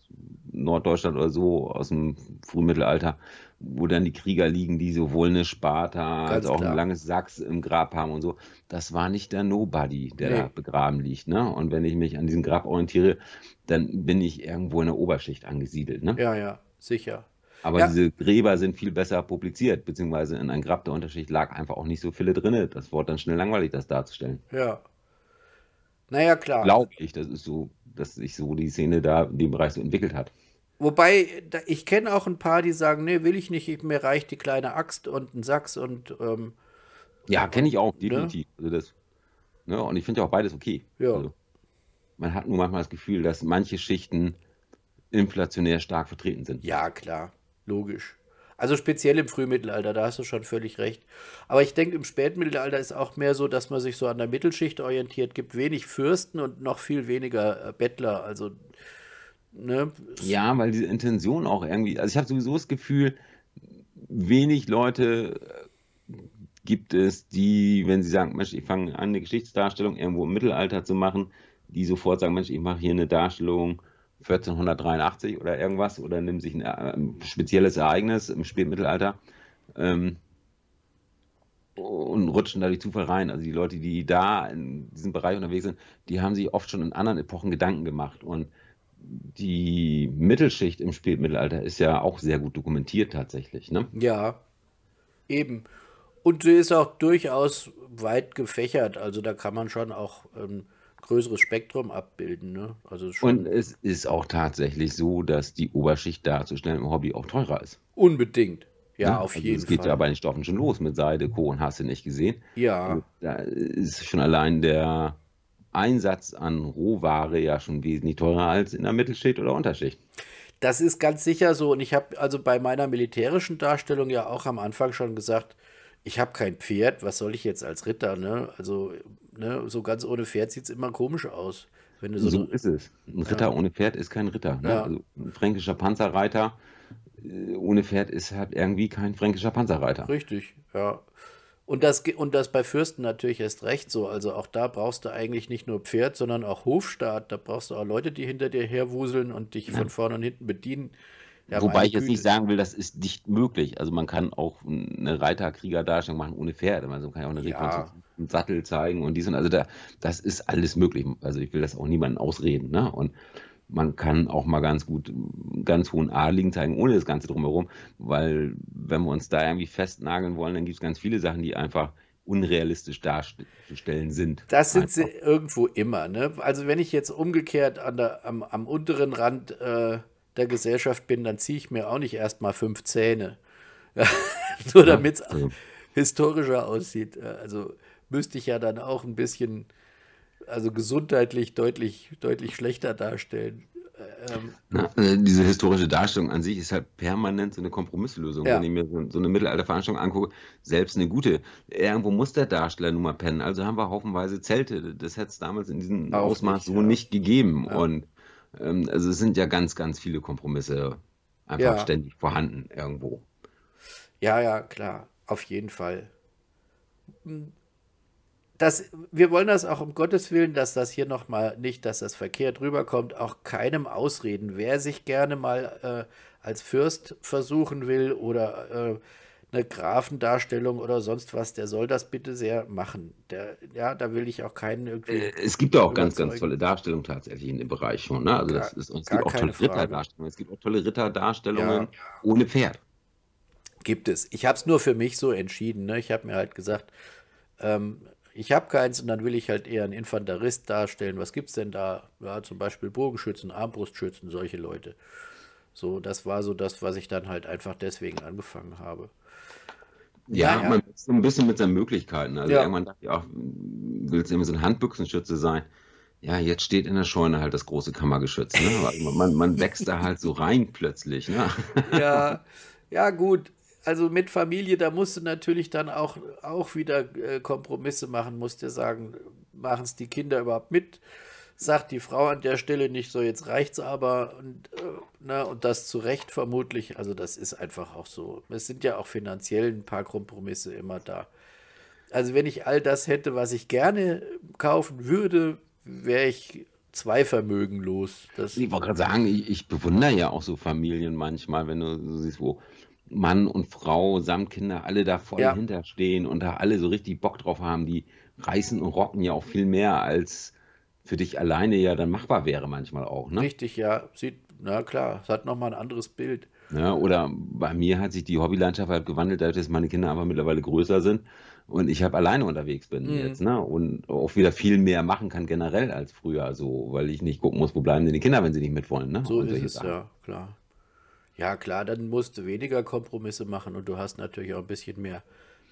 Norddeutschland oder so, aus dem Frühmittelalter, wo dann die Krieger liegen, die sowohl eine Sparta Ganz als auch klar. ein langes Sachs im Grab haben und so. Das war nicht der Nobody, der nee. da begraben liegt. Ne? Und wenn ich mich an diesem Grab orientiere, dann bin ich irgendwo in der Oberschicht angesiedelt. Ne? Ja, ja, sicher. Aber ja. diese Gräber sind viel besser publiziert, beziehungsweise in einem Grab der Unterschicht lag einfach auch nicht so viele drin. Das Wort dann schnell langweilig, das darzustellen. Ja. Naja, klar. Glaube ich, das ist so, dass sich so die Szene da in dem Bereich so entwickelt hat. Wobei, ich kenne auch ein paar, die sagen, nee, will ich nicht, mir reicht die kleine Axt und ein Sachs und ähm, Ja, äh, kenne ich auch, ne? definitiv. Ne? Also das, ne? Und ich finde ja auch beides okay. Ja. Also, man hat nur manchmal das Gefühl, dass manche Schichten inflationär stark vertreten sind. Ja, klar. Logisch. Also speziell im Frühmittelalter, da hast du schon völlig recht. Aber ich denke, im Spätmittelalter ist auch mehr so, dass man sich so an der Mittelschicht orientiert, gibt wenig Fürsten und noch viel weniger äh, Bettler. Also, ne? Ja, weil diese Intention auch irgendwie, also ich habe sowieso das Gefühl, wenig Leute äh, gibt es, die, wenn sie sagen, Mensch, ich fange an, eine Geschichtsdarstellung irgendwo im Mittelalter zu machen, die sofort sagen, Mensch, ich mache hier eine Darstellung 1483 oder irgendwas oder nimmt sich ein, äh, ein spezielles Ereignis im Spätmittelalter ähm, und rutschen da durch Zufall rein. Also die Leute, die da in diesem Bereich unterwegs sind, die haben sich oft schon in anderen Epochen Gedanken gemacht und die Mittelschicht im Spätmittelalter ist ja auch sehr gut dokumentiert tatsächlich. Ne? Ja, eben. Und sie ist auch durchaus weit gefächert. Also da kann man schon auch ähm, größeres Spektrum abbilden. Ne? Also Und es ist auch tatsächlich so, dass die Oberschicht darzustellen im Hobby auch teurer ist. Unbedingt. Ja, ne? auf also jeden Fall. Es geht Fall. ja bei den Stoffen schon los mit Seide, Co. und hast du nicht gesehen. Ja. Also da ist schon allein der Einsatz an Rohware ja schon wesentlich teurer als in der Mittelschicht oder Unterschicht. Das ist ganz sicher so. Und ich habe also bei meiner militärischen Darstellung ja auch am Anfang schon gesagt, ich habe kein Pferd, was soll ich jetzt als Ritter, ne? Also, ne, so ganz ohne Pferd sieht es immer komisch aus. Wenn du so, so ist es. Ein Ritter ja. ohne Pferd ist kein Ritter. Ne? Ja. Also ein fränkischer Panzerreiter äh, ohne Pferd ist halt irgendwie kein fränkischer Panzerreiter. Richtig, ja. Und das, und das bei Fürsten natürlich erst recht so. Also auch da brauchst du eigentlich nicht nur Pferd, sondern auch Hofstaat. Da brauchst du auch Leute, die hinter dir herwuseln und dich ja. von vorne und hinten bedienen. Ja, Wobei ich jetzt nicht sagen will, das ist nicht möglich. Also man kann auch eine Reiter-Krieger-Darstellung machen ohne Pferde. man kann ja auch eine Rekonstruktion ja. Sattel zeigen und dies und also da, das ist alles möglich. Also ich will das auch niemandem ausreden. Ne? Und man kann auch mal ganz gut ganz hohen Adligen zeigen, ohne das Ganze drumherum, weil wenn wir uns da irgendwie festnageln wollen, dann gibt es ganz viele Sachen, die einfach unrealistisch darzustellen sind. Das sind einfach. sie irgendwo immer. Ne? Also wenn ich jetzt umgekehrt der, am, am, unteren Rand äh, der Gesellschaft bin, dann ziehe ich mir auch nicht erstmal fünf Zähne. Nur damit es ja. historischer aussieht. Äh, also müsste ich ja dann auch ein bisschen, also gesundheitlich deutlich, deutlich schlechter darstellen. Äh, ähm, Na, äh, diese historische Darstellung an sich ist halt permanent so eine Kompromisslösung. Ja. Wenn ich mir so, eine Mittelalterveranstaltung angucke, selbst eine gute, irgendwo muss der Darsteller nun mal pennen. Also haben wir haufenweise Zelte. Das hätte es damals in diesem Ausmaß nicht, so ja. nicht gegeben. Ja. Und ähm, also es sind ja ganz, ganz viele Kompromisse einfach ja. ständig vorhanden irgendwo. Ja, ja, klar, auf jeden Fall. Hm. Das, wir wollen das auch um Gottes Willen, dass das hier nochmal nicht, dass das verkehrt rüberkommt, auch keinem ausreden. Wer sich gerne mal äh, als Fürst versuchen will oder äh, eine Grafendarstellung oder sonst was, der soll das bitte sehr machen. Der, ja, da will ich auch keinen irgendwie. Äh, es gibt ja auch ganz, ganz tolle Darstellungen tatsächlich in dem Bereich schon. Ne? Also gar, das ist, es gibt auch tolle Ritterdarstellungen. Es gibt auch tolle Ritterdarstellungen ja. ohne Pferd. Gibt es. Ich habe es nur für mich so entschieden. Ne? Ich habe mir halt gesagt, ähm, ich habe keins und dann will ich halt eher einen Infanterist darstellen. Was gibt es denn da? Ja, zum Beispiel Bogenschützen, Armbrustschützen, solche Leute. So, das war so das, was ich dann halt einfach deswegen angefangen habe. Ja, ja, man ist so ein bisschen mit seinen Möglichkeiten. Also ja. irgendwann dachte ich auch, willst du immer so ein Handbüchsenschütze sein? Ja, jetzt steht in der Scheune halt das große Kammergeschütz. Ne? Man, man, wächst da halt so rein plötzlich. Ne? Ja, ja, gut. Also mit Familie, da musst du natürlich dann auch, auch wieder äh, Kompromisse machen, musst du sagen, machen es die Kinder überhaupt mit? sagt die Frau an der Stelle nicht so, jetzt reicht's aber und, äh, na, ne, und das zu Recht vermutlich. Also das ist einfach auch so. Es sind ja auch finanziell ein paar Kompromisse immer da. Also wenn ich all das hätte, was ich gerne kaufen würde, wäre ich zwei Vermögen los. Das ich wollte gerade sagen, ich, ich, bewundere ja auch so Familien manchmal, wenn du so siehst, wo Mann und Frau samt Kinder alle da voll ja. hinterstehen und da alle so richtig Bock drauf haben, die reißen und rocken ja auch viel mehr als für dich alleine ja dann machbar wäre manchmal auch. Ne? Richtig, ja. Sieht, na klar, es hat nochmal ein anderes Bild. Ja, oder bei mir hat sich die Hobbylandschaft halt gewandelt, dadurch, dass meine Kinder einfach mittlerweile größer sind und ich halt alleine unterwegs bin mhm. jetzt, ne? Und auch wieder viel mehr machen kann generell als früher, so, also, weil ich nicht gucken muss, wo bleiben denn die Kinder, wenn sie nicht mitwollen, ne? So und ist es, Sachen. ja, klar. Ja, klar, dann musst du weniger Kompromisse machen und du hast natürlich auch ein bisschen mehr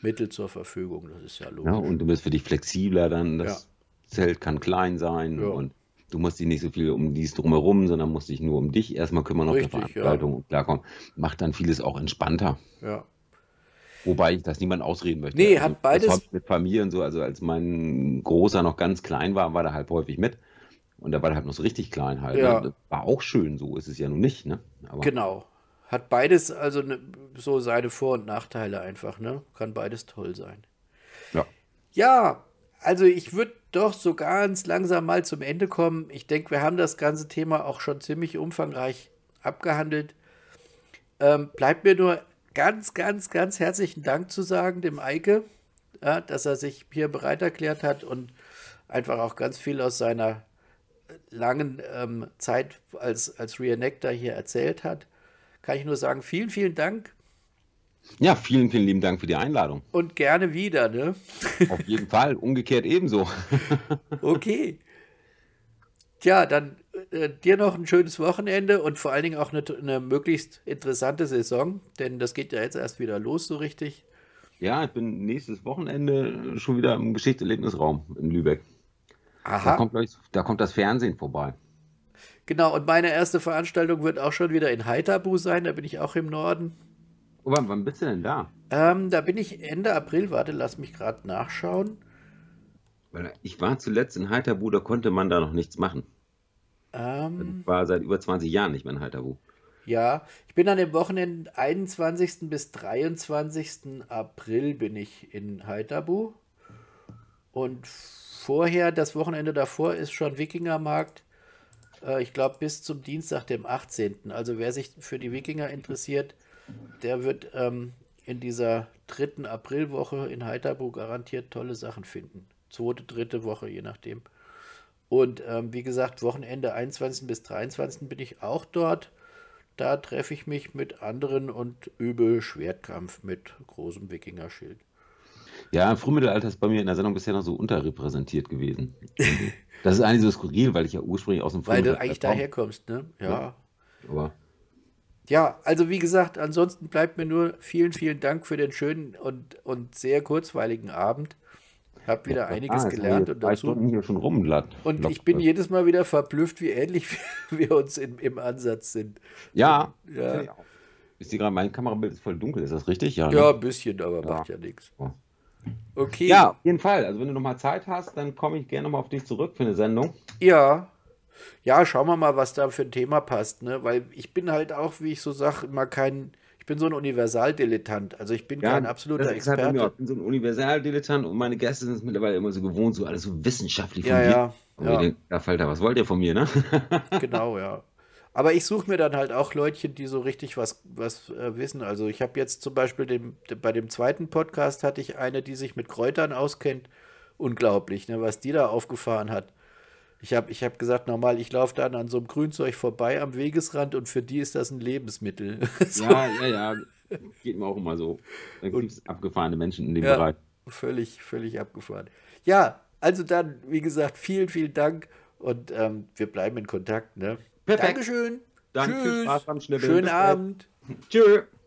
Mittel zur Verfügung, das ist ja logisch. Ja, und du bist für dich flexibler dann, das Zelt kann klein sein ja. und du musst dich nicht so viel um dies drumherum, sondern musst dich nur um dich erstmal kümmern, auf Richtig, der Veranstaltung ja. und klarkommen. Macht dann vieles auch entspannter. Ja. Wobei ich das niemand ausreden möchte. Nee, also, hat beides. mit Familie und so, also als mein Großer noch ganz klein war, war der halt häufig mit. Und da war der halt noch so richtig klein halt. Ja. Also war auch schön, so ist es ja nun nicht, ne? Aber genau. Hat beides also ne, so seine Vor- und Nachteile einfach, ne? Kann beides toll sein. Ja. Ja, also ich würde doch so ganz langsam mal zum Ende kommen. Ich denke, wir haben das ganze Thema auch schon ziemlich umfangreich abgehandelt. Ähm, bleibt mir nur ganz, ganz, ganz herzlichen Dank zu sagen dem Eike, ja, dass er sich hier bereit erklärt hat und einfach auch ganz viel aus seiner langen ähm, Zeit als, als Reenactor hier erzählt hat. Kann ich nur sagen, vielen, vielen Dank ja, vielen, vielen lieben Dank für die Einladung. Und gerne wieder, ne? Auf jeden Fall, umgekehrt ebenso. okay. Tja, dann äh, dir noch ein schönes Wochenende und vor allen Dingen auch eine, eine, möglichst interessante Saison, denn das geht ja jetzt erst wieder los so richtig. Ja, ich bin nächstes Wochenende schon wieder im Geschichtserlebnisraum in Lübeck. Aha. Da kommt, da kommt das Fernsehen vorbei. Genau, und meine erste Veranstaltung wird auch schon wieder in Haitabu sein, da bin ich auch im Norden. Oh, wann, wann bist du denn da? Ähm, da bin ich Ende April. Warte, lass mich gerade nachschauen. Weil ich war zuletzt in Heiterbu, da konnte man da noch nichts machen. Ähm, das war seit über 20 Jahren nicht mehr in Heiterbu. Ja, ich bin an dem Wochenende 21. bis 23. April bin ich in Heiterbu. Und vorher, das Wochenende davor ist schon Wikingermarkt. Äh, ich glaube bis zum Dienstag, dem 18. Also wer sich für die Wikinger interessiert, der wird ähm, in dieser dritten Aprilwoche in Heiterbrug garantiert tolle Sachen finden. Zweite, dritte Woche, je nachdem. Und ähm, wie gesagt, Wochenende 21. bis 23. bin ich auch dort. Da treffe ich mich mit anderen und übe Schwertkampf mit großem Wikingerschild. Ja, Frühmittelalter ist bei mir in der Sendung bisher noch so unterrepräsentiert gewesen. Das ist eigentlich so skurril, weil ich ja ursprünglich aus dem Frühmittelalter komme. Weil du eigentlich daherkommst, ne? Ja. ja. Aber ja, also wie gesagt, ansonsten bleibt mir nur vielen, vielen Dank für den schönen und, und sehr kurzweiligen Abend. Habe wieder ja, einiges ah, gelernt und dazu. Stunden hier schon rumlatt. Und ich bin jedes Mal wieder verblüfft, wie ähnlich wir uns in, im Ansatz sind. Ja. Und, ja. ja. Ist die gerade mein Kamerabild ist voll dunkel, ist das richtig? Ja, ne? ein bisschen, aber ja. macht ja nichts. Okay. Ja, auf jeden Fall. Also wenn du nochmal Zeit hast, dann komme ich gerne nochmal auf dich zurück für eine Sendung. Ja ja, schauen wir mal, was da für ein Thema passt, ne? Weil ich bin halt auch, wie ich so sage, immer kein, ich bin so ein Universaldilettant. Also ich bin ja, kein absoluter halt Experte. Halt ich bin so ein Universaldilettant und meine Gäste sind es mittlerweile immer so gewohnt, so alles so wissenschaftlich von ja, mir. Ja, und ja. Denke, ja, Falter, was wollt ihr von mir, ne? genau, ja. Aber ich suche mir dann halt auch Leutchen, die so richtig was, was äh, wissen. Also ich habe jetzt zum Beispiel dem, bei dem zweiten Podcast hatte ich eine, die sich mit Kräutern auskennt. Unglaublich, ne, was die da aufgefahren hat. Ich habe ich hab gesagt, normal, ich laufe dann an so einem Grünzeug vorbei am Wegesrand und für die ist das ein Lebensmittel. so. Ja, ja, ja. Geht mir auch immer so. Dann gibt es abgefahrene Menschen in dem ja, Bereich. Völlig, völlig abgefahren. Ja, also dann, wie gesagt, vielen, vielen Dank und ähm, wir bleiben in Kontakt. Ne? Perfekt. Dankeschön. Danke. Tschüss. Schönen Bis Abend. Tschüss.